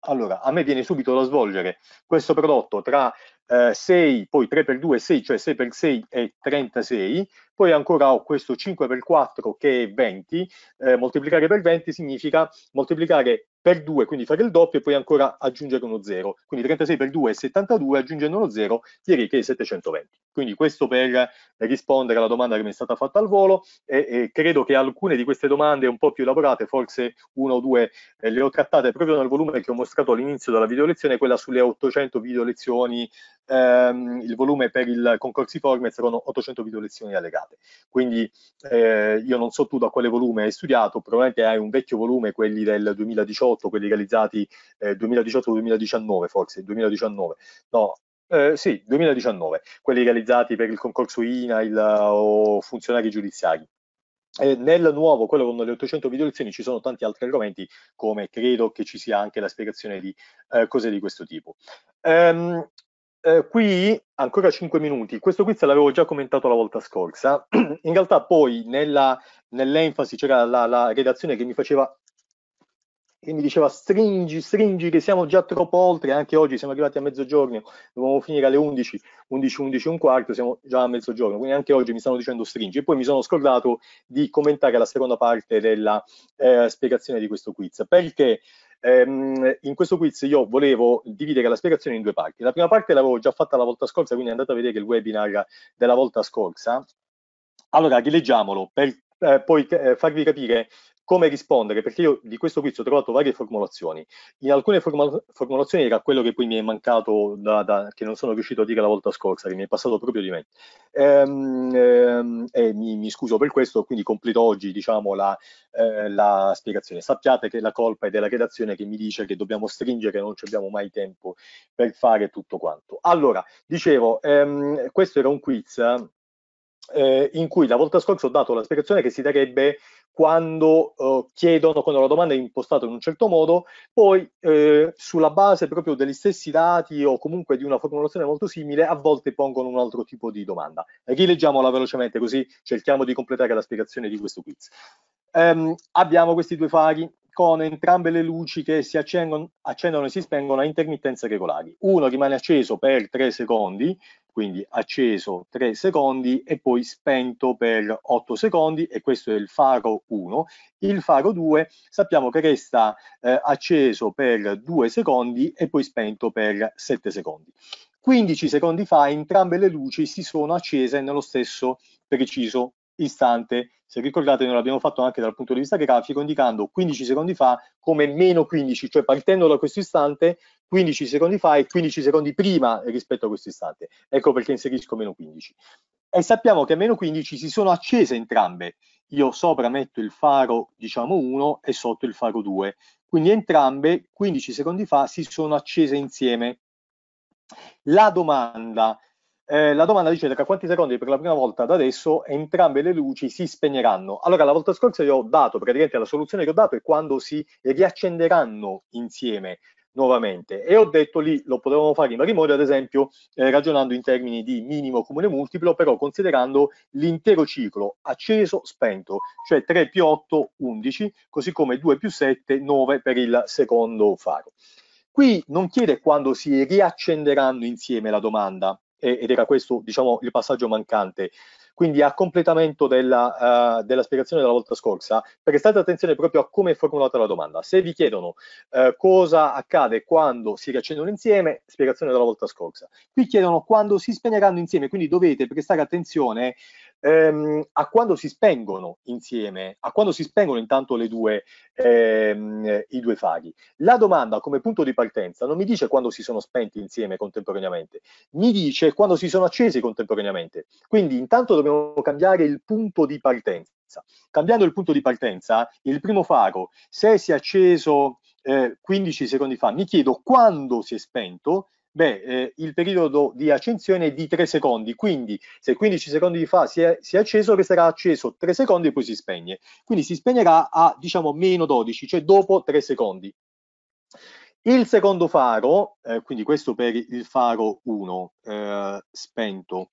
Speaker 2: allora, a me viene subito da svolgere questo prodotto tra eh, 6, poi 3 per 2 6, cioè 6 per 6 è 36, poi ancora ho questo 5 per 4 che è 20, eh, moltiplicare per 20 significa moltiplicare per 2, quindi fare il doppio e poi ancora aggiungere uno 0. Quindi 36 per 2 è 72, aggiungendo uno 0 direi che è 720. Quindi questo per rispondere alla domanda che mi è stata fatta al volo e, e credo che alcune di queste domande un po' più elaborate, forse una o due, eh, le ho trattate proprio nel volume che ho mostrato all'inizio della video lezione, quella sulle 800 video lezioni, ehm, il volume per il concorsi format sono 800 video lezioni allegate. Quindi eh, io non so tu da quale volume hai studiato, probabilmente hai un vecchio volume, quelli del 2018, 2018, quelli realizzati eh, 2018-2019 forse, 2019, no, eh, sì, 2019, quelli realizzati per il concorso INAIL eh, o funzionari giudiziari. Eh, nel nuovo, quello con le 800 video lezioni, ci sono tanti altri argomenti, come credo che ci sia anche la spiegazione di eh, cose di questo tipo. Um, eh, qui ancora 5 minuti, questo quiz l'avevo già commentato la volta scorsa, in realtà poi nell'enfasi c'era la, la, redazione che mi faceva e mi diceva stringi, stringi che siamo già troppo oltre, anche oggi siamo arrivati a mezzogiorno, dovevamo finire alle 11, 11, 11 un quarto, siamo già a mezzogiorno, quindi anche oggi mi stanno dicendo stringi. E poi mi sono scordato di commentare la seconda parte della eh, spiegazione di questo quiz, perché ehm, in questo quiz io volevo dividere la spiegazione in due parti. La prima parte l'avevo già fatta la volta scorsa, quindi andate a vedere il webinar della volta scorsa. Allora, rileggiamolo per eh, poi eh, farvi capire come rispondere, perché io di questo quiz ho trovato varie formulazioni. In alcune form formulazioni era quello che poi mi è mancato, da, da, che non sono riuscito a dire la volta scorsa, che mi è passato proprio di me. Ehm, ehm, e mi, mi, scuso per questo, quindi completo oggi diciamo, la, eh, la, spiegazione. Sappiate che la colpa è della redazione che mi dice che dobbiamo stringere, non abbiamo mai tempo per fare tutto quanto. Allora, dicevo, ehm, questo era un quiz. Eh, in cui la volta scorsa ho dato la spiegazione che si darebbe quando eh, chiedono, quando la domanda è impostata in un certo modo, poi eh, sulla base proprio degli stessi dati o comunque di una formulazione molto simile, a volte pongono un altro tipo di domanda. Rileggiamola velocemente così cerchiamo di completare la spiegazione di questo quiz. Um, abbiamo questi due fari con entrambe le luci che si accendono, accendono e si spengono a intermittenze regolari. Uno rimane acceso per 3 secondi quindi acceso 3 secondi e poi spento per 8 secondi e questo è il faro 1. Il faro 2 sappiamo che resta eh, acceso per 2 secondi e poi spento per 7 secondi. 15 secondi fa entrambe le luci si sono accese nello stesso preciso istante se ricordate noi l'abbiamo fatto anche dal punto di vista grafico indicando 15 secondi fa come meno 15, cioè partendo da questo istante 15 secondi fa e 15 secondi prima rispetto a questo istante. Ecco perché inserisco meno 15. E sappiamo che a meno 15 si sono accese entrambe. Io sopra metto il faro diciamo 1 e sotto il faro 2. Quindi entrambe 15 secondi fa si sono accese insieme. La domanda eh, la domanda dice tra quanti secondi per la prima volta da adesso entrambe le luci si spegneranno. Allora, la volta scorsa io ho dato, praticamente la soluzione che ho dato è quando si riaccenderanno insieme nuovamente e ho detto lì lo potevamo fare in vari modi, ad esempio eh, ragionando in termini di minimo comune multiplo però considerando l'intero ciclo acceso spento cioè 3 più 8 11 così come 2 più 7 9 per il secondo faro qui non chiede quando si riaccenderanno insieme la domanda ed era questo diciamo, il passaggio mancante. Quindi a completamento della, uh, della, spiegazione della volta scorsa, prestate attenzione proprio a come è formulata la domanda. Se vi chiedono uh, cosa accade quando si riaccendono insieme, spiegazione della volta scorsa. Qui chiedono quando si spegneranno insieme, quindi dovete prestare attenzione ehm, a quando si spengono insieme, a quando si spengono intanto due, ehm, i due faghi. La domanda come punto di partenza non mi dice quando si sono spenti insieme contemporaneamente, mi dice quando si sono accesi contemporaneamente. Quindi intanto dobbiamo cambiare il punto di partenza. Cambiando il punto di partenza, il primo faro, se si è acceso eh, 15 secondi fa, mi chiedo quando si è spento, Beh, eh, il periodo di accensione è di 3 secondi, quindi se 15 secondi di fa si è, si è acceso, resterà acceso 3 secondi e poi si spegne. Quindi si spegnerà a, diciamo, meno 12, cioè dopo 3 secondi. Il secondo faro, eh, quindi questo per il faro 1 eh, spento,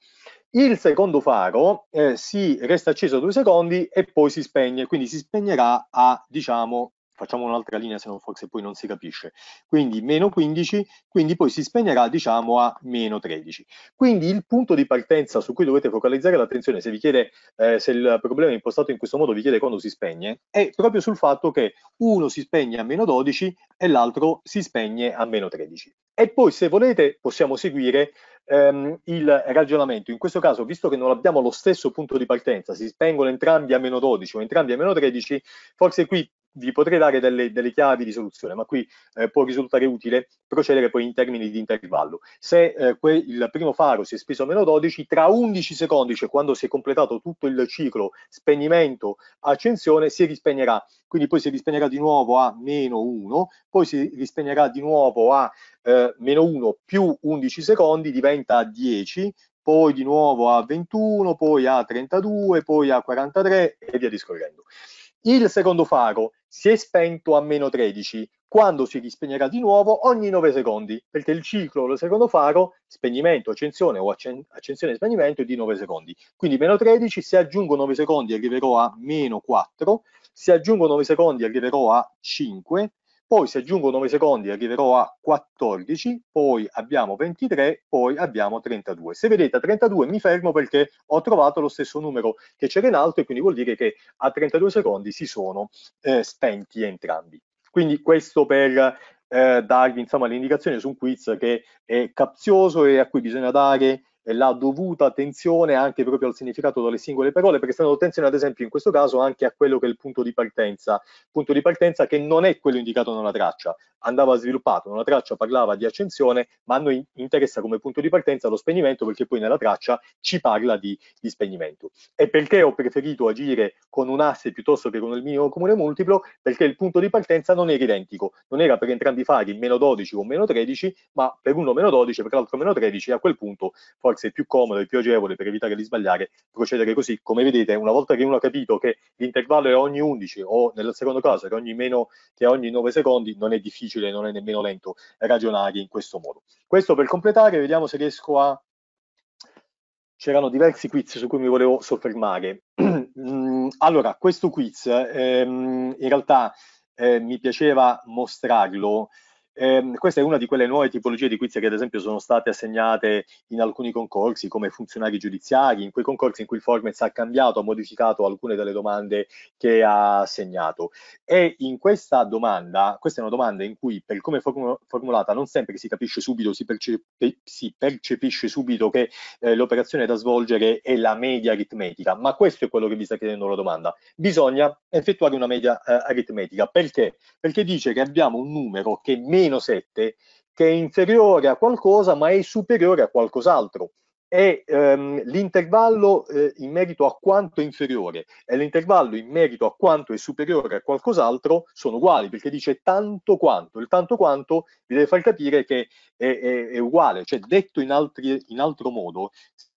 Speaker 2: il secondo faro eh, si resta acceso 2 secondi e poi si spegne, quindi si spegnerà a, diciamo, facciamo un'altra linea se non forse poi non si capisce, quindi meno 15, quindi poi si spegnerà diciamo a meno 13. Quindi il punto di partenza su cui dovete focalizzare l'attenzione se vi chiede, eh, se il problema è impostato in questo modo vi chiede quando si spegne, è proprio sul fatto che uno si spegne a meno 12 e l'altro si spegne a meno 13. E poi se volete possiamo seguire ehm, il ragionamento, in questo caso visto che non abbiamo lo stesso punto di partenza, si spengono entrambi a meno 12 o entrambi a meno 13, forse qui vi potrei dare delle, delle, chiavi di soluzione, ma qui eh, può risultare utile procedere poi in termini di intervallo. Se eh, que- il primo faro si è speso a meno 12, tra 11 secondi, cioè quando si è completato tutto il ciclo spegnimento-accensione, si rispegnerà. Quindi poi si rispegnerà di nuovo a meno 1, poi si rispegnerà di nuovo a eh, meno 1 più 11 secondi, diventa 10, poi di nuovo a 21, poi a 32, poi a 43 e via discorrendo. Il secondo faro si è spento a meno 13, quando si rispegnerà di nuovo ogni 9 secondi, perché il ciclo del secondo faro, spegnimento, accensione o accen- accensione e spegnimento è di 9 secondi. Quindi meno 13, se aggiungo 9 secondi arriverò a meno 4, se aggiungo 9 secondi arriverò a 5, poi se aggiungo 9 secondi arriverò a 14, poi abbiamo 23, poi abbiamo 32. Se vedete a 32 mi fermo perché ho trovato lo stesso numero che c'era in alto e quindi vuol dire che a 32 secondi si sono eh, spenti entrambi. Quindi questo per eh, darvi l'indicazione su un quiz che è capzioso e a cui bisogna dare la dovuta attenzione anche proprio al significato delle singole parole, perché stanno attenzione ad esempio in questo caso anche a quello che è il punto di partenza, punto di partenza che non è quello indicato nella traccia, andava sviluppato, nella traccia parlava di accensione, ma a noi interessa come punto di partenza lo spegnimento perché poi nella traccia ci parla di, di spegnimento. E perché ho preferito agire con un asse piuttosto che con il minimo comune multiplo? Perché il punto di partenza non era identico, non era per entrambi i fari meno 12 o meno 13, ma per uno meno 12 e per l'altro meno 13 a quel punto forse forse è più comodo e più agevole per evitare di sbagliare procedere così. Come vedete, una volta che uno ha capito che l'intervallo è ogni 11 o nel secondo caso che ogni meno che ogni 9 secondi, non è difficile, non è nemmeno lento ragionare in questo modo. Questo per completare, vediamo se riesco a c'erano diversi quiz su cui mi volevo soffermare. Mm, allora, questo quiz ehm, in realtà eh, mi piaceva mostrarlo eh, questa è una di quelle nuove tipologie di quiz che ad esempio sono state assegnate in alcuni concorsi come funzionari giudiziari, in quei concorsi in cui il format ha cambiato, ha modificato alcune delle domande che ha assegnato. E in questa domanda, questa è una domanda in cui per come formulata non sempre si capisce subito, si, percepe, si percepisce subito che eh, l'operazione da svolgere è la media aritmetica, ma questo è quello che vi sta chiedendo la domanda. Bisogna effettuare una media eh, aritmetica perché? Perché dice che abbiamo un numero che media meno 7, che è inferiore a qualcosa ma è superiore a qualcos'altro. E ehm, l'intervallo eh, in merito a quanto è inferiore e l'intervallo in merito a quanto è superiore a qualcos'altro sono uguali, perché dice tanto quanto. Il tanto quanto vi deve far capire che è, è, è uguale, cioè detto in, altri, in altro modo,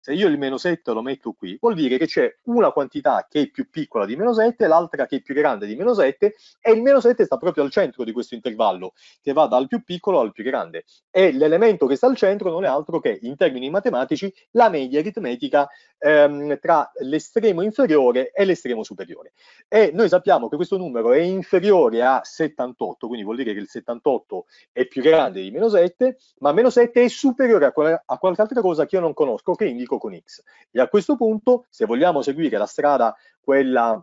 Speaker 2: se io il meno 7 lo metto qui, vuol dire che c'è una quantità che è più piccola di meno 7, l'altra che è più grande di meno 7 e il meno 7 sta proprio al centro di questo intervallo, che va dal più piccolo al più grande. E l'elemento che sta al centro non è altro che, in termini matematici, la media aritmetica ehm, tra l'estremo inferiore e l'estremo superiore. E noi sappiamo che questo numero è inferiore a 78, quindi vuol dire che il 78 è più grande di meno 7, ma meno 7 è superiore a, qual a qualche altra cosa che io non conosco, che indico asterisco con X. E a questo punto, se vogliamo seguire la strada, quella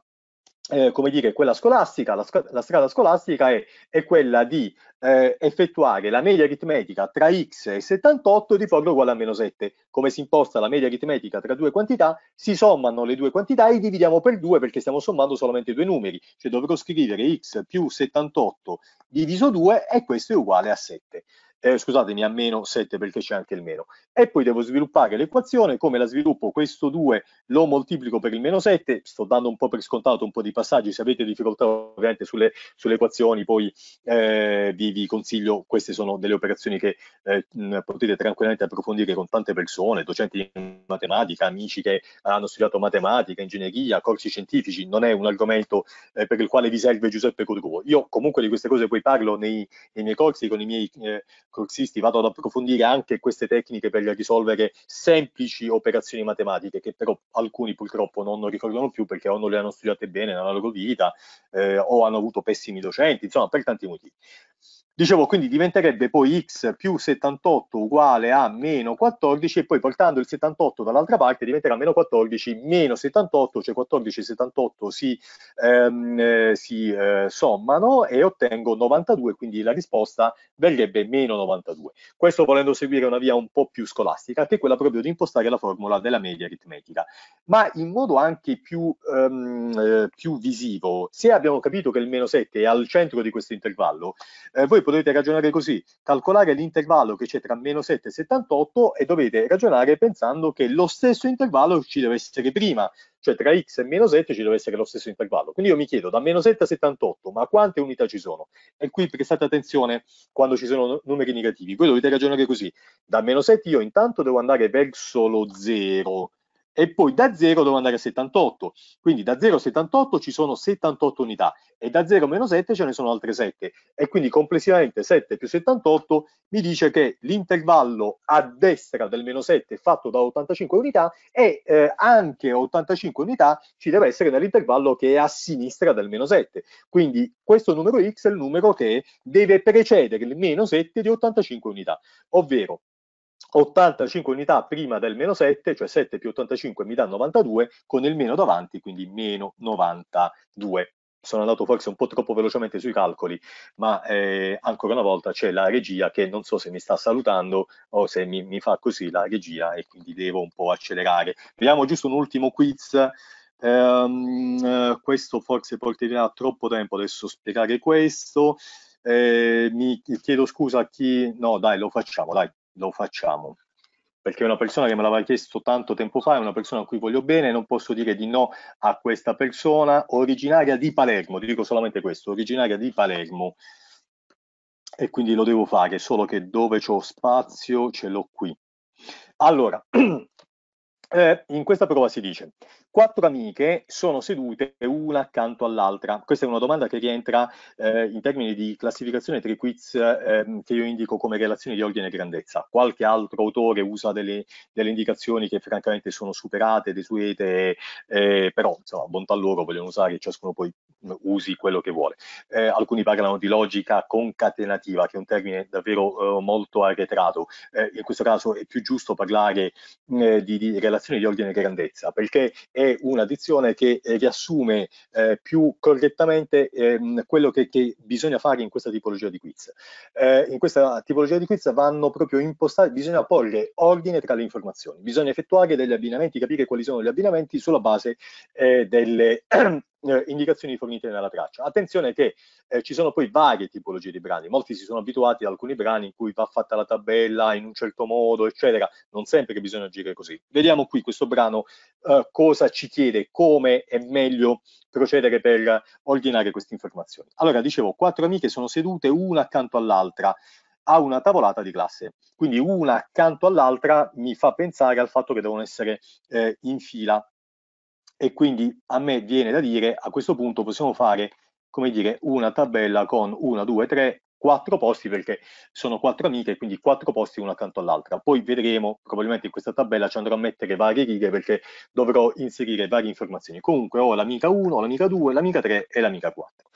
Speaker 2: eh, come dire, quella scolastica, la, la strada scolastica è, è quella di eh, effettuare la media aritmetica tra x e 78 di forma uguale a meno 7. Come si imposta la media aritmetica tra due quantità? Si sommano le due quantità e dividiamo per due perché stiamo sommando solamente due numeri, cioè dovrò scrivere x più 78 diviso 2 e questo è uguale a 7 eh, scusatemi, a meno 7 perché c'è anche il meno. E poi devo sviluppare l'equazione, come la sviluppo? Questo 2 lo moltiplico per il meno 7, sto dando un po' per scontato un po' di passaggi, se avete difficoltà ovviamente sulle, sulle equazioni poi eh, vi, vi, consiglio, queste sono delle operazioni che eh, potete tranquillamente approfondire con tante persone, docenti di matematica, amici che hanno studiato matematica, ingegneria, corsi scientifici, non è un argomento eh, per il quale vi serve Giuseppe Codruo. Io comunque di queste cose poi parlo nei, nei miei corsi con i miei eh, corsisti vado ad approfondire anche queste tecniche per risolvere semplici operazioni matematiche che però alcuni purtroppo non ricordano più perché o non le hanno studiate bene nella loro vita eh, o hanno avuto pessimi docenti, insomma per tanti motivi. Dicevo, quindi diventerebbe poi x più 78 uguale a meno 14 e poi portando il 78 dall'altra parte diventerà meno 14 meno 78, cioè 14 e 78 si, ehm, eh, si eh, sommano e ottengo 92, quindi la risposta verrebbe meno 92. Questo volendo seguire una via un po' più scolastica, che è quella proprio di impostare la formula della media aritmetica. Ma in modo anche più, ehm, eh, più visivo, se abbiamo capito che il meno 7 è al centro di questo intervallo, eh, voi potete potete ragionare così, calcolare l'intervallo che c'è tra meno 7 e 78 e dovete ragionare pensando che lo stesso intervallo ci deve essere prima, cioè tra x e meno 7 ci deve essere lo stesso intervallo. Quindi io mi chiedo da meno 7 a 78, ma quante unità ci sono? E qui prestate attenzione quando ci sono numeri negativi, voi dovete ragionare così, da meno 7 io intanto devo andare verso lo 0, e poi da 0 devo andare a 78, quindi da 0 a 78 ci sono 78 unità e da 0 a meno 7 ce ne sono altre 7 e quindi complessivamente 7 più 78 mi dice che l'intervallo a destra del meno 7 fatto da 85 unità e eh, anche 85 unità ci deve essere nell'intervallo che è a sinistra del meno 7, quindi questo numero x è il numero che deve precedere il meno 7 di 85 unità, ovvero 85 unità prima del meno 7, cioè 7 più 85 mi dà 92, con il meno davanti, quindi meno 92. Sono andato forse un po' troppo velocemente sui calcoli, ma eh, ancora una volta c'è la regia che non so se mi sta salutando o se mi, mi fa così la regia e quindi devo un po' accelerare. Vediamo giusto un ultimo quiz. Um, questo forse porterà troppo tempo adesso spiegare questo. Eh, mi chiedo scusa a chi... No, dai, lo facciamo, dai lo facciamo. Perché una persona che me l'aveva chiesto tanto tempo fa è una persona a cui voglio bene, non posso dire di no a questa persona originaria di Palermo, ti dico solamente questo, originaria di Palermo. E quindi lo devo fare, solo che dove ho spazio ce l'ho qui. Allora, eh, in questa prova si dice, Quattro amiche sono sedute una accanto all'altra. Questa è una domanda che rientra eh, in termini di classificazione tra i quiz ehm, che io indico come relazioni di ordine e grandezza. Qualche altro autore usa delle, delle indicazioni che francamente sono superate, desuete, eh, però insomma, bontà loro vogliono usare, ciascuno poi usi quello che vuole. Eh, alcuni parlano di logica concatenativa, che è un termine davvero eh, molto arretrato. Eh, in questo caso è più giusto parlare eh, di, di relazioni di ordine e grandezza, perché è è una dizione che eh, riassume eh, più correttamente ehm, quello che, che, bisogna fare in questa tipologia di quiz. Eh, in questa tipologia di quiz vanno proprio impostati, bisogna porre ordine tra le informazioni, bisogna effettuare degli abbinamenti, capire quali sono gli abbinamenti sulla base eh, delle eh, indicazioni fornite nella traccia. Attenzione che eh, ci sono poi varie tipologie di brani, molti si sono abituati ad alcuni brani in cui va fatta la tabella in un certo modo, eccetera, non sempre bisogna agire così. Vediamo qui questo brano eh, cosa ci chiede, come è meglio procedere per ordinare queste informazioni. Allora, dicevo, quattro amiche sono sedute una accanto all'altra a una tavolata di classe. Quindi una accanto all'altra mi fa pensare al fatto che devono essere eh, in fila e quindi a me viene da dire a questo punto possiamo fare come dire, una tabella con 1, 2, 3, quattro posti perché sono quattro amiche, quindi quattro posti uno accanto all'altra. Poi vedremo, probabilmente in questa tabella ci andrò a mettere varie righe perché dovrò inserire varie informazioni. Comunque ho l'amica 1, l'amica 2, l'amica 3 e l'amica 4.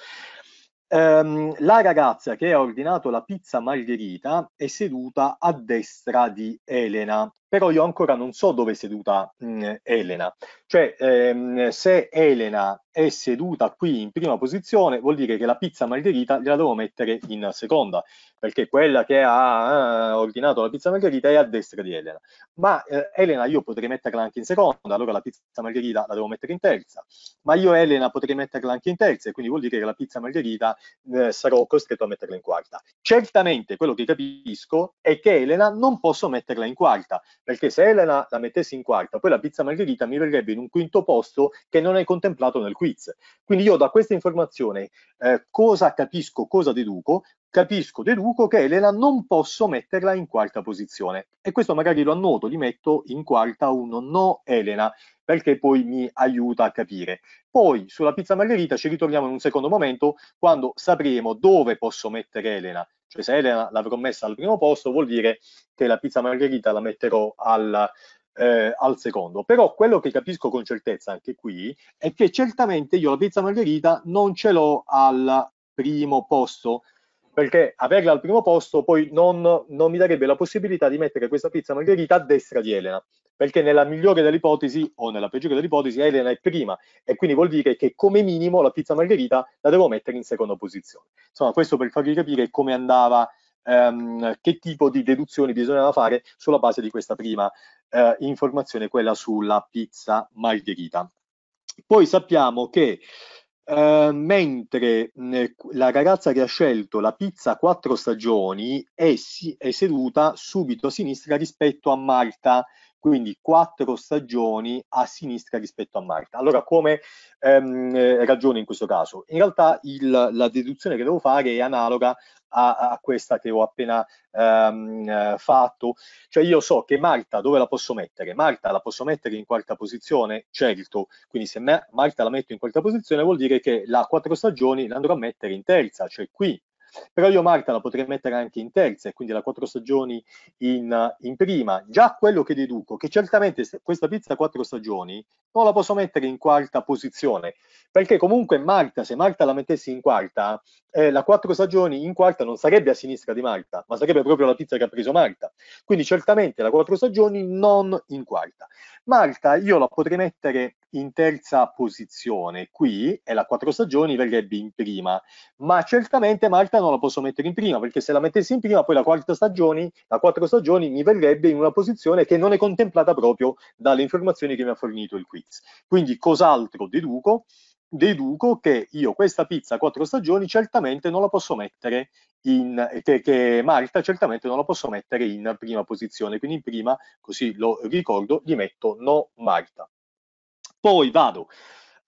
Speaker 2: Um, ehm, la ragazza che ha ordinato la pizza margherita è seduta a destra di Elena però io ancora non so dove è seduta mh, mm, Elena. Cioè, ehm, se Elena è seduta qui in prima posizione, vuol dire che la pizza margherita gliela devo mettere in seconda, perché quella che ha eh, ordinato la pizza margherita è a destra di Elena. Ma eh, Elena io potrei metterla anche in seconda, allora la pizza margherita la devo mettere in terza. Ma io Elena potrei metterla anche in terza, e quindi vuol dire che la pizza margherita eh, sarò costretto a metterla in quarta. Certamente quello che capisco è che Elena non posso metterla in quarta, perché se Elena la mettessi in quarta, poi la pizza margherita mi verrebbe in un quinto posto che non è contemplato nel quiz. Quindi io da questa informazione eh, cosa capisco, cosa deduco? Capisco, deduco che Elena non posso metterla in quarta posizione. E questo magari lo annoto, li metto in quarta uno no Elena, perché poi mi aiuta a capire. Poi sulla pizza margherita ci ritorniamo in un secondo momento quando sapremo dove posso mettere Elena cioè se Elena l'avrò messa al primo posto vuol dire che la pizza margherita la metterò al, eh, al secondo. Però quello che capisco con certezza anche qui è che certamente io la pizza margherita non ce l'ho al primo posto perché averla al primo posto poi non, non, mi darebbe la possibilità di mettere questa pizza margherita a destra di Elena, perché nella migliore delle ipotesi o nella peggiore delle ipotesi Elena è prima e quindi vuol dire che come minimo la pizza margherita la devo mettere in seconda posizione. Insomma, questo per farvi capire come andava, ehm, che tipo di deduzioni bisognava fare sulla base di questa prima eh, informazione, quella sulla pizza margherita. Poi sappiamo che eh, mentre ne, eh, la ragazza che ha scelto la pizza quattro stagioni è, si, è, seduta subito a sinistra rispetto a Marta quindi quattro stagioni a sinistra rispetto a Marta. Allora, come ehm, eh, ragione in questo caso? In realtà il, la deduzione che devo fare è analoga a, a questa che ho appena ehm, eh, fatto, cioè io so che Marta dove la posso mettere? Marta la posso mettere in quarta posizione? Certo, quindi se Marta la metto in quarta posizione vuol dire che la quattro stagioni la andrò a mettere in terza, cioè qui però io Marta la potrei mettere anche in terza e quindi la quattro stagioni in, eh, in prima. Già quello che deduco, che certamente questa pizza quattro stagioni non la posso mettere in quarta posizione, perché comunque Marta, se Marta la mettessi in quarta, eh, la quattro stagioni in quarta non sarebbe a sinistra di Marta, ma sarebbe proprio la pizza che ha preso Marta. Quindi certamente la quattro stagioni non in quarta. Marta io la potrei mettere in terza posizione. Qui è la quattro stagioni, verrebbe in prima, ma certamente Marta non la posso mettere in prima perché se la mettessi in prima poi la quarta stagioni, la quattro stagioni mi verrebbe in una posizione che non è contemplata proprio dalle informazioni che mi ha fornito il quiz. Quindi cos'altro deduco? Deduco che io questa pizza quattro stagioni certamente non la posso mettere in, che, che, Marta certamente non la posso mettere in prima posizione, quindi in prima, così lo ricordo, gli metto no Marta. Poi vado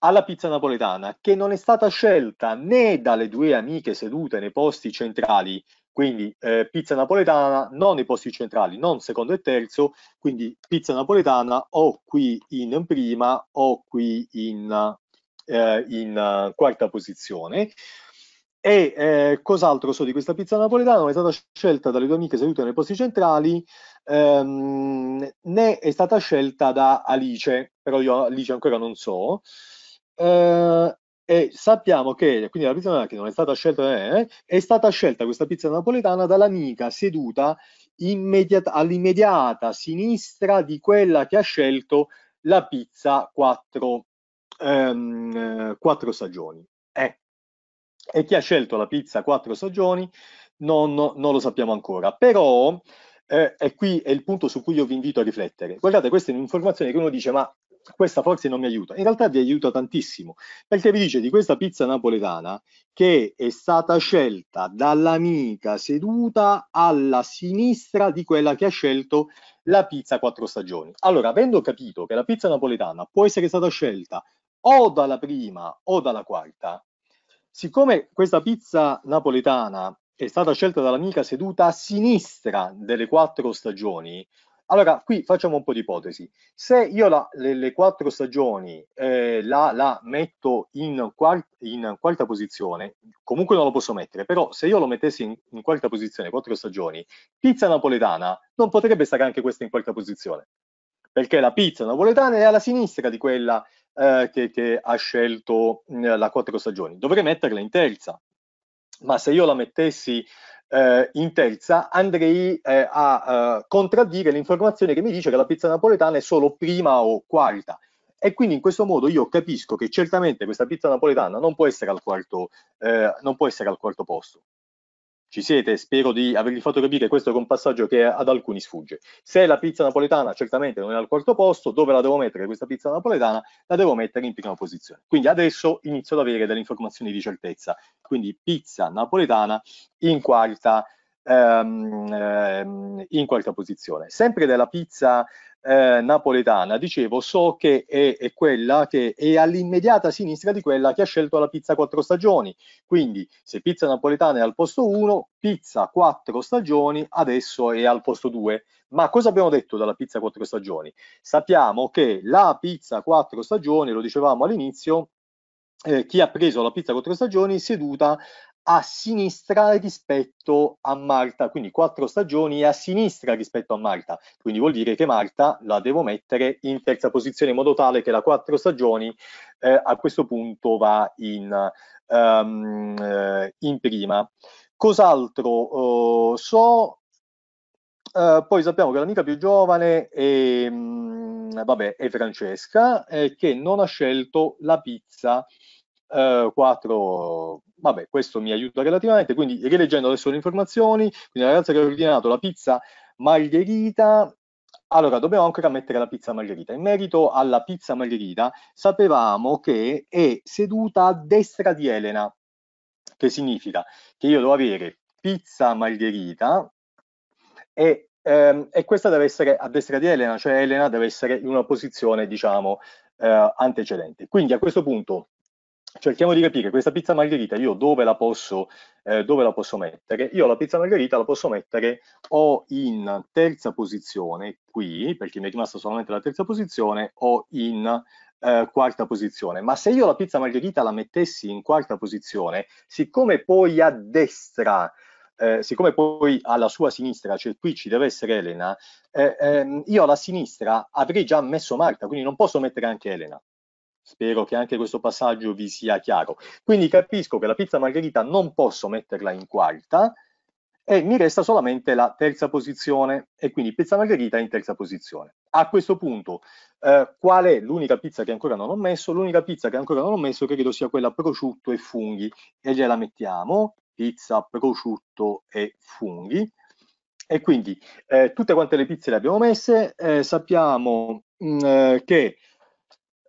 Speaker 2: alla pizza napoletana che non è stata scelta né dalle due amiche sedute nei posti centrali, quindi eh, pizza napoletana non nei posti centrali, non secondo e terzo, quindi pizza napoletana o qui in prima o qui in, eh, in eh, quarta posizione. E eh, cos'altro so di questa pizza napoletana? Non è stata scelta dalle due amiche sedute nei posti centrali, ehm, né è stata scelta da Alice, però io Alice ancora non so. Eh, e sappiamo che quindi la pizza napoletana che non è stata scelta da eh, è stata scelta questa pizza napoletana dall'amica seduta all'immediata sinistra di quella che ha scelto la pizza 4 ehm, stagioni. Eh, e chi ha scelto la pizza quattro stagioni non, non lo sappiamo ancora. Però, eh, e qui è il punto su cui io vi invito a riflettere. Guardate, questa è un'informazione che uno dice, ma questa forse non mi aiuta. In realtà vi aiuta tantissimo, perché vi dice di questa pizza napoletana che è stata scelta dall'amica seduta alla sinistra di quella che ha scelto la pizza quattro stagioni. Allora, avendo capito che la pizza napoletana può essere stata scelta o dalla prima o dalla quarta, Siccome questa pizza napoletana è stata scelta dall'amica seduta a sinistra delle quattro stagioni, allora qui facciamo un po' di ipotesi. Se io la, le, le, quattro stagioni eh, la, la, metto in, quart in, quarta posizione, comunque non lo posso mettere, però se io lo mettessi in, in quarta posizione, quattro stagioni, pizza napoletana, non potrebbe stare anche questa in quarta posizione, perché la pizza napoletana è alla sinistra di quella eh, che, che, ha scelto eh, la quattro stagioni. Dovrei metterla in terza, ma se io la mettessi eh, in terza andrei eh, a eh, contraddire l'informazione che mi dice che la pizza napoletana è solo prima o quarta. E quindi in questo modo io capisco che certamente questa pizza napoletana non può essere al quarto, eh, non può essere al quarto posto. Ci siete, spero di avervi fatto capire che questo è un passaggio che ad alcuni sfugge. Se la pizza napoletana certamente non è al quarto posto, dove la devo mettere questa pizza napoletana? La devo mettere in prima posizione. Quindi adesso inizio ad avere delle informazioni di certezza. Quindi pizza napoletana in quarta, ehm, ehm in quarta posizione. Sempre della pizza eh, napoletana, dicevo, so che è, è, quella che è all'immediata sinistra di quella che ha scelto la pizza quattro stagioni. Quindi, se pizza napoletana è al posto 1, pizza quattro stagioni adesso è al posto 2. Ma cosa abbiamo detto dalla pizza quattro stagioni? Sappiamo che la pizza quattro stagioni, lo dicevamo all'inizio, eh, chi ha preso la pizza quattro stagioni seduta a sinistra rispetto a Marta, quindi quattro stagioni a sinistra rispetto a Marta, quindi vuol dire che Marta la devo mettere in terza posizione in modo tale che la quattro stagioni eh, a questo punto va in, um, in prima. Cos'altro uh, so? Uh, poi sappiamo che l'amica più giovane è, mh, mm, vabbè, è Francesca, eh, che non ha scelto la pizza 4, eh, vabbè, questo mi aiuta relativamente, quindi rileggendo adesso le informazioni, quindi la ragazza che ha ordinato la pizza margherita, allora dobbiamo ancora mettere la pizza margherita. In merito alla pizza margherita, sapevamo che è seduta a destra di Elena, che significa che io devo avere pizza margherita e, ehm, e questa deve essere a destra di Elena, cioè Elena deve essere in una posizione, diciamo, eh, antecedente. Quindi a questo punto cerchiamo di capire questa pizza margherita io dove la posso, eh, dove la posso mettere? Io la pizza margherita la posso mettere o in terza posizione qui, perché mi è rimasta solamente la terza posizione, o in eh, quarta posizione. Ma se io la pizza margherita la mettessi in quarta posizione, siccome poi a destra eh, siccome poi alla sua sinistra, cioè qui ci deve essere Elena, eh, ehm, io alla sinistra avrei già messo Marta, quindi non posso mettere anche Elena. Spero che anche questo passaggio vi sia chiaro. Quindi capisco che la pizza margherita non posso metterla in quarta e mi resta solamente la terza posizione e quindi pizza margherita in terza posizione. A questo punto, eh, qual è l'unica pizza che ancora non ho messo? L'unica pizza che ancora non ho messo credo sia quella prosciutto e funghi e gliela mettiamo, pizza, prosciutto e funghi. E quindi eh, tutte quante le pizze le abbiamo messe, eh, sappiamo mh, mm, eh, che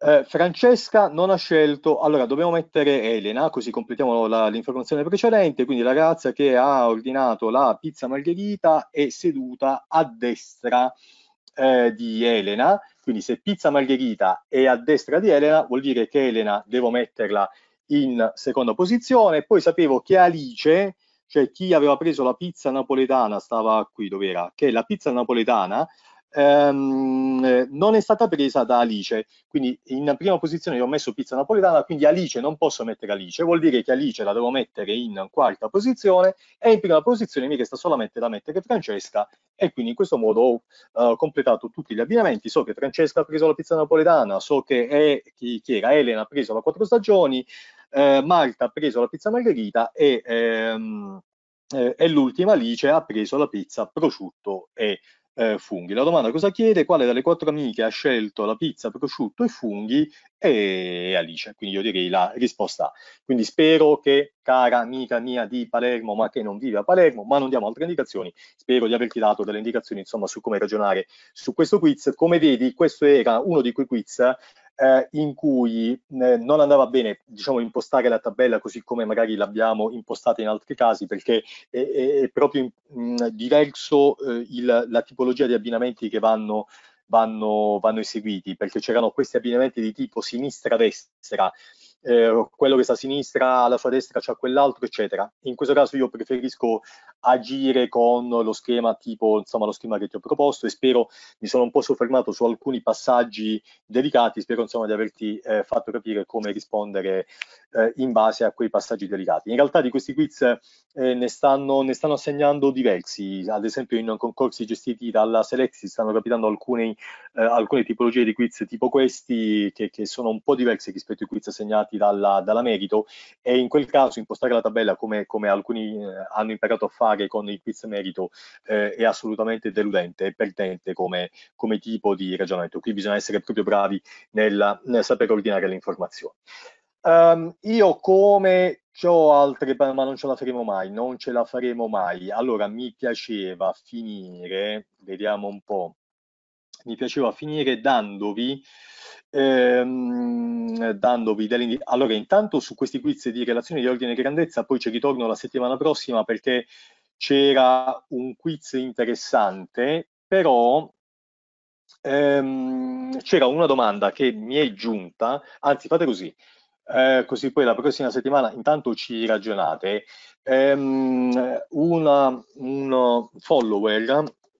Speaker 2: eh, Francesca non ha scelto, allora dobbiamo mettere Elena, così completiamo l'informazione precedente, quindi la ragazza che ha ordinato la pizza margherita è seduta a destra eh, di Elena, quindi se pizza margherita è a destra di Elena vuol dire che Elena devo metterla in seconda posizione, poi sapevo che Alice, cioè chi aveva preso la pizza napoletana stava qui dove era, che la pizza napoletana ehm, eh, non è stata presa da Alice, quindi in prima posizione io ho messo pizza napoletana, quindi Alice non posso mettere Alice, vuol dire che Alice la devo mettere in quarta posizione e in prima posizione mi resta solamente da mettere Francesca e quindi in questo modo ho eh, completato tutti gli abbinamenti, so che Francesca ha preso la pizza napoletana, so che è, chi, chi era Elena ha preso la quattro stagioni, eh, Marta ha preso la pizza margherita e... Ehm, eh, e l'ultima Alice ha preso la pizza prosciutto e eh, funghi. La domanda cosa chiede? Quale delle quattro amiche ha scelto la pizza, prosciutto e funghi? E Alice, quindi io direi la risposta A. Quindi spero che, cara amica mia di Palermo, ma che non vive a Palermo, ma non diamo altre indicazioni, spero di averti dato delle indicazioni insomma su come ragionare su questo quiz. Come vedi, questo era uno di quei quiz eh, in cui eh, non andava bene diciamo, impostare la tabella così come magari l'abbiamo impostata in altri casi perché è, è, proprio mh, diverso eh, il, la tipologia di abbinamenti che vanno Vanno, vanno, eseguiti, perché c'erano questi abbinamenti di tipo sinistra-destra eh, quello che sta a sinistra, alla sua destra c'è quell'altro, eccetera. In questo caso io preferisco agire con lo schema tipo, insomma, lo schema che ti ho proposto e spero, mi sono un po' soffermato su alcuni passaggi delicati, spero insomma di averti eh, fatto capire come rispondere eh, in base a quei passaggi delicati. In realtà di questi quiz eh, ne stanno, ne, stanno, assegnando diversi, ad esempio in concorsi gestiti dalla Selexi stanno capitando alcune, eh, alcune tipologie di quiz tipo questi che, che sono un po' diversi rispetto ai quiz assegnati separati dalla, dalla merito e in quel caso impostare la tabella come, come alcuni eh, hanno imparato a fare con il quiz merito eh, è assolutamente deludente e perdente come, come, tipo di ragionamento. Qui bisogna essere proprio bravi nel, nel saper ordinare le informazioni. Um, io come ho altre, ma non ce la faremo mai, non ce la faremo mai. Allora, mi piaceva finire, vediamo un po' mi piaceva finire dandovi, ehm, dandovi delle indicazioni. Allora, intanto su questi quiz di relazioni di ordine e grandezza, poi ci ritorno la settimana prossima perché c'era un quiz interessante, però ehm, c'era una domanda che mi è giunta, anzi fate così, eh, così poi la prossima settimana intanto ci ragionate. Um, una, un follower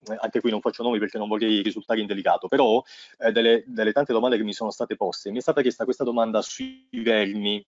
Speaker 2: eh, anche qui non faccio nomi perché non vorrei risultare indelicato, però eh, delle, delle, tante domande che mi sono state poste, mi è stata chiesta questa domanda sui vermi,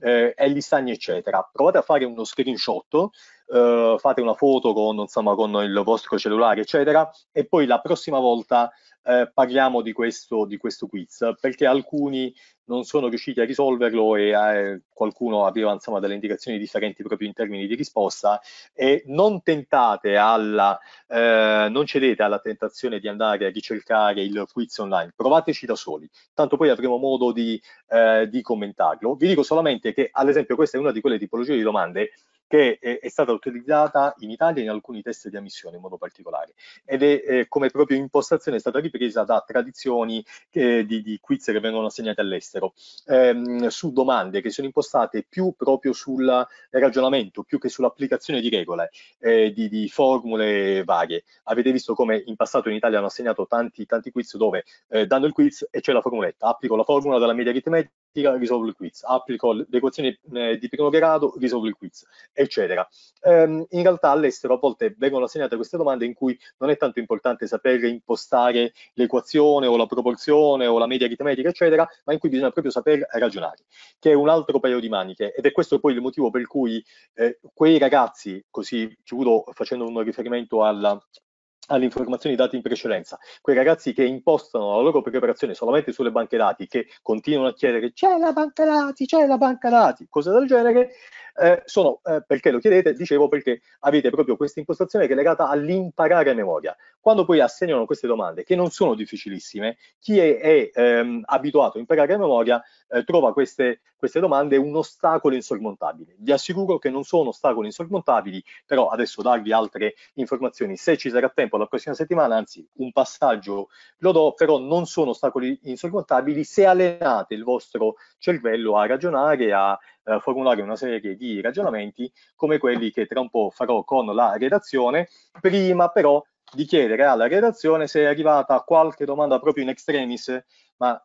Speaker 2: eh, e gli stagni eccetera. Provate a fare uno screenshot eh, fate una foto con, insomma, con, il vostro cellulare, eccetera, e poi la prossima volta eh, parliamo di questo, di questo, quiz, perché alcuni non sono riusciti a risolverlo e eh, qualcuno aveva insomma, delle indicazioni differenti proprio in termini di risposta e non tentate alla, eh, non cedete alla tentazione di andare a ricercare il quiz online, provateci da soli, tanto poi avremo modo di, eh, di commentarlo. Vi dico solamente che ad esempio questa è una di quelle tipologie di domande che è, eh, è stata utilizzata in Italia in alcuni test di ammissione in modo particolare ed è eh, come proprio impostazione è stata ripresa da tradizioni eh, di, di, quiz che vengono assegnate all'estero ehm, su domande che sono impostate più proprio sul ragionamento più che sull'applicazione di regole, eh, di, di, formule varie. Avete visto come in passato in Italia hanno assegnato tanti, tanti quiz dove eh, dando il quiz e c'è la formuletta, applico la formula della media aritmetica matematica, risolvo il quiz, applico l'equazione eh, di primo grado, risolvo il quiz, eccetera. Ehm, in realtà all'estero a volte vengono assegnate queste domande in cui non è tanto importante sapere impostare l'equazione o la proporzione o la media aritmetica, eccetera, ma in cui bisogna proprio saper ragionare, che è un altro paio di maniche. Ed è questo poi il motivo per cui eh, quei ragazzi, così chiudo facendo un riferimento alla alle informazioni date in precedenza. Quei ragazzi che impostano la loro preparazione solamente sulle banche dati, che continuano a chiedere c'è la banca dati, c'è la banca dati, cose del genere, eh, sono, eh, perché lo chiedete, dicevo perché avete proprio questa impostazione che è legata all'imparare a memoria. Quando poi assegnano queste domande, che non sono difficilissime, chi è, è ehm, abituato a imparare a memoria eh, trova queste, queste domande un ostacolo insormontabile. Vi assicuro che non sono ostacoli insormontabili, però adesso darvi altre informazioni, se ci sarà tempo la prossima settimana, anzi un passaggio lo do, però non sono ostacoli insormontabili se allenate il vostro cervello a ragionare, a eh, formulare una serie di ragionamenti come quelli che tra un po' farò con la redazione, prima però di chiedere alla redazione se è arrivata qualche domanda proprio in extremis, ma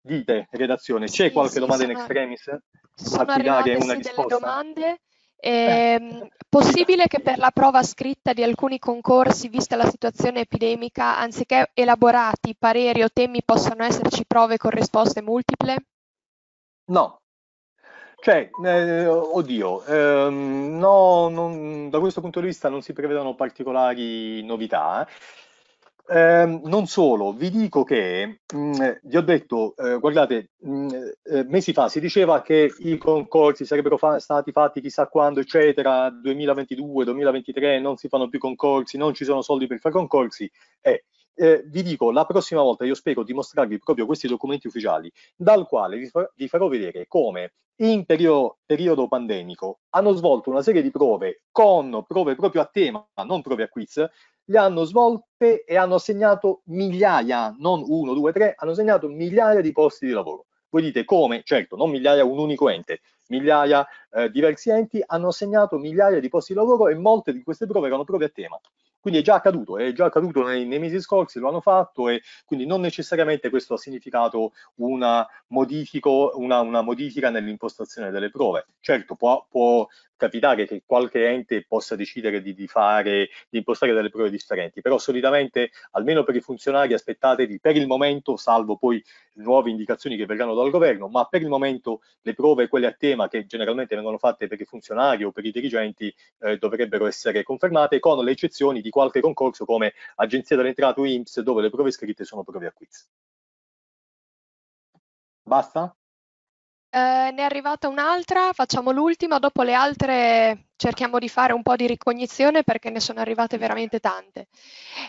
Speaker 2: dite redazione, c'è qualche sì, domanda sono, in extremis?
Speaker 1: Sono arrivate una sì, risposta? delle domande è certo. ehm, possibile che per la prova scritta di alcuni concorsi, vista la situazione epidemica, anziché elaborati pareri o temi, possano esserci prove con risposte multiple?
Speaker 2: No. Cioè, eh, oddio, ehm, no, non, da questo punto di vista non si prevedono particolari novità. Eh. Ehm, non solo, vi dico che, mh, mm, vi ho detto, eh, guardate, mh, mm, eh, mesi fa si diceva che i concorsi sarebbero fa stati fatti chissà quando, eccetera, 2022, 2023, non si fanno più concorsi, non ci sono soldi per fare concorsi. Eh, eh, vi dico, la prossima volta io spero di mostrarvi proprio questi documenti ufficiali, dal quale vi, far vi farò vedere come in periodo, periodo, pandemico hanno svolto una serie di prove con prove proprio a tema, non prove a quiz, le hanno svolte e hanno segnato migliaia, non uno, due, tre, hanno segnato migliaia di posti di lavoro. Voi dite come? Certo, non migliaia un unico ente, migliaia eh, diversi enti hanno segnato migliaia di posti di lavoro e molte di queste prove erano prove a tema. Quindi è già accaduto, è già accaduto nei, nei mesi scorsi, lo hanno fatto e quindi non necessariamente questo ha significato una, modifico, una, una modifica nell'impostazione delle prove. Certo, può, può capitare che qualche ente possa decidere di, di, fare, di impostare delle prove differenti, però solitamente almeno per i funzionari aspettatevi per il momento, salvo poi nuove indicazioni che verranno dal governo, ma per il momento le prove, quelle a tema che generalmente vengono fatte per i funzionari o per i dirigenti, eh, dovrebbero essere confermate, con le eccezioni di qualche concorso come Agenzia delle Entrate o INPS, dove le prove scritte sono prove a quiz. Basta?
Speaker 1: Eh, ne è arrivata un'altra, facciamo l'ultima, dopo le altre cerchiamo di fare un po' di ricognizione perché ne sono arrivate veramente tante.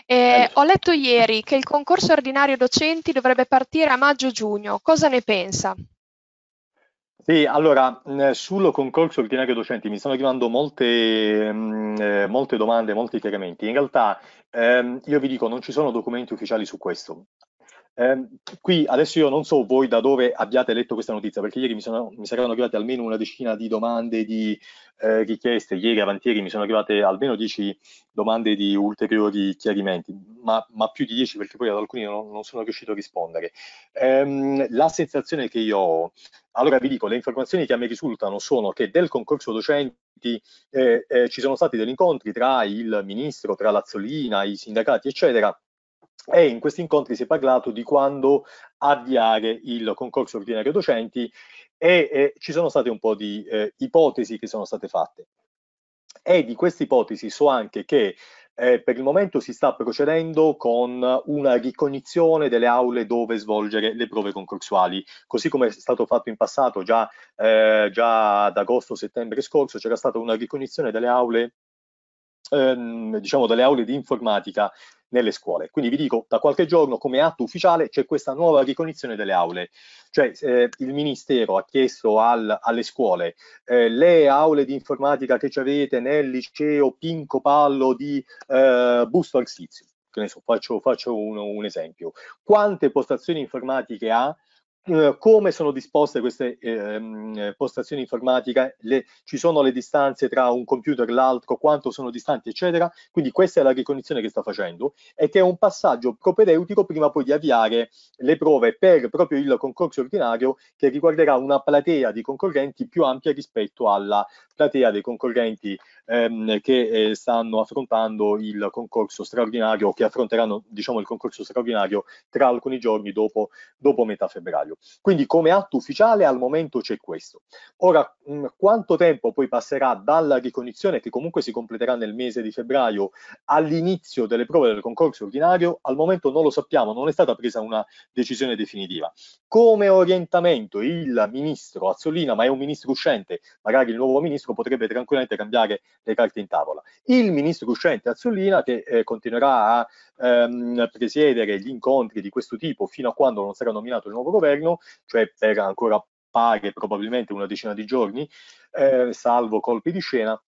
Speaker 1: Eh, ho letto ieri che il concorso ordinario docenti dovrebbe partire a maggio-giugno, cosa ne pensa?
Speaker 2: Sì, allora, sul concorso ordinario docenti mi stanno arrivando molte, eh, molte domande, molti chiarimenti. In realtà ehm, io vi dico, non ci sono documenti ufficiali su questo. Ehm, qui adesso io non so voi da dove abbiate letto questa notizia, perché ieri mi, sono, mi saranno arrivate almeno una decina di domande di eh, richieste, ieri avantieri mi sono arrivate almeno 10 domande di ulteriori chiarimenti, ma, ma più di 10 perché poi ad alcuni non, non sono riuscito a rispondere. Eh, la sensazione che io ho, allora vi dico, le informazioni che a me risultano sono che del concorso docenti eh, eh, ci sono stati degli incontri tra il ministro, tra l'Azzolina, i sindacati, eccetera, e in questi incontri si è parlato di quando avviare il concorso ordinario docenti e eh, ci sono state un po' di eh, ipotesi che sono state fatte. E di queste ipotesi so anche che eh, per il momento si sta procedendo con una ricognizione delle aule dove svolgere le prove concorsuali, così come è stato fatto in passato, già, eh, già ad agosto-settembre scorso c'era stata una ricognizione delle aule ehm, diciamo delle aule di informatica nelle scuole. Quindi vi dico, da qualche giorno come atto ufficiale c'è questa nuova ricognizione delle aule, cioè eh, il Ministero ha chiesto al, alle scuole eh, le aule di informatica che ci avete nel liceo Pinco Pallo di eh, Busto Arsizio, che ne so, faccio, faccio un, un esempio, quante postazioni informatiche ha? Eh, come sono disposte queste eh, postazioni informatiche, le, ci sono le distanze tra un computer e l'altro, quanto sono distanti, eccetera. Quindi questa è la ricognizione che sta facendo e che è un passaggio propedeutico prima poi di avviare le prove per proprio il concorso ordinario che riguarderà una platea di concorrenti più ampia rispetto alla platea dei concorrenti ehm, che eh, stanno affrontando il concorso straordinario, che affronteranno diciamo, il concorso straordinario tra alcuni giorni dopo, dopo metà febbraio. Quindi come atto ufficiale al momento c'è questo. Ora, mh, mm, quanto tempo poi passerà dalla ricognizione, che comunque si completerà nel mese di febbraio, all'inizio delle prove del concorso ordinario, al momento non lo sappiamo, non è stata presa una decisione definitiva. Come orientamento il ministro Azzolina, ma è un ministro uscente, magari il nuovo ministro potrebbe tranquillamente cambiare dei carte in tavola. Il ministro uscente Azzolina che eh, continuerà a ehm, presiedere gli incontri di questo tipo fino a quando non sarà nominato il nuovo governo, cioè per ancora pare probabilmente una decina di giorni, eh, salvo colpi di scena,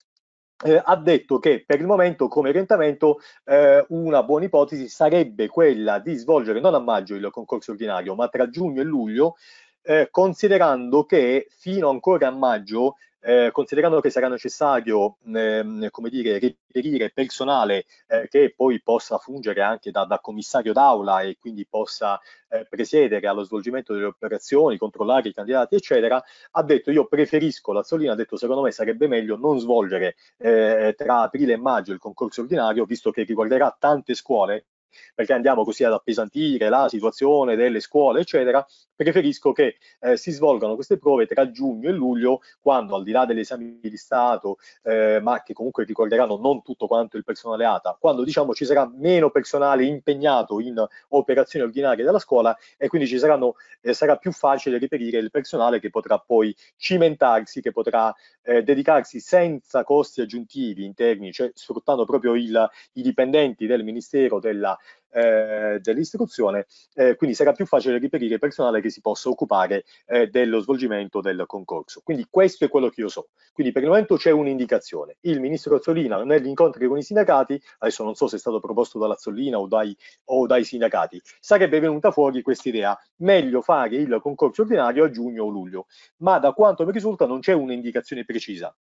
Speaker 2: eh, ha detto che per il momento come orientamento eh, una buona ipotesi sarebbe quella di svolgere non a maggio il concorso ordinario ma tra giugno e luglio eh, considerando che fino ancora a maggio eh, considerando che sarà necessario ehm, come dire, reperire personale eh, che poi possa fungere anche da, da commissario d'aula e quindi possa eh, presiedere allo svolgimento delle operazioni, controllare i candidati, eccetera, ha detto io preferisco, Lazzolina ha detto secondo me sarebbe meglio non svolgere eh, tra aprile e maggio il concorso ordinario, visto che riguarderà tante scuole perché andiamo così ad appesantire la situazione delle scuole, eccetera, preferisco che eh, si svolgano queste prove tra giugno e luglio, quando al di là degli esami di Stato, eh, ma che comunque ricorderanno non tutto quanto il personale ATA, quando diciamo ci sarà meno personale impegnato in operazioni ordinarie della scuola e quindi ci saranno, eh, sarà più facile reperire il personale che potrà poi cimentarsi, che potrà eh, dedicarsi senza costi aggiuntivi in termini, cioè sfruttando proprio il, i dipendenti del Ministero della eh, dell'istruzione, eh, quindi sarà più facile reperire personale che si possa occupare eh, dello svolgimento del concorso. Quindi questo è quello che io so. Quindi per il momento c'è un'indicazione. Il ministro Azzolina negli incontri con i sindacati, adesso non so se è stato proposto dall'Azzolina o dai, o dai sindacati, sarebbe venuta fuori questa idea, meglio fare il concorso ordinario a giugno o luglio, ma da quanto mi risulta non c'è un'indicazione precisa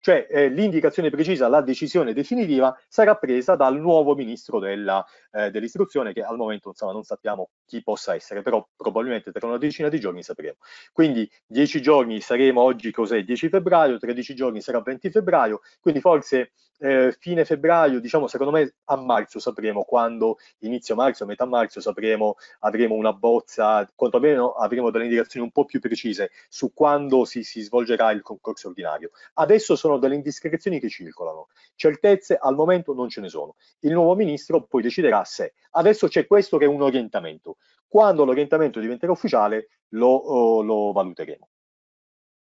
Speaker 2: cioè eh, l'indicazione precisa, la decisione definitiva sarà presa dal nuovo ministro della, eh, dell'istruzione che al momento insomma, non sappiamo chi possa essere, però probabilmente tra una decina di giorni sapremo. Quindi 10 giorni saremo oggi, cos'è? 10 febbraio, 13 giorni sarà 20 febbraio, quindi forse eh, fine febbraio, diciamo secondo me a marzo sapremo quando, inizio marzo, metà marzo sapremo, avremo una bozza, quantomeno avremo delle indicazioni un po' più precise su quando si, si svolgerà il concorso ordinario. Adesso sono delle indiscrezioni che circolano, certezze al momento non ce ne sono. Il nuovo ministro poi deciderà se. Adesso c'è questo che è un orientamento. Quando l'orientamento diventerà ufficiale lo, oh, lo valuteremo.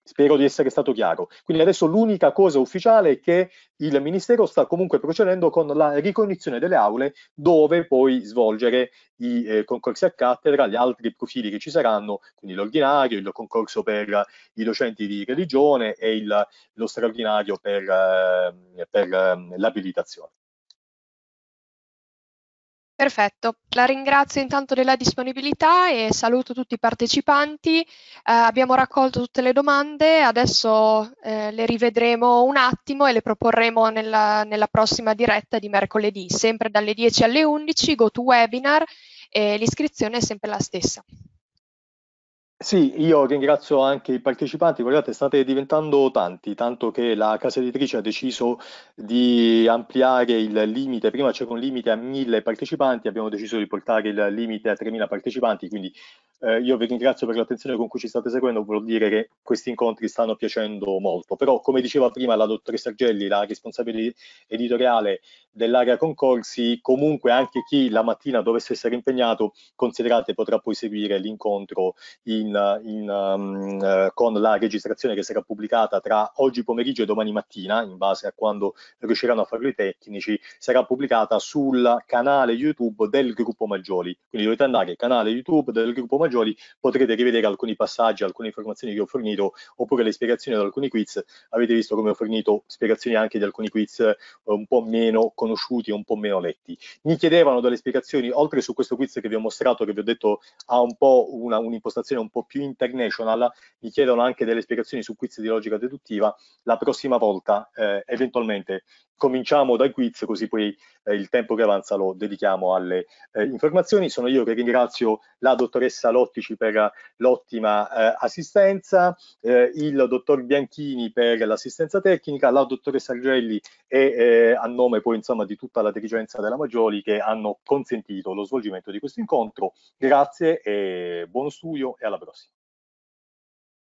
Speaker 2: Spero di essere stato chiaro. Quindi adesso l'unica cosa ufficiale è che il Ministero sta comunque procedendo con la ricognizione delle aule dove poi svolgere i eh, concorsi a cattedra, gli altri profili che ci saranno, quindi l'ordinario, il concorso per i docenti di religione e il, lo straordinario per, eh, per eh, l'abilitazione.
Speaker 1: Perfetto, la ringrazio intanto della disponibilità e saluto tutti i partecipanti. Eh, abbiamo raccolto tutte le domande, adesso eh, le rivedremo un attimo e le proporremo nella, nella, prossima diretta di mercoledì, sempre dalle 10 alle 11, go to webinar e l'iscrizione è sempre la stessa.
Speaker 2: Sì, io ringrazio anche i partecipanti, guardate, state diventando tanti, tanto che la casa editrice ha deciso di ampliare il limite, prima c'era un limite a mille partecipanti, abbiamo deciso di portare il limite a 3000 partecipanti, quindi eh, io vi ringrazio per l'attenzione con cui ci state seguendo, vuol dire che questi incontri stanno piacendo molto, però come diceva prima la dottoressa Argelli, la responsabile editoriale dell'area concorsi, comunque anche chi la mattina dovesse essere impegnato, considerate potrà poi seguire l'incontro in in, in, um, eh, con la registrazione che sarà pubblicata tra oggi pomeriggio e domani mattina, in base a quando riusciranno a farlo i tecnici, sarà pubblicata sul canale YouTube del gruppo Maggioli. Quindi dovete andare al canale YouTube del gruppo Maggioli, potrete rivedere alcuni passaggi, alcune informazioni che ho fornito, oppure le spiegazioni ad alcuni quiz. Avete visto come ho fornito spiegazioni anche di alcuni quiz eh, un po' meno conosciuti, un po' meno letti. Mi chiedevano delle spiegazioni, oltre su questo quiz che vi ho mostrato, che vi ho detto ha un po' un'impostazione un po' po' più international mi chiedono anche delle spiegazioni su quiz di logica deduttiva, la prossima volta eh, eventualmente cominciamo dal quiz così poi eh, il tempo che avanza lo dedichiamo alle eh, informazioni. Sono io che ringrazio la dottoressa Lottici per l'ottima eh, assistenza, eh, il dottor Bianchini per l'assistenza tecnica, la dottoressa Argelli e eh, a nome poi insomma di tutta la dirigenza della Maggioli che hanno consentito lo svolgimento di questo incontro. Grazie e buono studio e alla prossima.